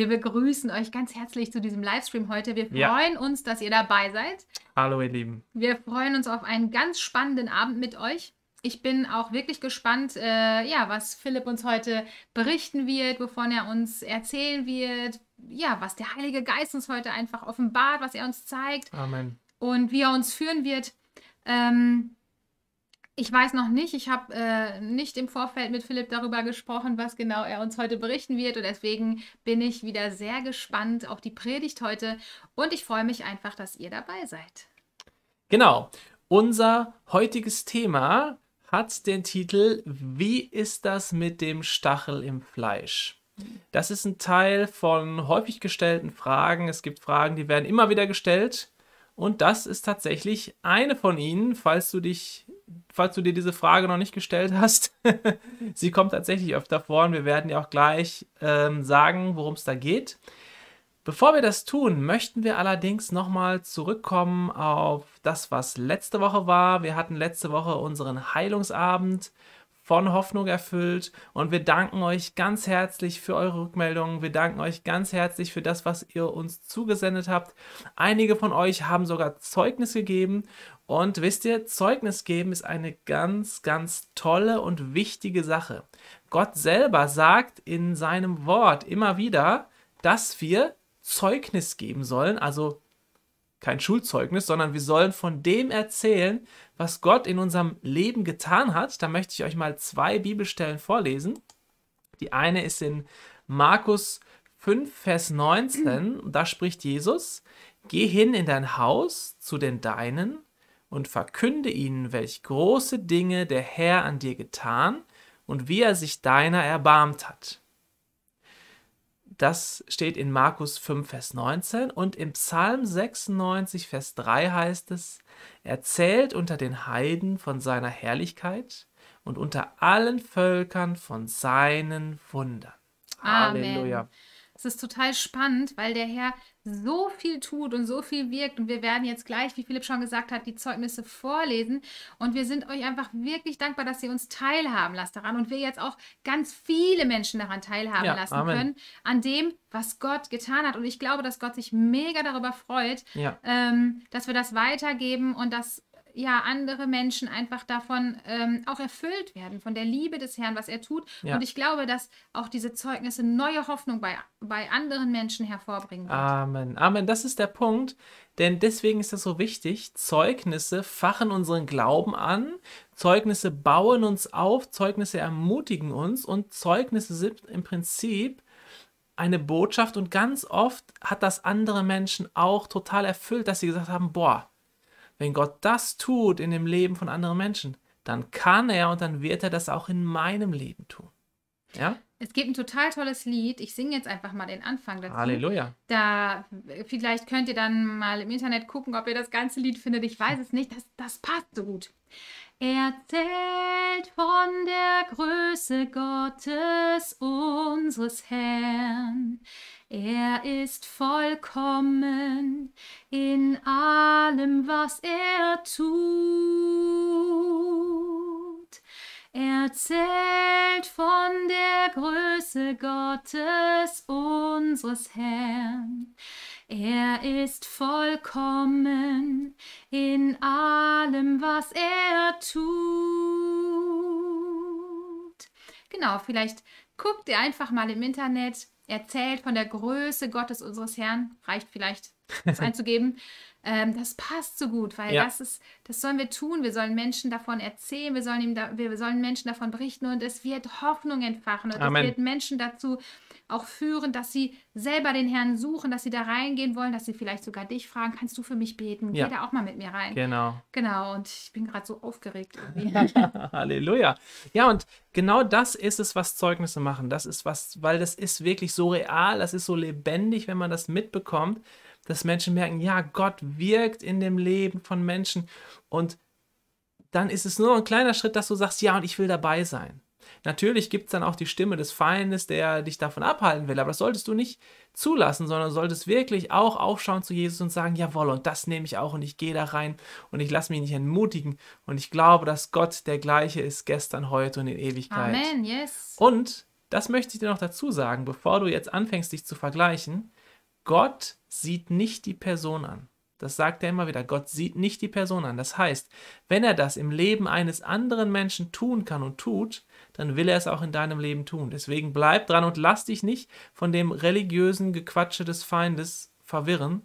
Wir begrüßen euch ganz herzlich zu diesem Livestream heute. Wir freuen ja. uns, dass ihr dabei seid. Hallo, ihr Lieben. Wir freuen uns auf einen ganz spannenden Abend mit euch. Ich bin auch wirklich gespannt, äh, ja, was Philipp uns heute berichten wird, wovon er uns erzählen wird, ja, was der Heilige Geist uns heute einfach offenbart, was er uns zeigt. Amen. Und wie er uns führen wird. Ähm, ich weiß noch nicht. Ich habe äh, nicht im Vorfeld mit Philipp darüber gesprochen, was genau er uns heute berichten wird. Und deswegen bin ich wieder sehr gespannt auf die Predigt heute. Und ich freue mich einfach, dass ihr dabei seid. Genau. Unser heutiges Thema hat den Titel Wie ist das mit dem Stachel im Fleisch? Das ist ein Teil von häufig gestellten Fragen. Es gibt Fragen, die werden immer wieder gestellt. Und das ist tatsächlich eine von ihnen, falls du dich falls du dir diese Frage noch nicht gestellt hast, sie kommt tatsächlich öfter vor und wir werden dir auch gleich ähm, sagen, worum es da geht. Bevor wir das tun, möchten wir allerdings nochmal zurückkommen auf das, was letzte Woche war. Wir hatten letzte Woche unseren Heilungsabend von Hoffnung erfüllt und wir danken euch ganz herzlich für eure Rückmeldungen. Wir danken euch ganz herzlich für das, was ihr uns zugesendet habt. Einige von euch haben sogar Zeugnis gegeben und wisst ihr, Zeugnis geben ist eine ganz, ganz tolle und wichtige Sache. Gott selber sagt in seinem Wort immer wieder, dass wir Zeugnis geben sollen, also kein Schulzeugnis, sondern wir sollen von dem erzählen, was Gott in unserem Leben getan hat. Da möchte ich euch mal zwei Bibelstellen vorlesen. Die eine ist in Markus 5, Vers 19, da spricht Jesus, Geh hin in dein Haus zu den Deinen und verkünde ihnen, welch große Dinge der Herr an dir getan und wie er sich deiner erbarmt hat. Das steht in Markus 5, Vers 19 und im Psalm 96, Vers 3 heißt es, erzählt unter den Heiden von seiner Herrlichkeit und unter allen Völkern von seinen Wundern. Amen. Halleluja. Es ist total spannend, weil der Herr so viel tut und so viel wirkt. Und wir werden jetzt gleich, wie Philipp schon gesagt hat, die Zeugnisse vorlesen. Und wir sind euch einfach wirklich dankbar, dass ihr uns teilhaben lasst daran und wir jetzt auch ganz viele Menschen daran teilhaben ja, lassen Amen. können, an dem, was Gott getan hat. Und ich glaube, dass Gott sich mega darüber freut, ja. ähm, dass wir das weitergeben und dass ja andere Menschen einfach davon ähm, auch erfüllt werden, von der Liebe des Herrn, was er tut. Ja. Und ich glaube, dass auch diese Zeugnisse neue Hoffnung bei, bei anderen Menschen hervorbringen wird. Amen. Amen. Das ist der Punkt. Denn deswegen ist das so wichtig. Zeugnisse fachen unseren Glauben an, Zeugnisse bauen uns auf, Zeugnisse ermutigen uns und Zeugnisse sind im Prinzip eine Botschaft und ganz oft hat das andere Menschen auch total erfüllt, dass sie gesagt haben, boah, wenn Gott das tut in dem Leben von anderen Menschen, dann kann er und dann wird er das auch in meinem Leben tun. Ja? Es gibt ein total tolles Lied. Ich singe jetzt einfach mal den Anfang dazu. Halleluja. Da, vielleicht könnt ihr dann mal im Internet gucken, ob ihr das ganze Lied findet. Ich weiß es nicht. Das, das passt so gut. Erzählt von der Größe Gottes, unseres Herrn. Er ist vollkommen in allem, was er tut. Erzählt von der Größe Gottes, unseres Herrn. Er ist vollkommen in allem, was er tut. Genau, vielleicht guckt ihr einfach mal im Internet erzählt von der Größe Gottes unseres Herrn. Reicht vielleicht, das einzugeben. Ähm, das passt so gut, weil ja. das ist, das sollen wir tun. Wir sollen Menschen davon erzählen, wir sollen, ihm da, wir sollen Menschen davon berichten und es wird Hoffnung entfachen und es wird Menschen dazu auch führen, dass sie selber den Herrn suchen, dass sie da reingehen wollen, dass sie vielleicht sogar dich fragen, kannst du für mich beten? Ja. Geh da auch mal mit mir rein. Genau. Genau, und ich bin gerade so aufgeregt. Halleluja. Ja, und genau das ist es, was Zeugnisse machen. Das ist was, weil das ist wirklich so real, das ist so lebendig, wenn man das mitbekommt dass Menschen merken, ja, Gott wirkt in dem Leben von Menschen und dann ist es nur ein kleiner Schritt, dass du sagst, ja, und ich will dabei sein. Natürlich gibt es dann auch die Stimme des Feindes, der dich davon abhalten will, aber das solltest du nicht zulassen, sondern solltest wirklich auch aufschauen zu Jesus und sagen, jawohl, und das nehme ich auch und ich gehe da rein und ich lasse mich nicht entmutigen und ich glaube, dass Gott der gleiche ist gestern, heute und in Ewigkeit. Amen, yes. Und das möchte ich dir noch dazu sagen, bevor du jetzt anfängst, dich zu vergleichen, Gott sieht nicht die Person an. Das sagt er immer wieder. Gott sieht nicht die Person an. Das heißt, wenn er das im Leben eines anderen Menschen tun kann und tut, dann will er es auch in deinem Leben tun. Deswegen bleib dran und lass dich nicht von dem religiösen Gequatsche des Feindes verwirren.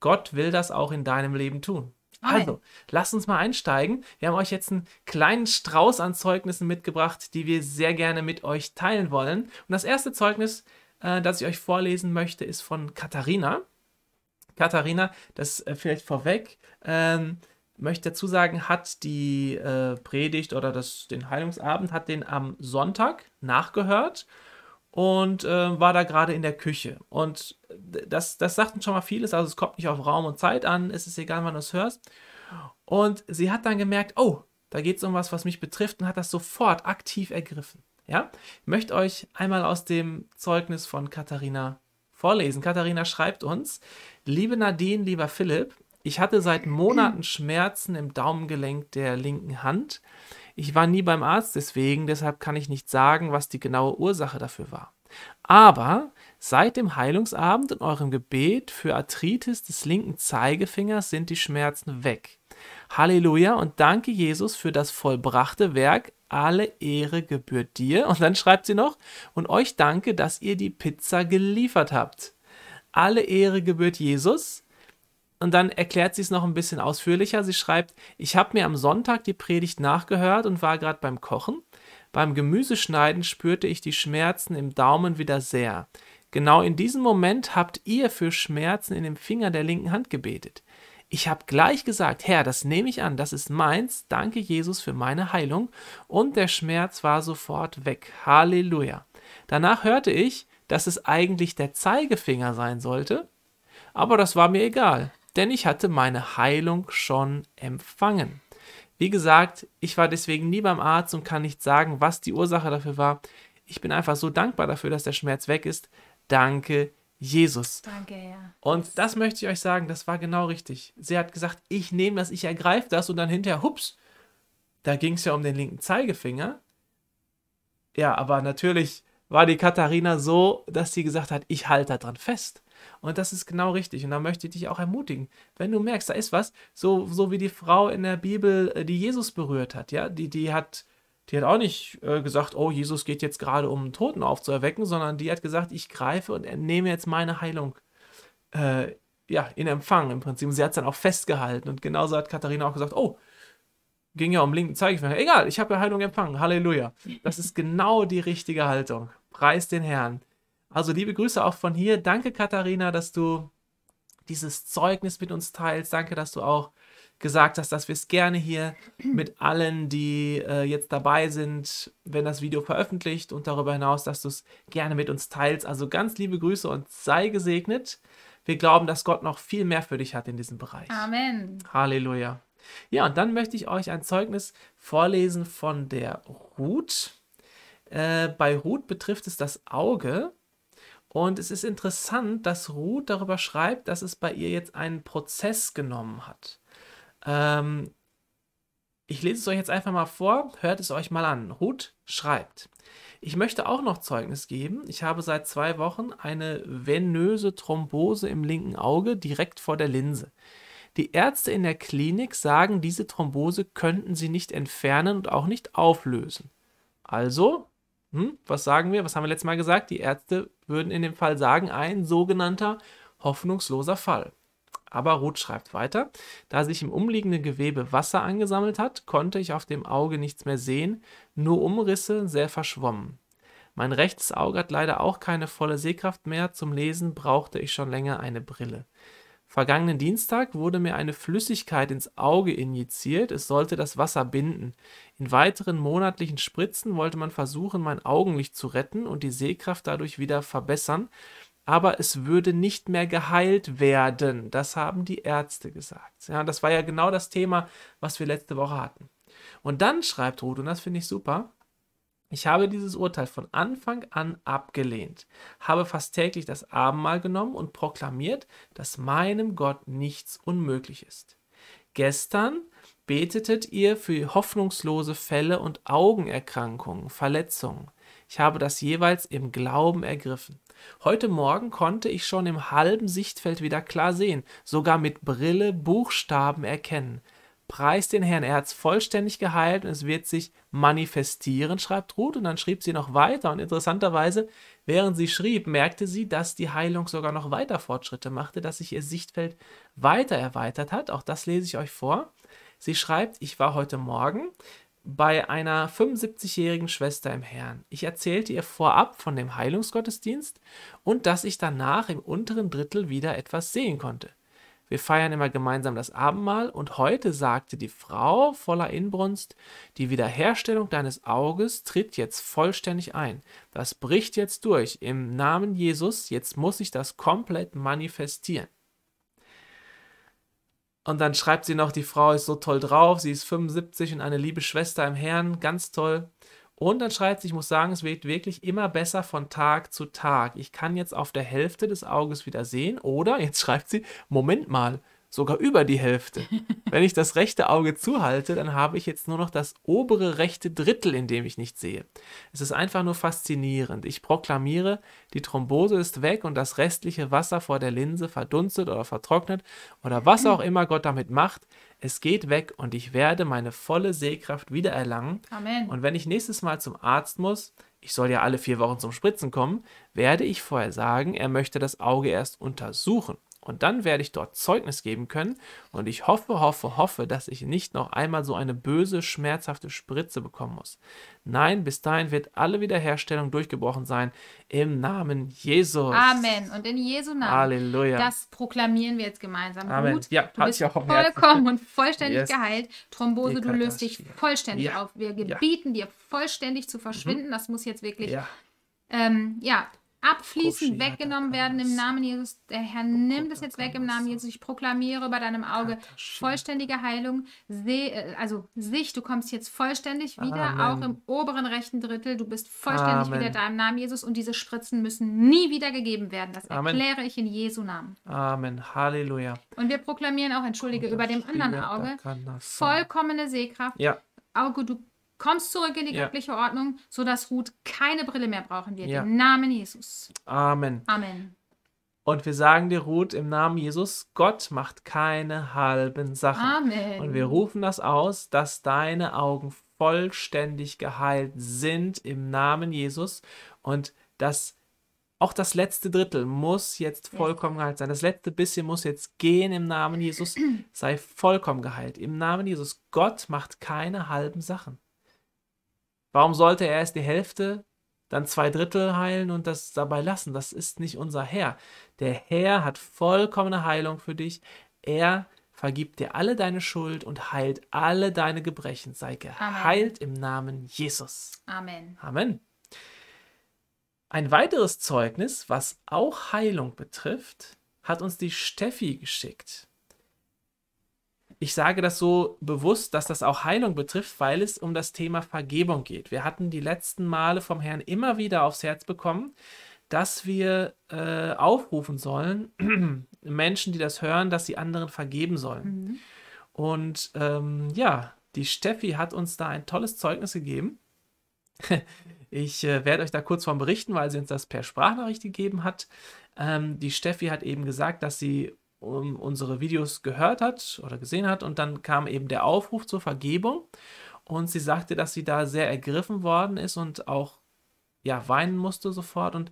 Gott will das auch in deinem Leben tun. Also, lasst uns mal einsteigen. Wir haben euch jetzt einen kleinen Strauß an Zeugnissen mitgebracht, die wir sehr gerne mit euch teilen wollen. Und das erste Zeugnis äh, das ich euch vorlesen möchte, ist von Katharina. Katharina, das äh, vielleicht vorweg, ähm, möchte dazu sagen, hat die äh, Predigt oder das, den Heilungsabend, hat den am Sonntag nachgehört und äh, war da gerade in der Küche. Und äh, das, das sagt schon mal vieles, also es kommt nicht auf Raum und Zeit an, es ist egal, wann du es hörst. Und sie hat dann gemerkt, oh, da geht es um was, was mich betrifft und hat das sofort aktiv ergriffen. Ja? Ich möchte euch einmal aus dem Zeugnis von Katharina vorlesen. Katharina schreibt uns, liebe Nadine, lieber Philipp, ich hatte seit Monaten Schmerzen im Daumengelenk der linken Hand. Ich war nie beim Arzt deswegen, deshalb kann ich nicht sagen, was die genaue Ursache dafür war. Aber seit dem Heilungsabend und eurem Gebet für Arthritis des linken Zeigefingers sind die Schmerzen weg. Halleluja und danke Jesus für das vollbrachte Werk. Alle Ehre gebührt dir. Und dann schreibt sie noch, und euch danke, dass ihr die Pizza geliefert habt. Alle Ehre gebührt Jesus. Und dann erklärt sie es noch ein bisschen ausführlicher. Sie schreibt, ich habe mir am Sonntag die Predigt nachgehört und war gerade beim Kochen. Beim Gemüseschneiden spürte ich die Schmerzen im Daumen wieder sehr. Genau in diesem Moment habt ihr für Schmerzen in dem Finger der linken Hand gebetet. Ich habe gleich gesagt, Herr, das nehme ich an, das ist meins, danke Jesus für meine Heilung. Und der Schmerz war sofort weg. Halleluja. Danach hörte ich, dass es eigentlich der Zeigefinger sein sollte, aber das war mir egal, denn ich hatte meine Heilung schon empfangen. Wie gesagt, ich war deswegen nie beim Arzt und kann nicht sagen, was die Ursache dafür war. Ich bin einfach so dankbar dafür, dass der Schmerz weg ist. Danke, Jesus. Danke, Herr. Und das möchte ich euch sagen, das war genau richtig. Sie hat gesagt, ich nehme das, ich ergreife das und dann hinterher, hups, da ging es ja um den linken Zeigefinger. Ja, aber natürlich war die Katharina so, dass sie gesagt hat, ich halte daran fest. Und das ist genau richtig. Und da möchte ich dich auch ermutigen. Wenn du merkst, da ist was, so, so wie die Frau in der Bibel, äh, die Jesus berührt hat, ja, die, die hat die hat auch nicht äh, gesagt, oh, Jesus geht jetzt gerade, um Toten aufzuerwecken, sondern die hat gesagt, ich greife und nehme jetzt meine Heilung äh, ja, in Empfang im Prinzip. Und sie hat es dann auch festgehalten. Und genauso hat Katharina auch gesagt, oh, ging ja um linken Zeigefinger. Egal, ich habe ja Heilung empfangen. Halleluja. Das ist genau die richtige Haltung. Preis den Herrn. Also liebe Grüße auch von hier. Danke, Katharina, dass du dieses Zeugnis mit uns teilst. Danke, dass du auch gesagt hast, dass wir es gerne hier mit allen, die äh, jetzt dabei sind, wenn das Video veröffentlicht und darüber hinaus, dass du es gerne mit uns teilst. Also ganz liebe Grüße und sei gesegnet. Wir glauben, dass Gott noch viel mehr für dich hat in diesem Bereich. Amen. Halleluja. Ja, und dann möchte ich euch ein Zeugnis vorlesen von der Ruth. Äh, bei Ruth betrifft es das Auge. Und es ist interessant, dass Ruth darüber schreibt, dass es bei ihr jetzt einen Prozess genommen hat. Ähm, ich lese es euch jetzt einfach mal vor, hört es euch mal an. Hut schreibt. Ich möchte auch noch Zeugnis geben. Ich habe seit zwei Wochen eine venöse Thrombose im linken Auge direkt vor der Linse. Die Ärzte in der Klinik sagen, diese Thrombose könnten sie nicht entfernen und auch nicht auflösen. Also, hm, was sagen wir? Was haben wir letztes Mal gesagt? Die Ärzte würden in dem Fall sagen, ein sogenannter hoffnungsloser Fall. Aber Ruth schreibt weiter, da sich im umliegenden Gewebe Wasser angesammelt hat, konnte ich auf dem Auge nichts mehr sehen, nur Umrisse, sehr verschwommen. Mein rechtes Auge hat leider auch keine volle Sehkraft mehr, zum Lesen brauchte ich schon länger eine Brille. Vergangenen Dienstag wurde mir eine Flüssigkeit ins Auge injiziert, es sollte das Wasser binden. In weiteren monatlichen Spritzen wollte man versuchen, mein Augenlicht zu retten und die Sehkraft dadurch wieder verbessern, aber es würde nicht mehr geheilt werden. Das haben die Ärzte gesagt. Ja, das war ja genau das Thema, was wir letzte Woche hatten. Und dann schreibt Ruth, und das finde ich super, ich habe dieses Urteil von Anfang an abgelehnt, habe fast täglich das Abendmahl genommen und proklamiert, dass meinem Gott nichts unmöglich ist. Gestern betetet ihr für hoffnungslose Fälle und Augenerkrankungen, Verletzungen. Ich habe das jeweils im Glauben ergriffen. Heute Morgen konnte ich schon im halben Sichtfeld wieder klar sehen, sogar mit Brille Buchstaben erkennen. Preis den Herrn, er hat's vollständig geheilt und es wird sich manifestieren, schreibt Ruth. Und dann schrieb sie noch weiter. Und interessanterweise, während sie schrieb, merkte sie, dass die Heilung sogar noch weiter Fortschritte machte, dass sich ihr Sichtfeld weiter erweitert hat. Auch das lese ich euch vor. Sie schreibt, ich war heute Morgen bei einer 75-jährigen Schwester im Herrn. Ich erzählte ihr vorab von dem Heilungsgottesdienst und dass ich danach im unteren Drittel wieder etwas sehen konnte. Wir feiern immer gemeinsam das Abendmahl und heute sagte die Frau voller Inbrunst, die Wiederherstellung deines Auges tritt jetzt vollständig ein. Das bricht jetzt durch. Im Namen Jesus, jetzt muss ich das komplett manifestieren. Und dann schreibt sie noch, die Frau ist so toll drauf, sie ist 75 und eine liebe Schwester im Herrn, ganz toll. Und dann schreibt sie, ich muss sagen, es wird wirklich immer besser von Tag zu Tag. Ich kann jetzt auf der Hälfte des Auges wieder sehen oder, jetzt schreibt sie, Moment mal, sogar über die Hälfte. Wenn ich das rechte Auge zuhalte, dann habe ich jetzt nur noch das obere rechte Drittel, in dem ich nicht sehe. Es ist einfach nur faszinierend. Ich proklamiere, die Thrombose ist weg und das restliche Wasser vor der Linse verdunstet oder vertrocknet oder was auch immer Gott damit macht. Es geht weg und ich werde meine volle Sehkraft wiedererlangen. Amen. Und wenn ich nächstes Mal zum Arzt muss, ich soll ja alle vier Wochen zum Spritzen kommen, werde ich vorher sagen, er möchte das Auge erst untersuchen. Und dann werde ich dort Zeugnis geben können. Und ich hoffe, hoffe, hoffe, dass ich nicht noch einmal so eine böse, schmerzhafte Spritze bekommen muss. Nein, bis dahin wird alle Wiederherstellung durchgebrochen sein. Im Namen Jesus. Amen. Und in Jesu Namen. Halleluja. Das proklamieren wir jetzt gemeinsam. Amen. Gut, ja, du bist vollkommen und vollständig yes. geheilt. Thrombose, du löst dich vollständig ja. auf. Wir gebieten ja. dir vollständig zu mhm. verschwinden. Mhm. Das muss jetzt wirklich. Ja. Ähm, ja, abfließend weggenommen werden im Namen Jesus. Der Herr, nimmt es jetzt weg im Namen Jesus. Ich proklamiere über deinem Auge vollständige Heilung, äh, also Sicht. Du kommst jetzt vollständig wieder, Amen. auch im oberen rechten Drittel. Du bist vollständig Amen. wieder da im Namen Jesus und diese Spritzen müssen nie wieder gegeben werden. Das Amen. erkläre ich in Jesu Namen. Amen. Halleluja. Und wir proklamieren auch, entschuldige, über dem anderen Auge vollkommene Sehkraft. Ja. Auge, du kommst zurück in die ja. göttliche Ordnung, sodass Ruth keine Brille mehr brauchen wird. Ja. Im Namen Jesus. Amen. Amen. Und wir sagen dir, Ruth, im Namen Jesus, Gott macht keine halben Sachen. Amen. Und wir rufen das aus, dass deine Augen vollständig geheilt sind im Namen Jesus und dass auch das letzte Drittel muss jetzt vollkommen geheilt sein. Das letzte bisschen muss jetzt gehen im Namen Jesus. Sei vollkommen geheilt. Im Namen Jesus. Gott macht keine halben Sachen. Warum sollte er erst die Hälfte, dann zwei Drittel heilen und das dabei lassen? Das ist nicht unser Herr. Der Herr hat vollkommene Heilung für dich. Er vergibt dir alle deine Schuld und heilt alle deine Gebrechen. Sei geheilt Amen. im Namen Jesus. Amen. Amen. Ein weiteres Zeugnis, was auch Heilung betrifft, hat uns die Steffi geschickt. Ich sage das so bewusst, dass das auch Heilung betrifft, weil es um das Thema Vergebung geht. Wir hatten die letzten Male vom Herrn immer wieder aufs Herz bekommen, dass wir äh, aufrufen sollen, Menschen, die das hören, dass sie anderen vergeben sollen. Mhm. Und ähm, ja, die Steffi hat uns da ein tolles Zeugnis gegeben. Ich äh, werde euch da kurz von berichten, weil sie uns das per Sprachnachricht gegeben hat. Ähm, die Steffi hat eben gesagt, dass sie um, unsere Videos gehört hat oder gesehen hat und dann kam eben der Aufruf zur Vergebung und sie sagte, dass sie da sehr ergriffen worden ist und auch ja weinen musste sofort und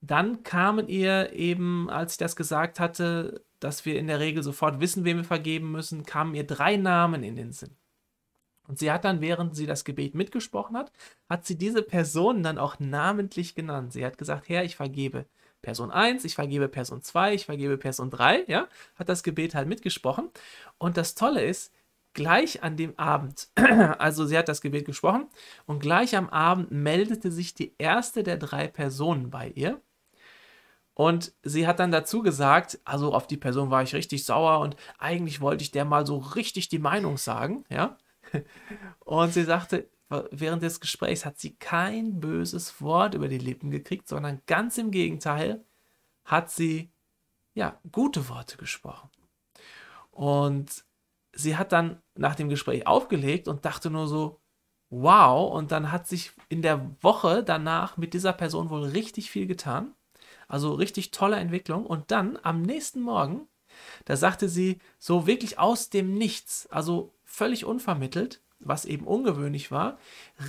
dann kamen ihr eben, als ich das gesagt hatte, dass wir in der Regel sofort wissen, wem wir vergeben müssen, kamen ihr drei Namen in den Sinn. Und sie hat dann, während sie das Gebet mitgesprochen hat, hat sie diese Personen dann auch namentlich genannt. Sie hat gesagt, Herr, ich vergebe Person 1, ich vergebe Person 2, ich vergebe Person 3, ja, hat das Gebet halt mitgesprochen. Und das Tolle ist, gleich an dem Abend, also sie hat das Gebet gesprochen, und gleich am Abend meldete sich die erste der drei Personen bei ihr. Und sie hat dann dazu gesagt, also auf die Person war ich richtig sauer und eigentlich wollte ich der mal so richtig die Meinung sagen, ja. Und sie sagte, während des Gesprächs hat sie kein böses Wort über die Lippen gekriegt, sondern ganz im Gegenteil hat sie ja gute Worte gesprochen. Und sie hat dann nach dem Gespräch aufgelegt und dachte nur so, wow, und dann hat sich in der Woche danach mit dieser Person wohl richtig viel getan. Also richtig tolle Entwicklung. Und dann am nächsten Morgen, da sagte sie so wirklich aus dem Nichts, also völlig unvermittelt, was eben ungewöhnlich war,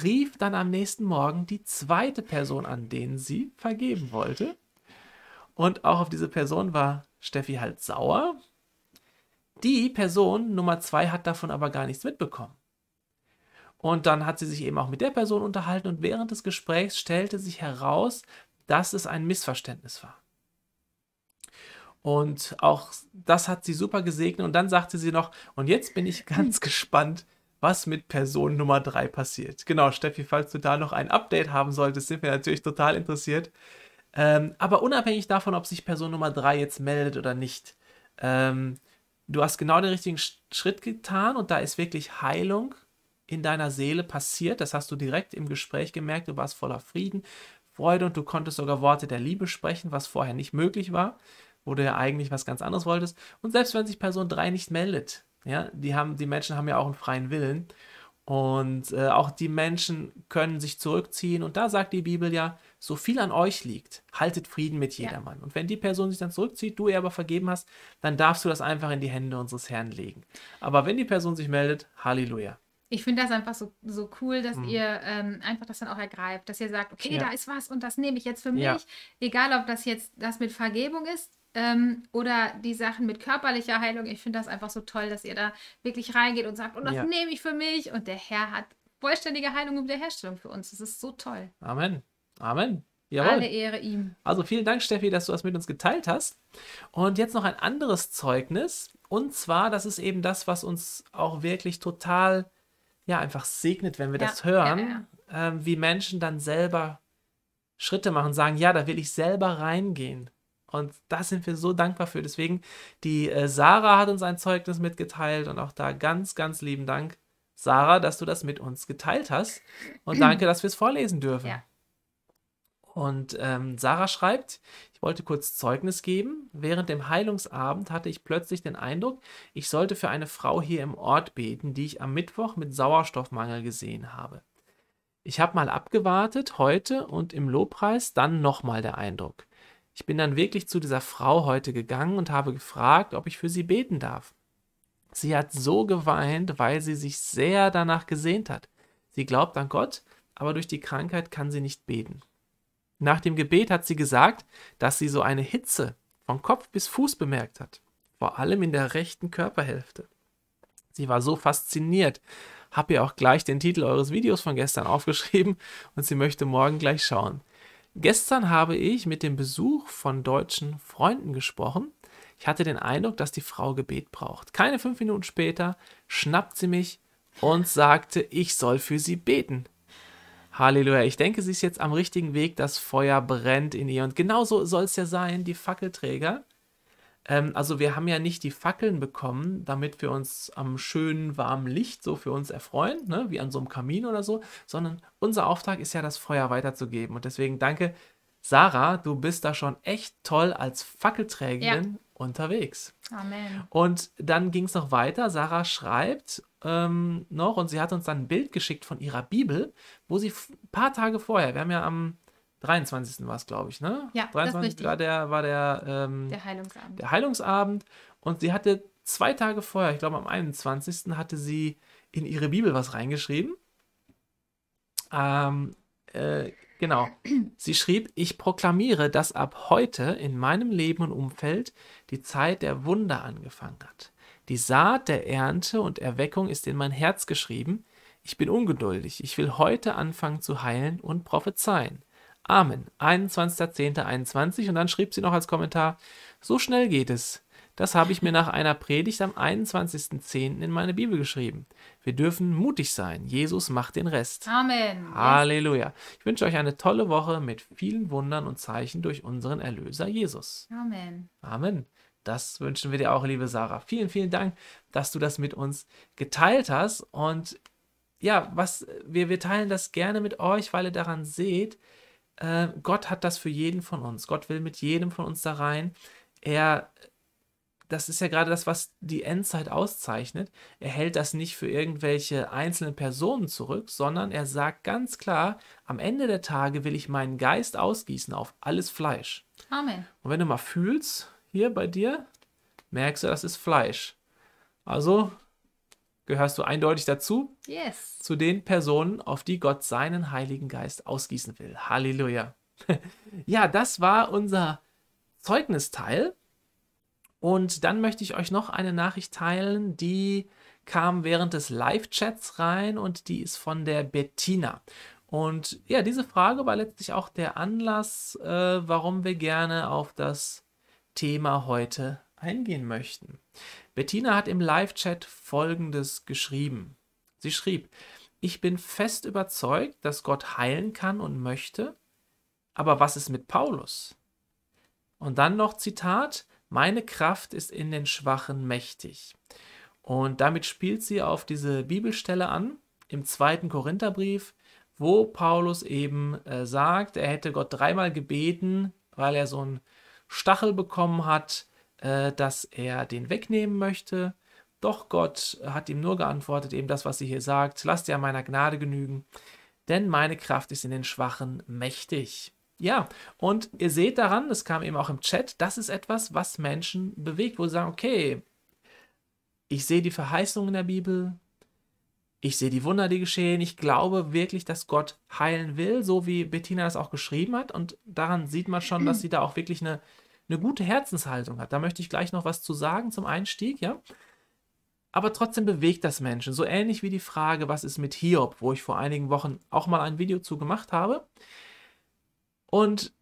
rief dann am nächsten Morgen die zweite Person an, denen sie vergeben wollte. Und auch auf diese Person war Steffi halt sauer. Die Person Nummer zwei hat davon aber gar nichts mitbekommen. Und dann hat sie sich eben auch mit der Person unterhalten und während des Gesprächs stellte sich heraus, dass es ein Missverständnis war. Und auch das hat sie super gesegnet. Und dann sagte sie noch, und jetzt bin ich ganz gespannt, was mit Person Nummer 3 passiert. Genau, Steffi, falls du da noch ein Update haben solltest, sind wir natürlich total interessiert. Ähm, aber unabhängig davon, ob sich Person Nummer 3 jetzt meldet oder nicht, ähm, du hast genau den richtigen Schritt getan und da ist wirklich Heilung in deiner Seele passiert. Das hast du direkt im Gespräch gemerkt. Du warst voller Frieden, Freude und du konntest sogar Worte der Liebe sprechen, was vorher nicht möglich war, wo du ja eigentlich was ganz anderes wolltest. Und selbst wenn sich Person 3 nicht meldet, ja, die, haben, die Menschen haben ja auch einen freien Willen. Und äh, auch die Menschen können sich zurückziehen. Und da sagt die Bibel ja, so viel an euch liegt, haltet Frieden mit jedermann. Ja. Und wenn die Person sich dann zurückzieht, du ihr aber vergeben hast, dann darfst du das einfach in die Hände unseres Herrn legen. Aber wenn die Person sich meldet, Halleluja ich finde das einfach so, so cool, dass mhm. ihr ähm, einfach das dann auch ergreift, dass ihr sagt, okay, ja. da ist was und das nehme ich jetzt für mich. Ja. Egal, ob das jetzt das mit Vergebung ist ähm, oder die Sachen mit körperlicher Heilung. Ich finde das einfach so toll, dass ihr da wirklich reingeht und sagt, und das ja. nehme ich für mich. Und der Herr hat vollständige Heilung und Wiederherstellung für uns. Das ist so toll. Amen. Amen. Jawohl. Alle Ehre ihm. Also vielen Dank, Steffi, dass du das mit uns geteilt hast. Und jetzt noch ein anderes Zeugnis. Und zwar, das ist eben das, was uns auch wirklich total ja einfach segnet, wenn wir ja. das hören, ja, ähm, wie Menschen dann selber Schritte machen, sagen, ja, da will ich selber reingehen. Und da sind wir so dankbar für. Deswegen, die äh, Sarah hat uns ein Zeugnis mitgeteilt und auch da ganz, ganz lieben Dank, Sarah, dass du das mit uns geteilt hast. Und danke, dass wir es vorlesen dürfen. Ja. Und ähm, Sarah schreibt, ich wollte kurz Zeugnis geben. Während dem Heilungsabend hatte ich plötzlich den Eindruck, ich sollte für eine Frau hier im Ort beten, die ich am Mittwoch mit Sauerstoffmangel gesehen habe. Ich habe mal abgewartet, heute und im Lobpreis, dann nochmal der Eindruck. Ich bin dann wirklich zu dieser Frau heute gegangen und habe gefragt, ob ich für sie beten darf. Sie hat so geweint, weil sie sich sehr danach gesehnt hat. Sie glaubt an Gott, aber durch die Krankheit kann sie nicht beten. Nach dem Gebet hat sie gesagt, dass sie so eine Hitze von Kopf bis Fuß bemerkt hat, vor allem in der rechten Körperhälfte. Sie war so fasziniert, habe ihr auch gleich den Titel eures Videos von gestern aufgeschrieben und sie möchte morgen gleich schauen. Gestern habe ich mit dem Besuch von deutschen Freunden gesprochen. Ich hatte den Eindruck, dass die Frau Gebet braucht. Keine fünf Minuten später schnappt sie mich und sagte, ich soll für sie beten. Halleluja. Ich denke, sie ist jetzt am richtigen Weg. Das Feuer brennt in ihr. Und genauso soll es ja sein, die Fackelträger. Ähm, also wir haben ja nicht die Fackeln bekommen, damit wir uns am schönen, warmen Licht so für uns erfreuen, ne? wie an so einem Kamin oder so, sondern unser Auftrag ist ja, das Feuer weiterzugeben. Und deswegen danke, Sarah, du bist da schon echt toll als Fackelträgerin. Ja unterwegs. Amen. Und dann ging es noch weiter. Sarah schreibt ähm, noch und sie hat uns dann ein Bild geschickt von ihrer Bibel, wo sie ein paar Tage vorher, wir haben ja am 23. war es, glaube ich, ne? Ja, 23. war der, war der, ähm, der, Heilungsabend. der Heilungsabend. Und sie hatte zwei Tage vorher, ich glaube am 21. hatte sie in ihre Bibel was reingeschrieben. Ähm, äh, Genau. Sie schrieb, ich proklamiere, dass ab heute in meinem Leben und Umfeld die Zeit der Wunder angefangen hat. Die Saat der Ernte und Erweckung ist in mein Herz geschrieben. Ich bin ungeduldig. Ich will heute anfangen zu heilen und prophezeien. Amen. 21.10.21. Und dann schrieb sie noch als Kommentar, so schnell geht es. Das habe ich mir nach einer Predigt am 21.10. in meine Bibel geschrieben. Wir dürfen mutig sein. Jesus macht den Rest. Amen. Halleluja. Ich wünsche euch eine tolle Woche mit vielen Wundern und Zeichen durch unseren Erlöser Jesus. Amen. Amen. Das wünschen wir dir auch, liebe Sarah. Vielen, vielen Dank, dass du das mit uns geteilt hast. Und ja, was wir, wir teilen das gerne mit euch, weil ihr daran seht, äh, Gott hat das für jeden von uns. Gott will mit jedem von uns da rein. Er das ist ja gerade das, was die Endzeit auszeichnet. Er hält das nicht für irgendwelche einzelnen Personen zurück, sondern er sagt ganz klar, am Ende der Tage will ich meinen Geist ausgießen auf alles Fleisch. Amen. Und wenn du mal fühlst, hier bei dir, merkst du, das ist Fleisch. Also gehörst du eindeutig dazu, yes. zu den Personen, auf die Gott seinen Heiligen Geist ausgießen will. Halleluja. ja, das war unser Zeugnisteil. Und dann möchte ich euch noch eine Nachricht teilen, die kam während des Live-Chats rein und die ist von der Bettina. Und ja, diese Frage war letztlich auch der Anlass, äh, warum wir gerne auf das Thema heute eingehen möchten. Bettina hat im Live-Chat Folgendes geschrieben. Sie schrieb, ich bin fest überzeugt, dass Gott heilen kann und möchte, aber was ist mit Paulus? Und dann noch Zitat, meine Kraft ist in den Schwachen mächtig. Und damit spielt sie auf diese Bibelstelle an im zweiten Korintherbrief, wo Paulus eben äh, sagt, er hätte Gott dreimal gebeten, weil er so einen Stachel bekommen hat, äh, dass er den wegnehmen möchte. Doch Gott hat ihm nur geantwortet, eben das, was sie hier sagt, lasst ihr meiner Gnade genügen, denn meine Kraft ist in den Schwachen mächtig. Ja, und ihr seht daran, das kam eben auch im Chat, das ist etwas, was Menschen bewegt, wo sie sagen, okay, ich sehe die Verheißung in der Bibel, ich sehe die Wunder, die geschehen, ich glaube wirklich, dass Gott heilen will, so wie Bettina das auch geschrieben hat. Und daran sieht man schon, dass sie da auch wirklich eine, eine gute Herzenshaltung hat. Da möchte ich gleich noch was zu sagen zum Einstieg, ja. Aber trotzdem bewegt das Menschen. So ähnlich wie die Frage, was ist mit Hiob, wo ich vor einigen Wochen auch mal ein Video zu gemacht habe. Und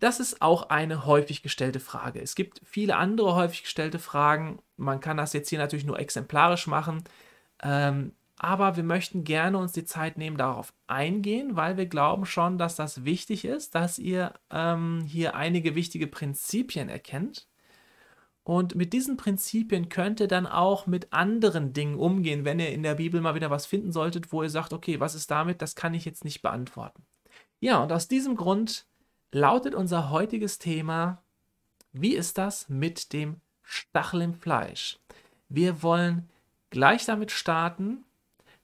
das ist auch eine häufig gestellte Frage. Es gibt viele andere häufig gestellte Fragen. Man kann das jetzt hier natürlich nur exemplarisch machen. Ähm, aber wir möchten gerne uns die Zeit nehmen, darauf eingehen, weil wir glauben schon, dass das wichtig ist, dass ihr ähm, hier einige wichtige Prinzipien erkennt. Und mit diesen Prinzipien könnt ihr dann auch mit anderen Dingen umgehen, wenn ihr in der Bibel mal wieder was finden solltet, wo ihr sagt, okay, was ist damit, das kann ich jetzt nicht beantworten. Ja, und aus diesem Grund lautet unser heutiges Thema, wie ist das mit dem Stachel im Fleisch? Wir wollen gleich damit starten.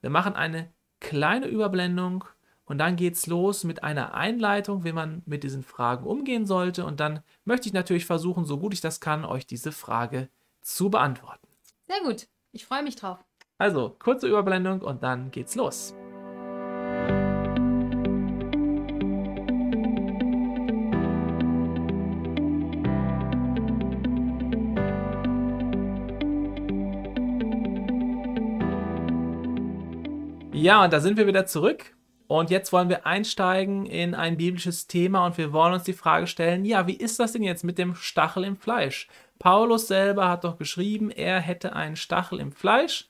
Wir machen eine kleine Überblendung und dann geht's los mit einer Einleitung, wie man mit diesen Fragen umgehen sollte. Und dann möchte ich natürlich versuchen, so gut ich das kann, euch diese Frage zu beantworten. Sehr gut. Ich freue mich drauf. Also, kurze Überblendung und dann geht's los. Ja, und da sind wir wieder zurück. Und jetzt wollen wir einsteigen in ein biblisches Thema und wir wollen uns die Frage stellen, ja, wie ist das denn jetzt mit dem Stachel im Fleisch? Paulus selber hat doch geschrieben, er hätte einen Stachel im Fleisch.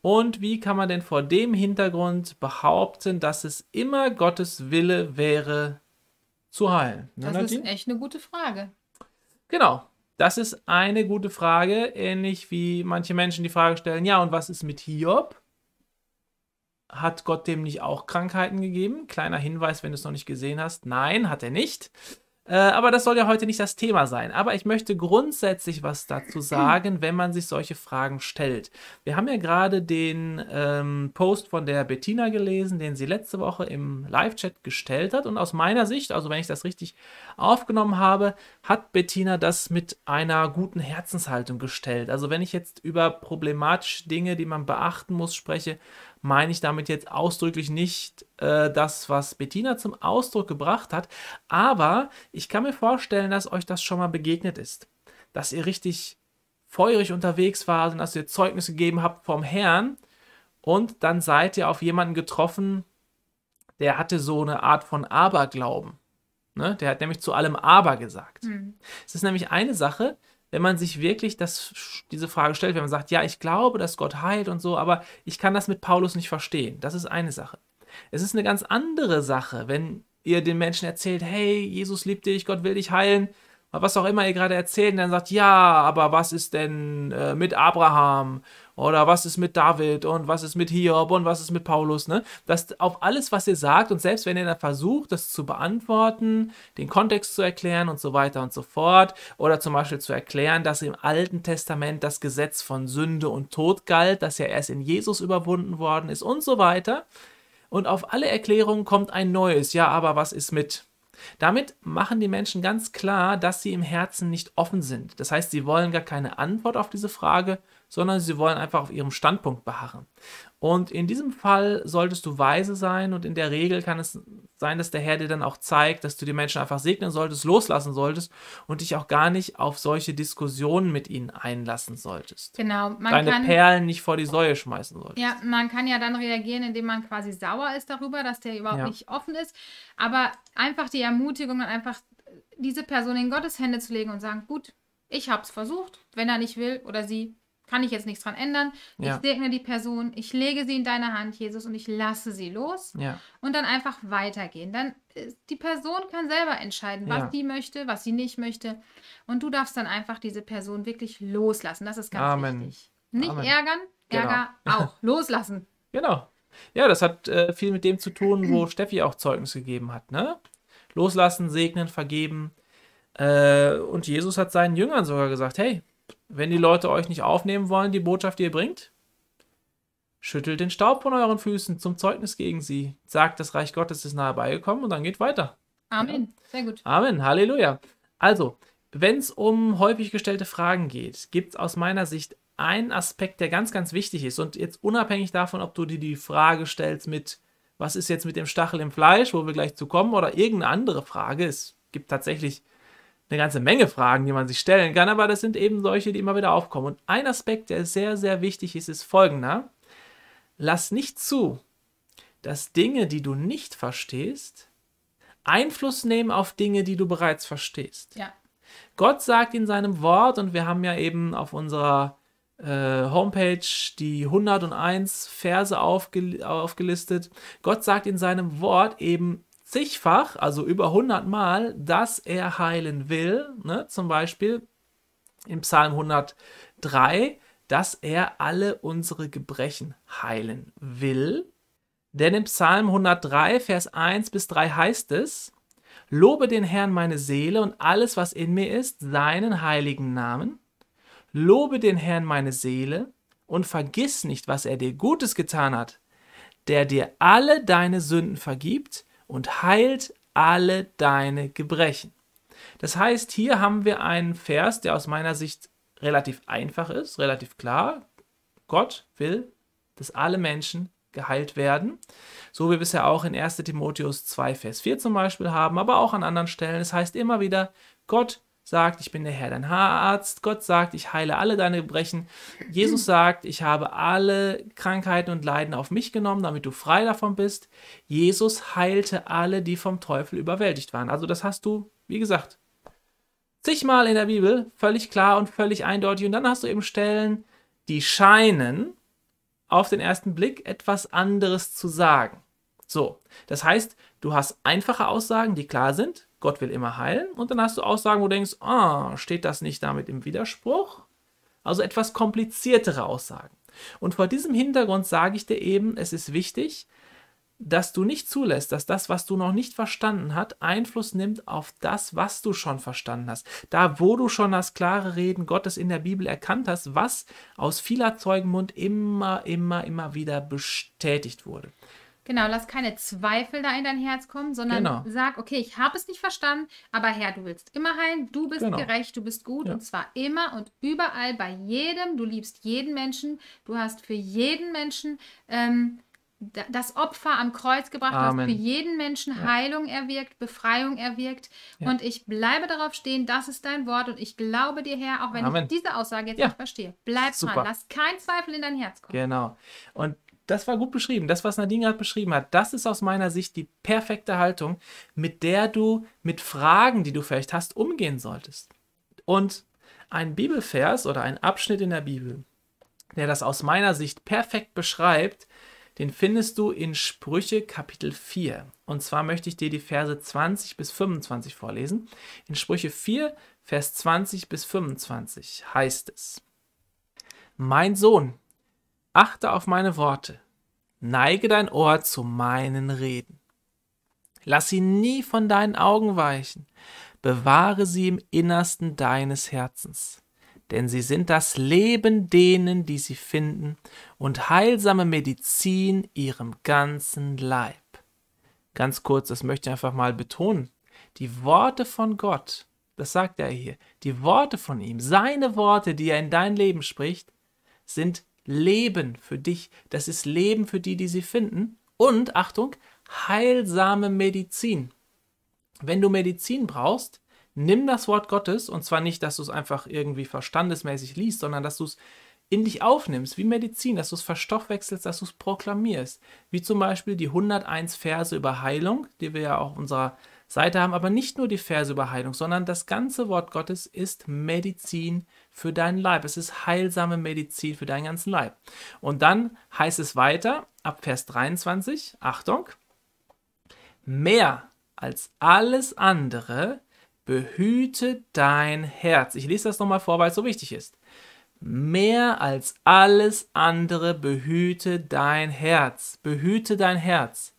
Und wie kann man denn vor dem Hintergrund behaupten, dass es immer Gottes Wille wäre, zu heilen? Ne, das Nadine? ist echt eine gute Frage. Genau, das ist eine gute Frage, ähnlich wie manche Menschen die Frage stellen, ja, und was ist mit Hiob? hat Gott dem nicht auch Krankheiten gegeben? Kleiner Hinweis, wenn du es noch nicht gesehen hast. Nein, hat er nicht. Äh, aber das soll ja heute nicht das Thema sein. Aber ich möchte grundsätzlich was dazu sagen, wenn man sich solche Fragen stellt. Wir haben ja gerade den ähm, Post von der Bettina gelesen, den sie letzte Woche im Live-Chat gestellt hat. Und aus meiner Sicht, also wenn ich das richtig aufgenommen habe, hat Bettina das mit einer guten Herzenshaltung gestellt. Also wenn ich jetzt über problematische Dinge, die man beachten muss, spreche, meine ich damit jetzt ausdrücklich nicht äh, das, was Bettina zum Ausdruck gebracht hat, aber ich kann mir vorstellen, dass euch das schon mal begegnet ist, dass ihr richtig feurig unterwegs wart und dass ihr Zeugnis gegeben habt vom Herrn und dann seid ihr auf jemanden getroffen, der hatte so eine Art von Aberglauben. Ne? Der hat nämlich zu allem Aber gesagt. Mhm. Es ist nämlich eine Sache, wenn man sich wirklich das, diese Frage stellt, wenn man sagt, ja, ich glaube, dass Gott heilt und so, aber ich kann das mit Paulus nicht verstehen. Das ist eine Sache. Es ist eine ganz andere Sache, wenn ihr den Menschen erzählt, hey, Jesus liebt dich, Gott will dich heilen, was auch immer ihr gerade erzählt, und dann sagt, ja, aber was ist denn äh, mit Abraham? Oder was ist mit David und was ist mit Hiob und was ist mit Paulus, ne? Dass auf alles, was ihr sagt und selbst wenn ihr dann versucht, das zu beantworten, den Kontext zu erklären und so weiter und so fort, oder zum Beispiel zu erklären, dass im Alten Testament das Gesetz von Sünde und Tod galt, das ja erst in Jesus überwunden worden ist und so weiter. Und auf alle Erklärungen kommt ein neues, ja, aber was ist mit? Damit machen die Menschen ganz klar, dass sie im Herzen nicht offen sind. Das heißt, sie wollen gar keine Antwort auf diese Frage, sondern sie wollen einfach auf ihrem Standpunkt beharren. Und in diesem Fall solltest du weise sein und in der Regel kann es sein, dass der Herr dir dann auch zeigt, dass du die Menschen einfach segnen solltest, loslassen solltest und dich auch gar nicht auf solche Diskussionen mit ihnen einlassen solltest. Genau. Man Deine kann, Perlen nicht vor die Säue schmeißen solltest. Ja, man kann ja dann reagieren, indem man quasi sauer ist darüber, dass der überhaupt ja. nicht offen ist. Aber einfach die Ermutigung, dann einfach diese Person in Gottes Hände zu legen und sagen, gut, ich habe es versucht, wenn er nicht will oder sie, kann ich jetzt nichts dran ändern. Ja. Ich segne die Person, ich lege sie in deine Hand, Jesus, und ich lasse sie los. Ja. Und dann einfach weitergehen. Dann äh, die Person kann selber entscheiden, was ja. die möchte, was sie nicht möchte. Und du darfst dann einfach diese Person wirklich loslassen. Das ist ganz Amen. wichtig. Nicht Amen. ärgern, genau. Ärger genau. auch. Loslassen. Genau. Ja, das hat äh, viel mit dem zu tun, wo Steffi auch Zeugnis gegeben hat, ne? Loslassen, segnen, vergeben. Äh, und Jesus hat seinen Jüngern sogar gesagt, hey, wenn die Leute euch nicht aufnehmen wollen, die Botschaft, die ihr bringt, schüttelt den Staub von euren Füßen zum Zeugnis gegen sie. Sagt, das Reich Gottes ist nahe beigekommen und dann geht weiter. Amen. Ja. Sehr gut. Amen. Halleluja. Also, wenn es um häufig gestellte Fragen geht, gibt es aus meiner Sicht einen Aspekt, der ganz, ganz wichtig ist. Und jetzt unabhängig davon, ob du dir die Frage stellst mit, was ist jetzt mit dem Stachel im Fleisch, wo wir gleich zu kommen, oder irgendeine andere Frage. Es gibt tatsächlich eine ganze Menge Fragen, die man sich stellen kann, aber das sind eben solche, die immer wieder aufkommen. Und ein Aspekt, der sehr, sehr wichtig ist, ist folgender. Lass nicht zu, dass Dinge, die du nicht verstehst, Einfluss nehmen auf Dinge, die du bereits verstehst. Ja. Gott sagt in seinem Wort, und wir haben ja eben auf unserer äh, Homepage die 101 Verse aufgel aufgelistet, Gott sagt in seinem Wort eben, zigfach, also über 100 Mal, dass er heilen will. Ne? Zum Beispiel im Psalm 103, dass er alle unsere Gebrechen heilen will. Denn im Psalm 103, Vers 1 bis 3 heißt es, Lobe den Herrn meine Seele und alles, was in mir ist, seinen heiligen Namen. Lobe den Herrn meine Seele und vergiss nicht, was er dir Gutes getan hat, der dir alle deine Sünden vergibt, und heilt alle deine Gebrechen. Das heißt, hier haben wir einen Vers, der aus meiner Sicht relativ einfach ist, relativ klar. Gott will, dass alle Menschen geheilt werden. So wie wir es ja auch in 1 Timotheus 2, Vers 4 zum Beispiel haben, aber auch an anderen Stellen. Es das heißt immer wieder, Gott sagt, ich bin der Herr dein Haararzt. Gott sagt, ich heile alle deine Gebrechen. Jesus sagt, ich habe alle Krankheiten und Leiden auf mich genommen, damit du frei davon bist. Jesus heilte alle, die vom Teufel überwältigt waren. Also das hast du, wie gesagt, zigmal in der Bibel, völlig klar und völlig eindeutig. Und dann hast du eben Stellen, die scheinen auf den ersten Blick etwas anderes zu sagen. So, das heißt, du hast einfache Aussagen, die klar sind, Gott will immer heilen. Und dann hast du Aussagen, wo du denkst, ah, steht das nicht damit im Widerspruch? Also etwas kompliziertere Aussagen. Und vor diesem Hintergrund sage ich dir eben, es ist wichtig, dass du nicht zulässt, dass das, was du noch nicht verstanden hast, Einfluss nimmt auf das, was du schon verstanden hast. Da, wo du schon das klare Reden Gottes in der Bibel erkannt hast, was aus vieler Zeugenmund immer, immer, immer wieder bestätigt wurde. Genau, lass keine Zweifel da in dein Herz kommen, sondern genau. sag, okay, ich habe es nicht verstanden, aber Herr, du willst immer heilen, du bist genau. gerecht, du bist gut ja. und zwar immer und überall bei jedem. Du liebst jeden Menschen, du hast für jeden Menschen ähm, das Opfer am Kreuz gebracht, Amen. du hast für jeden Menschen ja. Heilung erwirkt, Befreiung erwirkt. Ja. Und ich bleibe darauf stehen, das ist dein Wort und ich glaube dir, Herr, auch wenn Amen. ich diese Aussage jetzt nicht verstehe. Bleib Super. dran, lass keinen Zweifel in dein Herz kommen. Genau. Und das war gut beschrieben. Das, was Nadine gerade beschrieben hat, das ist aus meiner Sicht die perfekte Haltung, mit der du mit Fragen, die du vielleicht hast, umgehen solltest. Und ein Bibelvers oder ein Abschnitt in der Bibel, der das aus meiner Sicht perfekt beschreibt, den findest du in Sprüche Kapitel 4. Und zwar möchte ich dir die Verse 20 bis 25 vorlesen. In Sprüche 4, Vers 20 bis 25 heißt es, Mein Sohn, Achte auf meine Worte. Neige dein Ohr zu meinen Reden. Lass sie nie von deinen Augen weichen. Bewahre sie im Innersten deines Herzens. Denn sie sind das Leben denen, die sie finden, und heilsame Medizin ihrem ganzen Leib. Ganz kurz, das möchte ich einfach mal betonen. Die Worte von Gott, das sagt er hier, die Worte von ihm, seine Worte, die er in dein Leben spricht, sind Leben für dich. Das ist Leben für die, die sie finden. Und Achtung, heilsame Medizin. Wenn du Medizin brauchst, nimm das Wort Gottes und zwar nicht, dass du es einfach irgendwie verstandesmäßig liest, sondern dass du es in dich aufnimmst, wie Medizin, dass du es verstoffwechselst, dass du es proklamierst. Wie zum Beispiel die 101 Verse über Heilung, die wir ja auf unserer Seite haben, aber nicht nur die Verse über Heilung, sondern das ganze Wort Gottes ist Medizin für deinen Leib. Es ist heilsame Medizin für deinen ganzen Leib. Und dann heißt es weiter, ab Vers 23, Achtung, mehr als alles andere behüte dein Herz. Ich lese das nochmal vor, weil es so wichtig ist. Mehr als alles andere behüte dein Herz. Behüte dein Herz.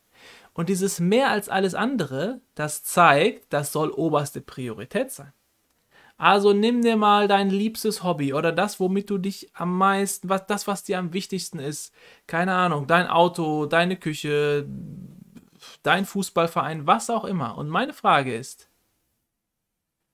Und dieses mehr als alles andere, das zeigt, das soll oberste Priorität sein. Also nimm dir mal dein liebstes Hobby oder das, womit du dich am meisten, was, das, was dir am wichtigsten ist. Keine Ahnung, dein Auto, deine Küche, dein Fußballverein, was auch immer. Und meine Frage ist,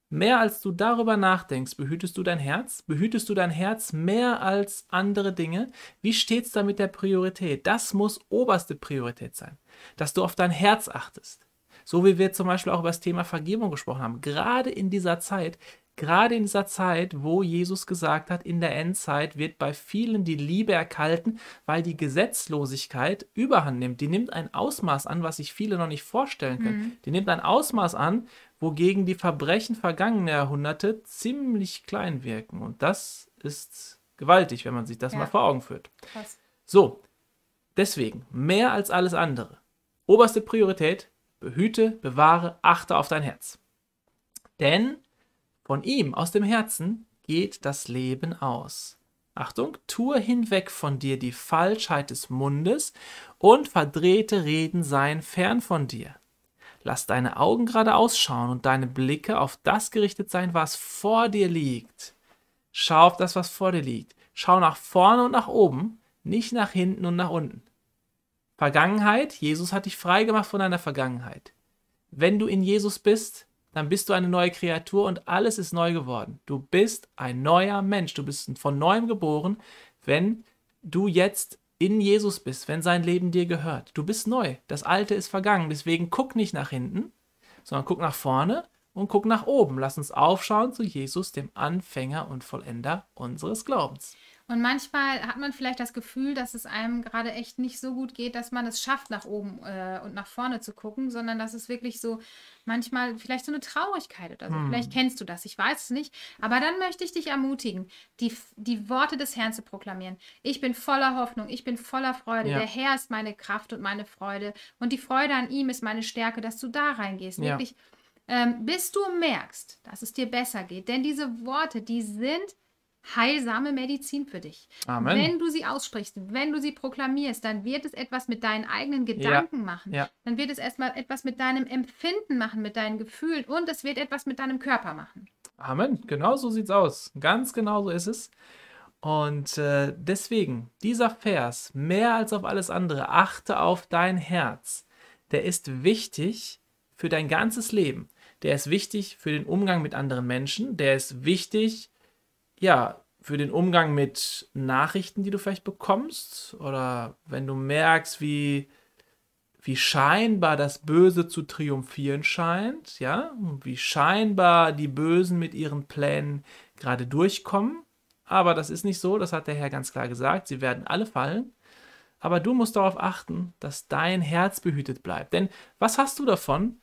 mehr als du darüber nachdenkst, behütest du dein Herz? Behütest du dein Herz mehr als andere Dinge? Wie steht es da mit der Priorität? Das muss oberste Priorität sein, dass du auf dein Herz achtest. So wie wir zum Beispiel auch über das Thema Vergebung gesprochen haben. Gerade in dieser Zeit gerade in dieser Zeit, wo Jesus gesagt hat, in der Endzeit wird bei vielen die Liebe erkalten, weil die Gesetzlosigkeit überhand nimmt. Die nimmt ein Ausmaß an, was sich viele noch nicht vorstellen können. Mhm. Die nimmt ein Ausmaß an, wogegen die Verbrechen vergangener Jahrhunderte ziemlich klein wirken. Und das ist gewaltig, wenn man sich das ja. mal vor Augen führt. Krass. So, deswegen, mehr als alles andere. Oberste Priorität, behüte, bewahre, achte auf dein Herz. Denn von ihm, aus dem Herzen, geht das Leben aus. Achtung, tue hinweg von dir die Falschheit des Mundes und verdrehte Reden seien fern von dir. Lass deine Augen gerade ausschauen und deine Blicke auf das gerichtet sein, was vor dir liegt. Schau auf das, was vor dir liegt. Schau nach vorne und nach oben, nicht nach hinten und nach unten. Vergangenheit, Jesus hat dich freigemacht von deiner Vergangenheit. Wenn du in Jesus bist, dann bist du eine neue Kreatur und alles ist neu geworden. Du bist ein neuer Mensch, du bist von neuem geboren, wenn du jetzt in Jesus bist, wenn sein Leben dir gehört. Du bist neu, das Alte ist vergangen, deswegen guck nicht nach hinten, sondern guck nach vorne und guck nach oben. Lass uns aufschauen zu Jesus, dem Anfänger und Vollender unseres Glaubens. Und manchmal hat man vielleicht das Gefühl, dass es einem gerade echt nicht so gut geht, dass man es schafft, nach oben äh, und nach vorne zu gucken, sondern dass es wirklich so manchmal vielleicht so eine Traurigkeit oder so. Hm. Vielleicht kennst du das, ich weiß es nicht. Aber dann möchte ich dich ermutigen, die, die Worte des Herrn zu proklamieren. Ich bin voller Hoffnung, ich bin voller Freude. Ja. Der Herr ist meine Kraft und meine Freude. Und die Freude an ihm ist meine Stärke, dass du da reingehst. Ja. Wirklich, ähm, bis du merkst, dass es dir besser geht. Denn diese Worte, die sind heilsame Medizin für dich. Amen. Wenn du sie aussprichst, wenn du sie proklamierst, dann wird es etwas mit deinen eigenen Gedanken ja. machen. Ja. Dann wird es erstmal etwas mit deinem Empfinden machen, mit deinen Gefühlen und es wird etwas mit deinem Körper machen. Amen. Genau so sieht's aus. Ganz genau so ist es. Und äh, deswegen, dieser Vers, mehr als auf alles andere, achte auf dein Herz. Der ist wichtig für dein ganzes Leben. Der ist wichtig für den Umgang mit anderen Menschen. Der ist wichtig ja, für den Umgang mit Nachrichten, die du vielleicht bekommst? Oder wenn du merkst, wie, wie scheinbar das Böse zu triumphieren scheint, ja, wie scheinbar die Bösen mit ihren Plänen gerade durchkommen. Aber das ist nicht so, das hat der Herr ganz klar gesagt, sie werden alle fallen. Aber du musst darauf achten, dass dein Herz behütet bleibt. Denn was hast du davon,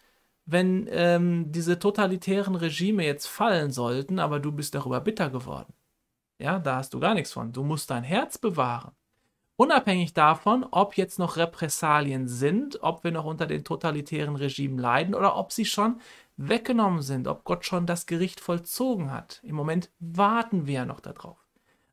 wenn ähm, diese totalitären Regime jetzt fallen sollten, aber du bist darüber bitter geworden. Ja, da hast du gar nichts von. Du musst dein Herz bewahren. Unabhängig davon, ob jetzt noch Repressalien sind, ob wir noch unter den totalitären Regimen leiden oder ob sie schon weggenommen sind, ob Gott schon das Gericht vollzogen hat. Im Moment warten wir ja noch darauf.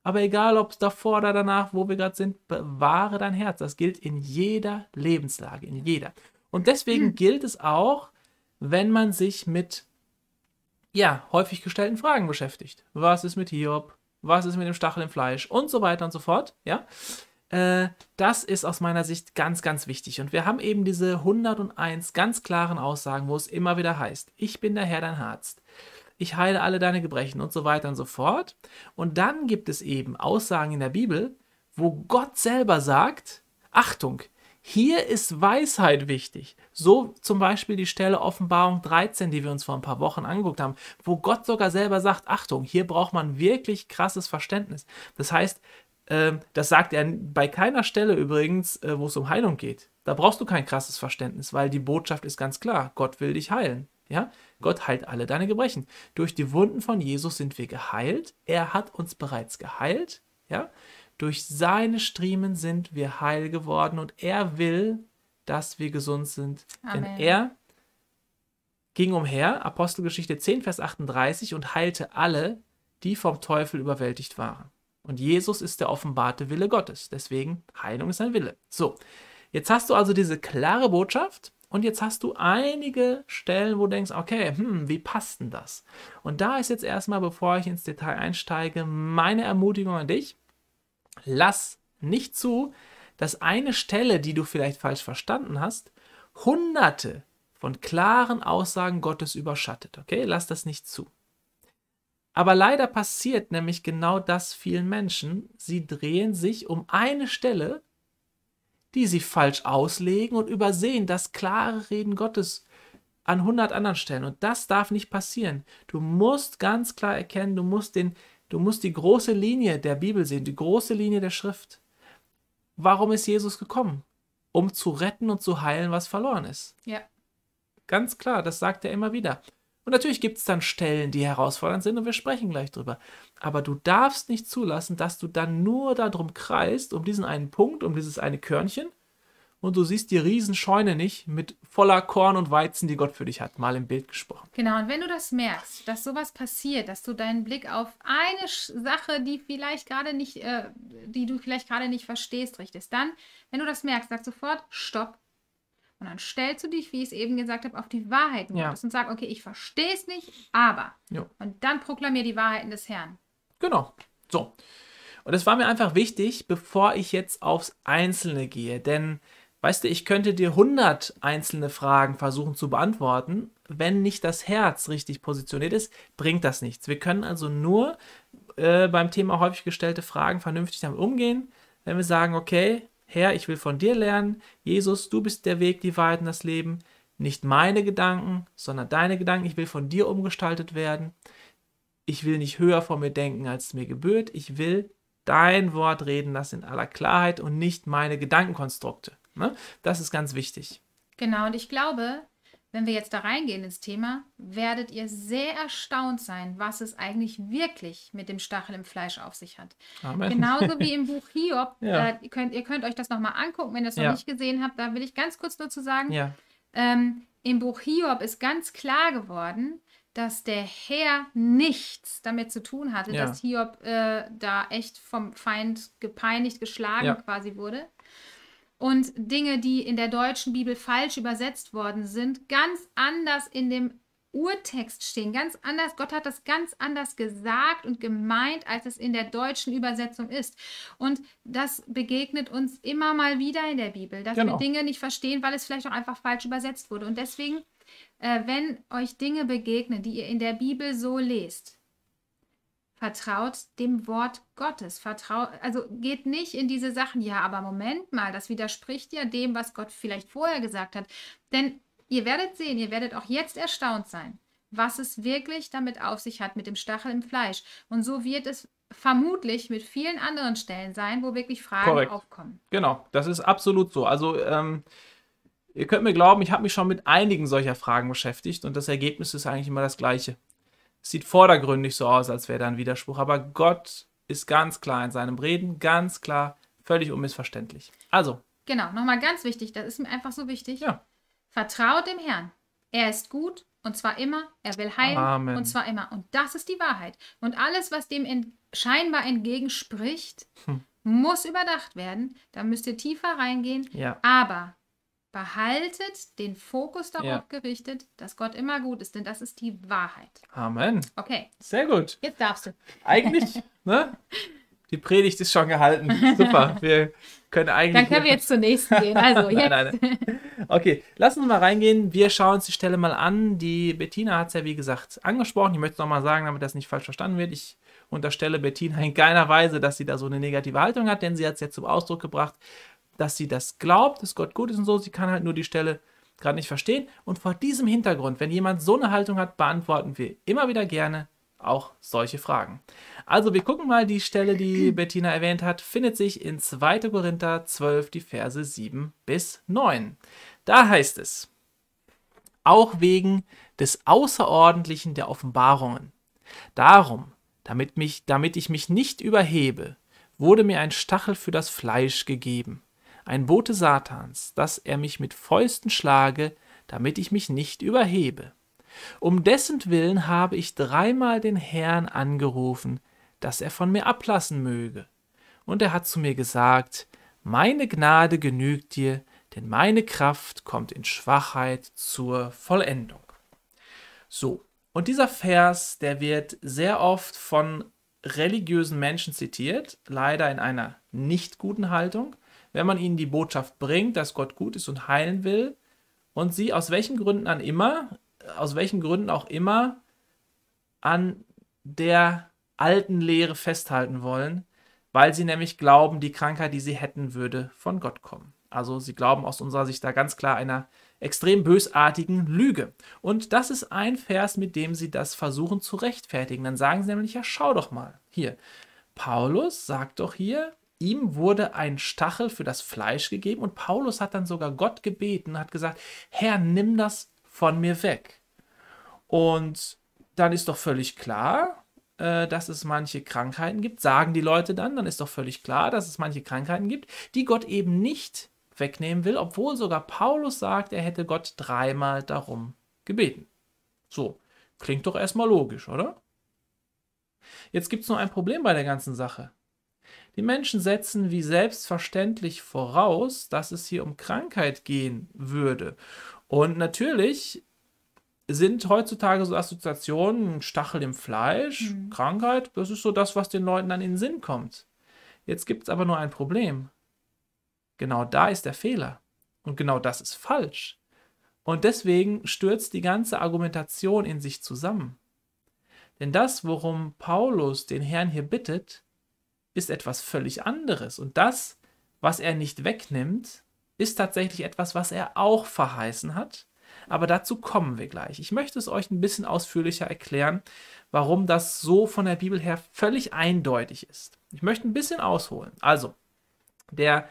Aber egal, ob es davor oder danach, wo wir gerade sind, bewahre dein Herz. Das gilt in jeder Lebenslage, in jeder. Und deswegen hm. gilt es auch, wenn man sich mit ja, häufig gestellten Fragen beschäftigt. Was ist mit Hiob? Was ist mit dem Stachel im Fleisch? Und so weiter und so fort. Ja, äh, das ist aus meiner Sicht ganz, ganz wichtig. Und wir haben eben diese 101 ganz klaren Aussagen, wo es immer wieder heißt: Ich bin der Herr, dein Arzt. Ich heile alle deine Gebrechen und so weiter und so fort. Und dann gibt es eben Aussagen in der Bibel, wo Gott selber sagt: Achtung, hier ist Weisheit wichtig. So zum Beispiel die Stelle Offenbarung 13, die wir uns vor ein paar Wochen angeguckt haben, wo Gott sogar selber sagt, Achtung, hier braucht man wirklich krasses Verständnis. Das heißt, ähm, das sagt er bei keiner Stelle übrigens, äh, wo es um Heilung geht. Da brauchst du kein krasses Verständnis, weil die Botschaft ist ganz klar, Gott will dich heilen. Ja? Gott heilt alle deine Gebrechen. Durch die Wunden von Jesus sind wir geheilt. Er hat uns bereits geheilt. Ja? Durch seine Striemen sind wir heil geworden und er will, dass wir gesund sind. Amen. Denn er ging umher, Apostelgeschichte 10, Vers 38, und heilte alle, die vom Teufel überwältigt waren. Und Jesus ist der offenbarte Wille Gottes. Deswegen Heilung ist ein Wille. So, jetzt hast du also diese klare Botschaft und jetzt hast du einige Stellen, wo du denkst, okay, hm, wie passt denn das? Und da ist jetzt erstmal, bevor ich ins Detail einsteige, meine Ermutigung an dich. Lass nicht zu, dass eine Stelle, die du vielleicht falsch verstanden hast, hunderte von klaren Aussagen Gottes überschattet. Okay, lass das nicht zu. Aber leider passiert nämlich genau das vielen Menschen. Sie drehen sich um eine Stelle, die sie falsch auslegen und übersehen das klare Reden Gottes an hundert anderen Stellen. Und das darf nicht passieren. Du musst ganz klar erkennen, du musst den Du musst die große Linie der Bibel sehen, die große Linie der Schrift. Warum ist Jesus gekommen? Um zu retten und zu heilen, was verloren ist. Ja. Ganz klar, das sagt er immer wieder. Und natürlich gibt es dann Stellen, die herausfordernd sind und wir sprechen gleich drüber. Aber du darfst nicht zulassen, dass du dann nur darum kreist, um diesen einen Punkt, um dieses eine Körnchen und du siehst die Riesenscheune nicht mit voller Korn und Weizen, die Gott für dich hat, mal im Bild gesprochen. Genau, und wenn du das merkst, dass sowas passiert, dass du deinen Blick auf eine Sache, die vielleicht gerade nicht, äh, die du vielleicht gerade nicht verstehst, richtest, dann, wenn du das merkst, sag sofort, stopp, und dann stellst du dich, wie ich es eben gesagt habe, auf die Wahrheiten ja. Gottes und sag, okay, ich verstehe es nicht, aber. Jo. Und dann proklamier die Wahrheiten des Herrn. Genau. So. Und es war mir einfach wichtig, bevor ich jetzt aufs Einzelne gehe, denn Weißt du, ich könnte dir 100 einzelne Fragen versuchen zu beantworten. Wenn nicht das Herz richtig positioniert ist, bringt das nichts. Wir können also nur äh, beim Thema häufig gestellte Fragen vernünftig damit umgehen, wenn wir sagen, okay, Herr, ich will von dir lernen. Jesus, du bist der Weg, die Wahrheit und das Leben. Nicht meine Gedanken, sondern deine Gedanken. Ich will von dir umgestaltet werden. Ich will nicht höher von mir denken, als es mir gebührt. Ich will dein Wort reden lassen in aller Klarheit und nicht meine Gedankenkonstrukte. Ne? Das ist ganz wichtig. Genau, und ich glaube, wenn wir jetzt da reingehen ins Thema, werdet ihr sehr erstaunt sein, was es eigentlich wirklich mit dem Stachel im Fleisch auf sich hat. Amen. Genauso wie im Buch Hiob. ja. äh, ihr, könnt, ihr, könnt, euch das nochmal angucken, wenn ihr das noch ja. nicht gesehen habt. Da will ich ganz kurz nur zu sagen, ja. ähm, im Buch Hiob ist ganz klar geworden, dass der Herr nichts damit zu tun hatte, dass Hiob äh, da echt vom Feind gepeinigt, geschlagen quasi wurde und Dinge, die in der deutschen Bibel falsch übersetzt worden sind, ganz anders in dem Urtext stehen, ganz anders. Gott hat das ganz anders gesagt und gemeint, als es in der deutschen Übersetzung ist. Und das begegnet uns immer mal wieder in der Bibel, dass genau. wir Dinge nicht verstehen, weil es vielleicht auch einfach falsch übersetzt wurde. Und deswegen, äh, wenn euch Dinge begegnen, die ihr in der Bibel so lest, Vertraut dem Wort Gottes. Vertraut, also geht nicht in diese Sachen, ja, aber Moment mal, das widerspricht ja dem, was Gott vielleicht vorher gesagt hat. Denn ihr werdet sehen, ihr werdet auch jetzt erstaunt sein, was es wirklich damit auf sich hat mit dem Stachel im Fleisch. Und so wird es vermutlich mit vielen anderen Stellen sein, wo wirklich Fragen Korrekt. aufkommen. Genau, das ist absolut so. Also ähm, ihr könnt mir glauben, ich habe mich schon mit einigen solcher Fragen beschäftigt und das Ergebnis ist eigentlich immer das gleiche sieht vordergründig so aus, als wäre da ein Widerspruch, aber Gott ist ganz klar in seinem Reden, ganz klar, völlig unmissverständlich. Also. Genau, nochmal ganz wichtig, das ist mir einfach so wichtig. Ja. Vertraut dem Herrn. Er ist gut und zwar immer, er will heilen Amen. und zwar immer. Und das ist die Wahrheit. Und alles, was dem in, scheinbar entgegenspricht, hm. muss überdacht werden. Da müsst ihr tiefer reingehen. Ja. Aber Behaltet den Fokus darauf ja. gerichtet, dass Gott immer gut ist, denn das ist die Wahrheit. Amen. Okay. Sehr gut. Jetzt darfst du. Eigentlich, ne? Die Predigt ist schon gehalten. Super. Wir können eigentlich. Dann können wir jetzt zur nächsten gehen. Also jetzt. nein, nein. Okay, lass uns mal reingehen. Wir schauen uns die Stelle mal an. Die Bettina hat es ja, wie gesagt, angesprochen. Ich möchte es nochmal sagen, damit das nicht falsch verstanden wird. Ich unterstelle Bettina in keiner Weise, dass sie da so eine negative Haltung hat, denn sie hat es ja zum Ausdruck gebracht, dass sie das glaubt, dass Gott gut ist und so. Sie kann halt nur die Stelle gerade nicht verstehen. Und vor diesem Hintergrund, wenn jemand so eine Haltung hat, beantworten wir immer wieder gerne auch solche Fragen. Also wir gucken mal, die Stelle, die Bettina erwähnt hat, findet sich in 2. Korinther 12, die Verse 7 bis 9. Da heißt es, auch wegen des Außerordentlichen der Offenbarungen. Darum, damit, mich, damit ich mich nicht überhebe, wurde mir ein Stachel für das Fleisch gegeben, ein Bote Satans, dass er mich mit Fäusten schlage, damit ich mich nicht überhebe. Um dessen Willen habe ich dreimal den Herrn angerufen, dass er von mir ablassen möge. Und er hat zu mir gesagt, meine Gnade genügt dir, denn meine Kraft kommt in Schwachheit zur Vollendung. So, und dieser Vers, der wird sehr oft von religiösen Menschen zitiert, leider in einer nicht guten Haltung wenn man ihnen die Botschaft bringt, dass Gott gut ist und heilen will und sie aus welchen Gründen an immer, aus welchen Gründen auch immer an der alten Lehre festhalten wollen, weil sie nämlich glauben, die Krankheit, die sie hätten, würde von Gott kommen. Also sie glauben aus unserer Sicht da ganz klar einer extrem bösartigen Lüge. Und das ist ein Vers, mit dem sie das versuchen zu rechtfertigen. Dann sagen sie nämlich, ja, schau doch mal hier. Paulus sagt doch hier, ihm wurde ein Stachel für das Fleisch gegeben und Paulus hat dann sogar Gott gebeten, hat gesagt, Herr, nimm das von mir weg. Und dann ist doch völlig klar, äh, dass es manche Krankheiten gibt, sagen die Leute dann, dann ist doch völlig klar, dass es manche Krankheiten gibt, die Gott eben nicht wegnehmen will, obwohl sogar Paulus sagt, er hätte Gott dreimal darum gebeten. So, klingt doch erstmal logisch, oder? Jetzt gibt es nur ein Problem bei der ganzen Sache. Die Menschen setzen wie selbstverständlich voraus, dass es hier um Krankheit gehen würde. Und natürlich sind heutzutage so Assoziationen, Stachel im Fleisch, mhm. Krankheit, das ist so das, was den Leuten dann in den Sinn kommt. Jetzt gibt es aber nur ein Problem. Genau da ist der Fehler. Und genau das ist falsch. Und deswegen stürzt die ganze Argumentation in sich zusammen. Denn das, worum Paulus den Herrn hier bittet, ist etwas völlig anderes. Und das, was er nicht wegnimmt, ist tatsächlich etwas, was er auch verheißen hat. Aber dazu kommen wir gleich. Ich möchte es euch ein bisschen ausführlicher erklären, warum das so von der Bibel her völlig eindeutig ist. Ich möchte ein bisschen ausholen. Also, der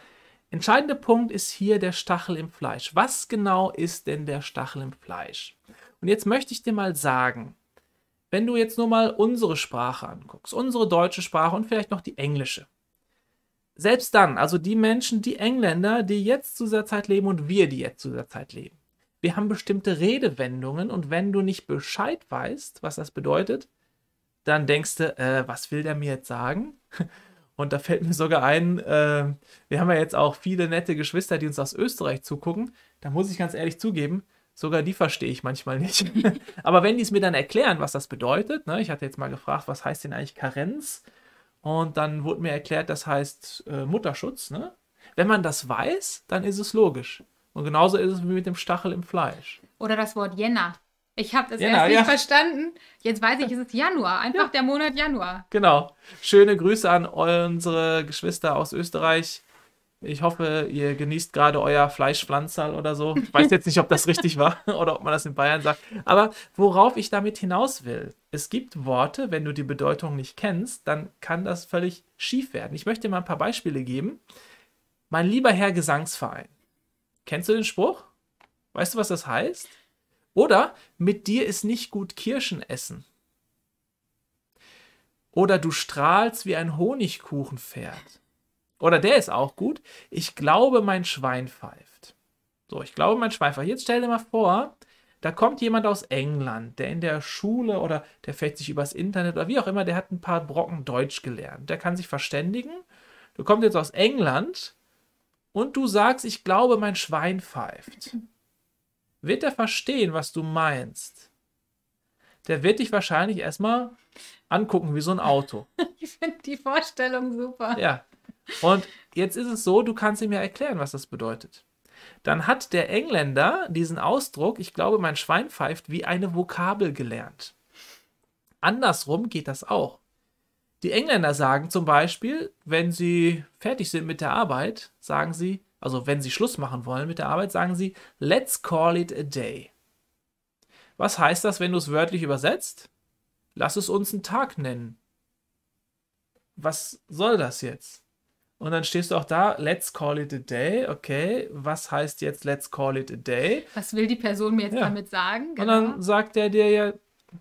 entscheidende Punkt ist hier der Stachel im Fleisch. Was genau ist denn der Stachel im Fleisch? Und jetzt möchte ich dir mal sagen, wenn du jetzt nur mal unsere Sprache anguckst, unsere deutsche Sprache und vielleicht noch die englische. Selbst dann, also die Menschen, die Engländer, die jetzt zu dieser Zeit leben und wir, die jetzt zu dieser Zeit leben. Wir haben bestimmte Redewendungen und wenn du nicht Bescheid weißt, was das bedeutet, dann denkst du, äh, was will der mir jetzt sagen? Und da fällt mir sogar ein, äh, wir haben ja jetzt auch viele nette Geschwister, die uns aus Österreich zugucken. Da muss ich ganz ehrlich zugeben, sogar die verstehe ich manchmal nicht. Aber wenn die es mir dann erklären, was das bedeutet, ne, ich hatte jetzt mal gefragt, was heißt denn eigentlich Karenz? Und dann wurde mir erklärt, das heißt äh, Mutterschutz. Ne? Wenn man das weiß, dann ist es logisch. Und genauso ist es wie mit dem Stachel im Fleisch. Oder das Wort Jänner. Ich habe das Jänner, erst nicht ja. verstanden. Jetzt weiß ich, es ist Januar. Einfach ja. der Monat Januar. Genau. Schöne Grüße an unsere Geschwister aus Österreich. Ich hoffe, ihr genießt gerade euer Fleischpflanzerl oder so. Ich weiß jetzt nicht, ob das richtig war oder ob man das in Bayern sagt. Aber worauf ich damit hinaus will, es gibt Worte, wenn du die Bedeutung nicht kennst, dann kann das völlig schief werden. Ich möchte dir mal ein paar Beispiele geben. Mein lieber Herr Gesangsverein. Kennst du den Spruch? Weißt du, was das heißt? Oder mit dir ist nicht gut Kirschen essen. Oder du strahlst wie ein Honigkuchenpferd. Oder der ist auch gut. Ich glaube, mein Schwein pfeift. So, ich glaube, mein Schwein pfeift. Jetzt stell dir mal vor, da kommt jemand aus England, der in der Schule oder der fällt sich übers Internet oder wie auch immer, der hat ein paar Brocken Deutsch gelernt. Der kann sich verständigen. Du kommst jetzt aus England und du sagst, ich glaube, mein Schwein pfeift. Wird er verstehen, was du meinst? Der wird dich wahrscheinlich erstmal angucken wie so ein Auto. Ich finde die Vorstellung super. Ja, und jetzt ist es so, du kannst ihm ja erklären, was das bedeutet. Dann hat der Engländer diesen Ausdruck, ich glaube, mein Schwein pfeift, wie eine Vokabel gelernt. Andersrum geht das auch. Die Engländer sagen zum Beispiel, wenn sie fertig sind mit der Arbeit, sagen sie, also wenn sie Schluss machen wollen mit der Arbeit, sagen sie, let's call it a day. Was heißt das, wenn du es wörtlich übersetzt? Lass es uns einen Tag nennen. Was soll das jetzt? Und dann stehst du auch da, let's call it a day. Okay, was heißt jetzt let's call it a day? Was will die Person mir jetzt ja. damit sagen? Genau. Und dann genau. sagt er dir ja,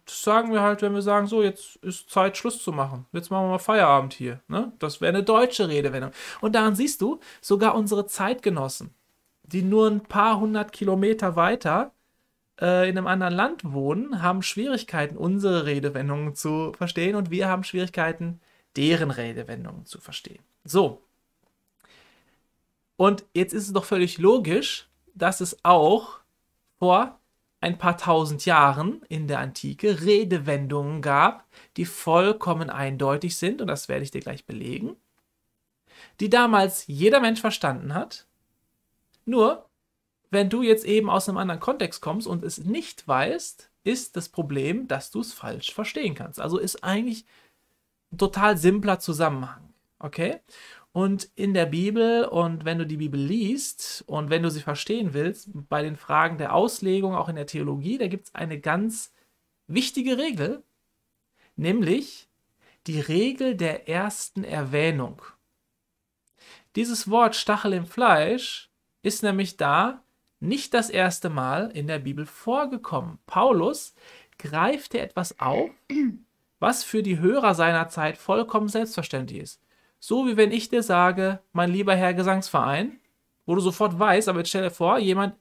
das sagen wir halt, wenn wir sagen, so, jetzt ist Zeit, Schluss zu machen. Jetzt machen wir mal Feierabend hier. Ne? Das wäre eine deutsche Redewendung. Und daran siehst du, sogar unsere Zeitgenossen, die nur ein paar hundert Kilometer weiter äh, in einem anderen Land wohnen, haben Schwierigkeiten, unsere Redewendungen zu verstehen und wir haben Schwierigkeiten, deren Redewendungen zu verstehen. So, und jetzt ist es doch völlig logisch, dass es auch vor ein paar tausend Jahren in der Antike Redewendungen gab, die vollkommen eindeutig sind, und das werde ich dir gleich belegen, die damals jeder Mensch verstanden hat. Nur, wenn du jetzt eben aus einem anderen Kontext kommst und es nicht weißt, ist das Problem, dass du es falsch verstehen kannst. Also ist eigentlich ein total simpler Zusammenhang. Okay? Und in der Bibel und wenn du die Bibel liest und wenn du sie verstehen willst, bei den Fragen der Auslegung, auch in der Theologie, da gibt es eine ganz wichtige Regel, nämlich die Regel der ersten Erwähnung. Dieses Wort Stachel im Fleisch ist nämlich da nicht das erste Mal in der Bibel vorgekommen. Paulus greift dir etwas auf, was für die Hörer seiner Zeit vollkommen selbstverständlich ist. So wie wenn ich dir sage, mein lieber Herr Gesangsverein, wo du sofort weißt, aber jetzt stell dir vor, jemand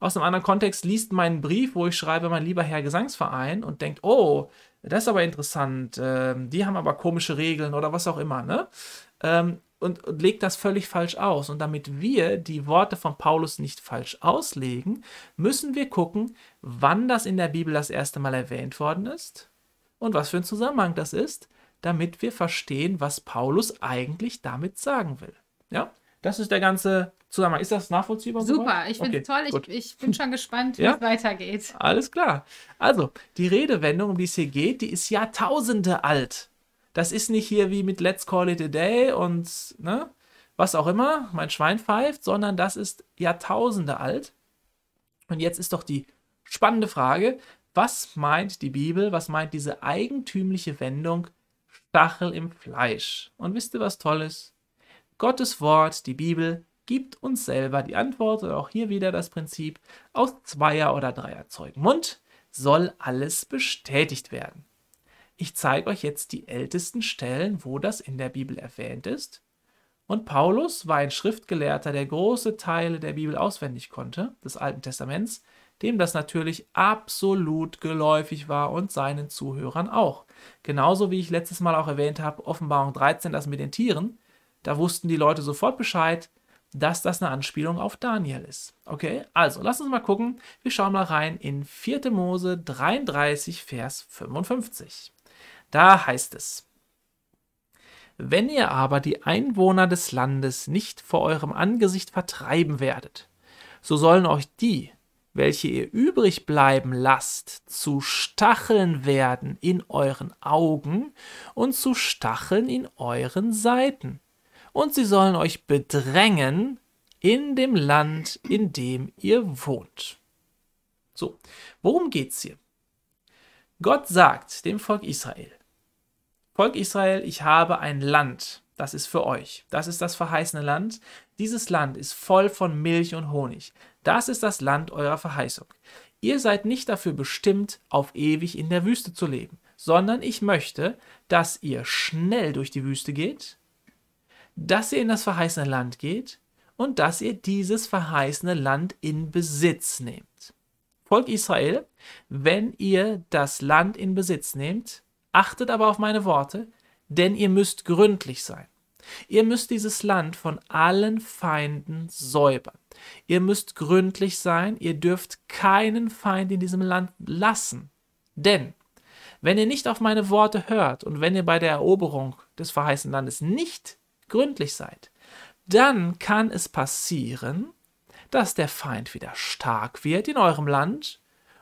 aus einem anderen Kontext liest meinen Brief, wo ich schreibe, mein lieber Herr Gesangsverein und denkt, oh, das ist aber interessant, ähm, die haben aber komische Regeln oder was auch immer, ne? Ähm, und, und legt das völlig falsch aus. Und damit wir die Worte von Paulus nicht falsch auslegen, müssen wir gucken, wann das in der Bibel das erste Mal erwähnt worden ist und was für ein Zusammenhang das ist damit wir verstehen, was Paulus eigentlich damit sagen will. Ja, das ist der ganze Zusammenhang. Ist das nachvollziehbar? Super, ich finde es okay, toll. Ich, ich, bin schon gespannt, wie ja? es weitergeht. Alles klar. Also, die Redewendung, um die es hier geht, die ist Jahrtausende alt. Das ist nicht hier wie mit Let's Call It a Day und ne, was auch immer, mein Schwein pfeift, sondern das ist Jahrtausende alt. Und jetzt ist doch die spannende Frage, was meint die Bibel, was meint diese eigentümliche Wendung Stachel im Fleisch. Und wisst ihr was Tolles? Gottes Wort, die Bibel, gibt uns selber die Antwort und auch hier wieder das Prinzip aus Zweier- oder Dreierzeugen. Und soll alles bestätigt werden. Ich zeige euch jetzt die ältesten Stellen, wo das in der Bibel erwähnt ist. Und Paulus war ein Schriftgelehrter, der große Teile der Bibel auswendig konnte, des Alten Testaments dem das natürlich absolut geläufig war und seinen Zuhörern auch. Genauso wie ich letztes Mal auch erwähnt habe, Offenbarung 13, das mit den Tieren, da wussten die Leute sofort Bescheid, dass das eine Anspielung auf Daniel ist. Okay, also lass uns mal gucken. Wir schauen mal rein in 4. Mose 33, Vers 55. Da heißt es, wenn ihr aber die Einwohner des Landes nicht vor eurem Angesicht vertreiben werdet, so sollen euch die, welche ihr übrig bleiben lasst, zu Stacheln werden in euren Augen und zu Stacheln in euren Seiten. Und sie sollen euch bedrängen in dem Land, in dem ihr wohnt. So, worum geht's hier? Gott sagt dem Volk Israel: Volk Israel, ich habe ein Land, das ist für euch. Das ist das verheißene Land. Dieses Land ist voll von Milch und Honig. Das ist das Land eurer Verheißung. Ihr seid nicht dafür bestimmt, auf ewig in der Wüste zu leben, sondern ich möchte, dass ihr schnell durch die Wüste geht, dass ihr in das verheißene Land geht und dass ihr dieses verheißene Land in Besitz nehmt. Volk Israel, wenn ihr das Land in Besitz nehmt, achtet aber auf meine Worte, denn ihr müsst gründlich sein. Ihr müsst dieses Land von allen Feinden säubern. Ihr müsst gründlich sein, ihr dürft keinen Feind in diesem Land lassen. Denn wenn ihr nicht auf meine Worte hört und wenn ihr bei der Eroberung des verheißenen Landes nicht gründlich seid, dann kann es passieren, dass der Feind wieder stark wird in eurem Land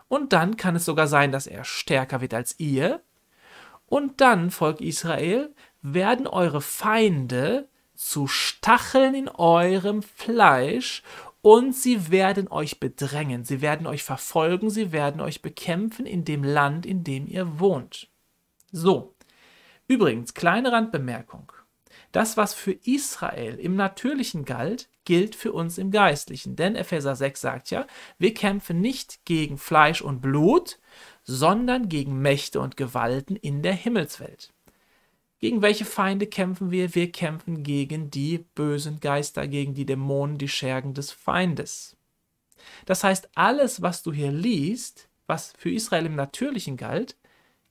und dann kann es sogar sein, dass er stärker wird als ihr. Und dann, Volk Israel, werden eure Feinde zu Stacheln in eurem Fleisch und sie werden euch bedrängen, sie werden euch verfolgen, sie werden euch bekämpfen in dem Land, in dem ihr wohnt. So, übrigens, kleine Randbemerkung. Das, was für Israel im Natürlichen galt, gilt für uns im Geistlichen. Denn Epheser 6 sagt ja, wir kämpfen nicht gegen Fleisch und Blut, sondern gegen Mächte und Gewalten in der Himmelswelt. Gegen welche Feinde kämpfen wir? Wir kämpfen gegen die bösen Geister, gegen die Dämonen, die Schergen des Feindes. Das heißt, alles, was du hier liest, was für Israel im Natürlichen galt,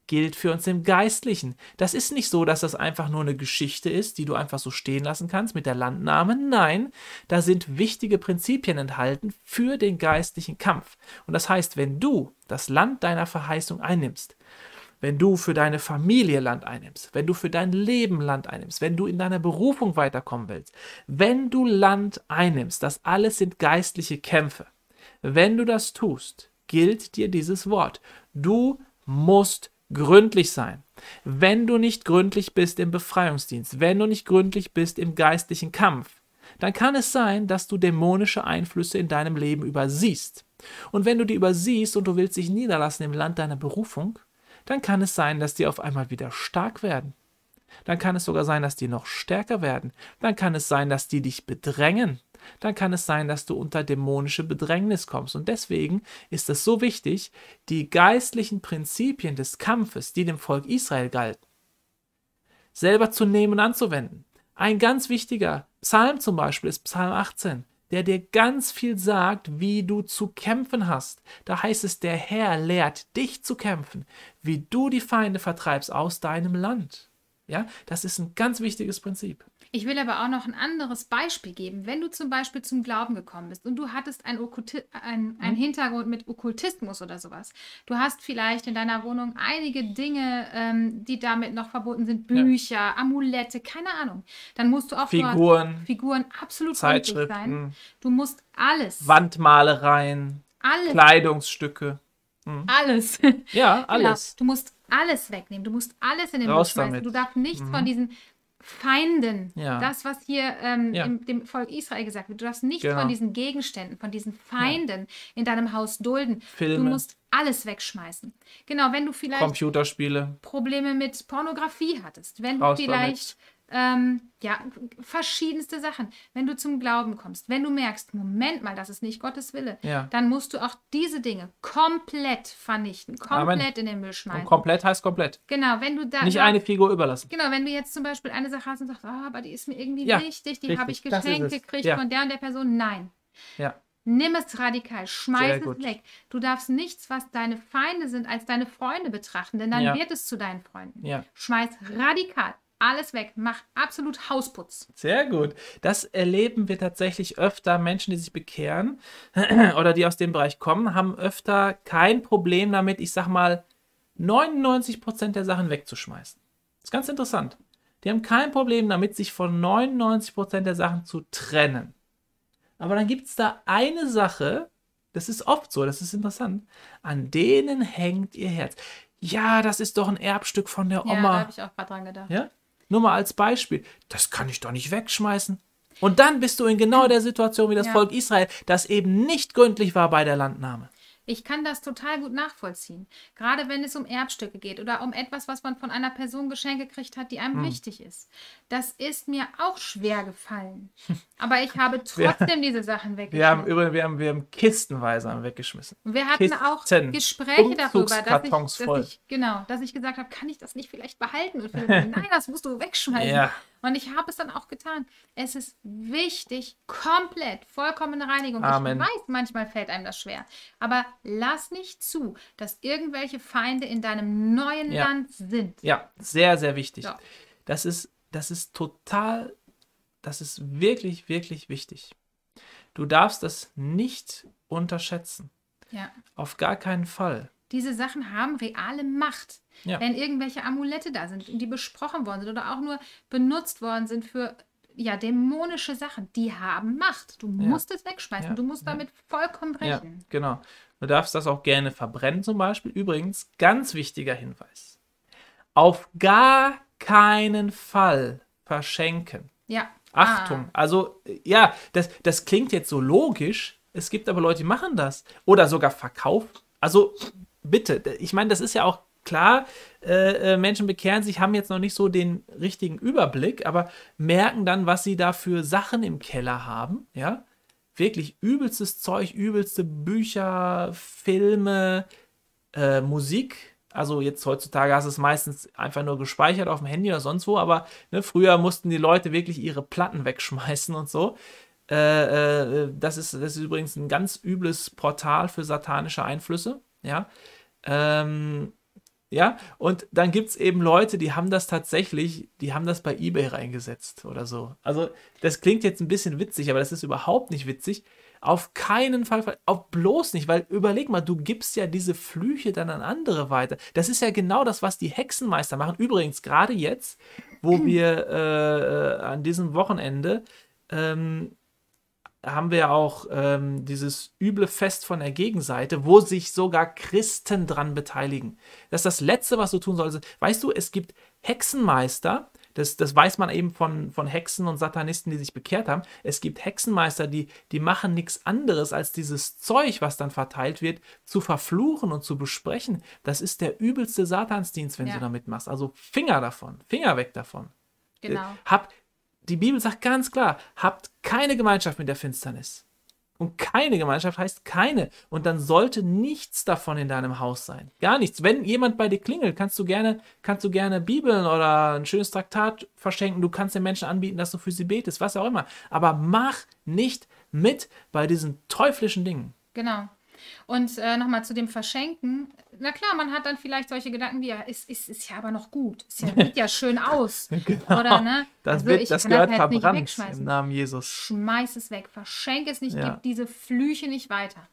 gilt für uns im Geistlichen. Das ist nicht so, dass das einfach nur eine Geschichte ist, die du einfach so stehen lassen kannst mit der Landnahme. Nein, da sind wichtige Prinzipien enthalten für den geistlichen Kampf. Und das heißt, wenn du das Land deiner Verheißung einnimmst, wenn du für deine Familie Land einnimmst, wenn du für dein Leben Land einnimmst, wenn du in deiner Berufung weiterkommen willst, wenn du Land einnimmst, das alles sind geistliche Kämpfe. Wenn du das tust, gilt dir dieses Wort. Du musst gründlich sein. Wenn du nicht gründlich bist im Befreiungsdienst, wenn du nicht gründlich bist im geistlichen Kampf, dann kann es sein, dass du dämonische Einflüsse in deinem Leben übersiehst. Und wenn du die übersiehst und du willst dich niederlassen im Land deiner Berufung, dann kann es sein, dass die auf einmal wieder stark werden. Dann kann es sogar sein, dass die noch stärker werden. Dann kann es sein, dass die dich bedrängen. Dann kann es sein, dass du unter dämonische Bedrängnis kommst. Und deswegen ist es so wichtig, die geistlichen Prinzipien des Kampfes, die dem Volk Israel galten, selber zu nehmen und anzuwenden. Ein ganz wichtiger Psalm zum Beispiel ist Psalm 18 der dir ganz viel sagt, wie du zu kämpfen hast. Da heißt es, der Herr lehrt dich zu kämpfen, wie du die Feinde vertreibst aus deinem Land. Ja, das ist ein ganz wichtiges Prinzip. Ich will aber auch noch ein anderes Beispiel geben. Wenn du zum Beispiel zum Glauben gekommen bist und du hattest einen, Okkulti ein, mhm. einen Hintergrund mit Okkultismus oder sowas, du hast vielleicht in deiner Wohnung einige Dinge, ähm, die damit noch verboten sind, Bücher, ja. Amulette, keine Ahnung. Dann musst du auch Figuren, Figuren absolut Zeitschriften, sein. Du musst alles. Wandmalereien, alles. Kleidungsstücke. Mhm. Alles. Ja, genau. alles. Genau. Du musst alles wegnehmen. Du musst alles in den Raus Müll schmeißen. Damit. Du darfst nichts mhm. von diesen Feinden, ja. das, was hier ähm, ja. im, dem Volk Israel gesagt wird. Du darfst nicht genau. von diesen Gegenständen, von diesen Feinden ja. in deinem Haus dulden. Filme. Du musst alles wegschmeißen. Genau, wenn du vielleicht Computerspiele. Probleme mit Pornografie hattest, wenn Raus du vielleicht damit. Ähm, ja, verschiedenste Sachen. Wenn du zum Glauben kommst, wenn du merkst, Moment mal, das ist nicht Gottes Wille, ja. dann musst du auch diese Dinge komplett vernichten, komplett Amen. in den Müll schmeißen. Und komplett heißt komplett. Genau, wenn du da. Nicht eine Figur überlassen. Genau, wenn du jetzt zum Beispiel eine Sache hast und sagst, oh, aber die ist mir irgendwie ja, wichtig, die habe ich geschenkt gekriegt ja. von der und der Person. Nein. Ja. Nimm es radikal, schmeiß es weg. Du darfst nichts, was deine Feinde sind, als deine Freunde betrachten, denn dann wird es zu deinen Freunden. Ja. Schmeiß radikal alles weg, mach absolut Hausputz. Sehr gut. Das erleben wir tatsächlich öfter. Menschen, die sich bekehren oder die aus dem Bereich kommen, haben öfter kein Problem damit, ich sag mal, 99% der Sachen wegzuschmeißen. Das ist ganz interessant. Die haben kein Problem damit, sich von 99% der Sachen zu trennen. Aber dann gibt es da eine Sache, das ist oft so, das ist interessant, an denen hängt ihr Herz. Ja, das ist doch ein Erbstück von der Oma. Ja, da habe ich auch gerade dran gedacht. Ja? Nur mal als Beispiel. Das kann ich doch nicht wegschmeißen. Und dann bist du in genau der Situation wie das ja. Volk Israel, das eben nicht gründlich war bei der Landnahme. Ich kann das total gut nachvollziehen. Gerade wenn es um Erbstücke geht oder um etwas, was man von einer Person geschenkt gekriegt hat, die einem hm. wichtig ist. Das ist mir auch schwer gefallen. Aber ich habe trotzdem diese Sachen weggeschmissen. Wir haben, wir haben, wir haben kistenweise weggeschmissen. wir hatten Kisten, auch Gespräche darüber, dass ich, dass ich, genau, dass ich gesagt habe, kann ich das nicht vielleicht behalten? Und Philipp, nein, das musst du wegschmeißen. Ja. Und ich habe es dann auch getan. Es ist wichtig, komplett, vollkommene Reinigung. Amen. Ich weiß, manchmal fällt einem das schwer. Aber lass nicht zu, dass irgendwelche Feinde in deinem neuen ja. Land sind. Ja, sehr, sehr wichtig. So. Das, ist, das ist total, das ist wirklich, wirklich wichtig. Du darfst das nicht unterschätzen. Ja. Auf gar keinen Fall. Diese Sachen haben reale Macht. Ja. Wenn irgendwelche Amulette da sind, die besprochen worden sind oder auch nur benutzt worden sind für ja, dämonische Sachen, die haben Macht. Du musst es wegschmeißen. Ja. Du musst damit vollkommen brechen. genau. Du darfst das auch gerne verbrennen, zum Beispiel. Übrigens, ganz wichtiger Hinweis: Auf gar keinen Fall verschenken. Ja. Achtung. Ah. Also, ja, das, das klingt jetzt so logisch. Es gibt aber Leute, die machen das. Oder sogar verkaufen. Also, bitte. Ich meine, das ist ja auch klar, äh, äh, Menschen bekehren sich, haben jetzt noch nicht so den richtigen Überblick, aber merken dann, was sie da für Sachen im Keller haben, ja. Wirklich übelstes Zeug, übelste Bücher, Filme, äh, Musik, also jetzt heutzutage hast du es meistens einfach nur gespeichert auf dem Handy oder sonst wo, aber ne, früher mussten die Leute wirklich ihre Platten wegschmeißen und so. Äh, äh, äh das, ist, das ist übrigens ein ganz übles Portal für satanische Einflüsse, ja. Ähm, ja, und dann gibt es eben Leute, die haben das tatsächlich, die haben das bei eBay reingesetzt oder so. Also, das klingt jetzt ein bisschen witzig, aber das ist überhaupt nicht witzig. Auf keinen Fall, auch bloß nicht, weil überleg mal, du gibst ja diese Flüche dann an andere weiter. Das ist ja genau das, was die Hexenmeister machen. Übrigens, gerade jetzt, wo wir äh, äh, an diesem Wochenende ähm, haben wir auch ähm, dieses üble Fest von der Gegenseite, wo sich sogar Christen dran beteiligen. Das ist das Letzte, was du tun solltest. Weißt du, es gibt Hexenmeister, das, das weiß man eben von, von Hexen und Satanisten, die sich bekehrt haben. Es gibt Hexenmeister, die, die machen nichts anderes, als dieses Zeug, was dann verteilt wird, zu verfluchen und zu besprechen. Das ist der übelste Satansdienst, wenn ja. du da mitmachst. Also Finger davon, Finger weg davon. Genau. Äh, hab, die Bibel sagt ganz klar, habt keine Gemeinschaft mit der Finsternis. Und keine Gemeinschaft heißt keine. Und dann sollte nichts davon in deinem Haus sein. Gar nichts. Wenn jemand bei dir klingelt, kannst du gerne, kannst du gerne Bibeln oder ein schönes Traktat verschenken. Du kannst den Menschen anbieten, dass du für sie betest, was auch immer. Aber mach nicht mit bei diesen teuflischen Dingen. Genau. Und äh, nochmal zu dem Verschenken. Na klar, man hat dann vielleicht solche Gedanken wie, ja, ist, ist, ist ja aber noch gut. Es ja, sieht ja schön aus. genau. Oder, ne? Das, also, wird, das gehört halt verbrannt im Namen Jesus. Schmeiß es weg, verschenk es nicht, ja. gib diese Flüche nicht weiter.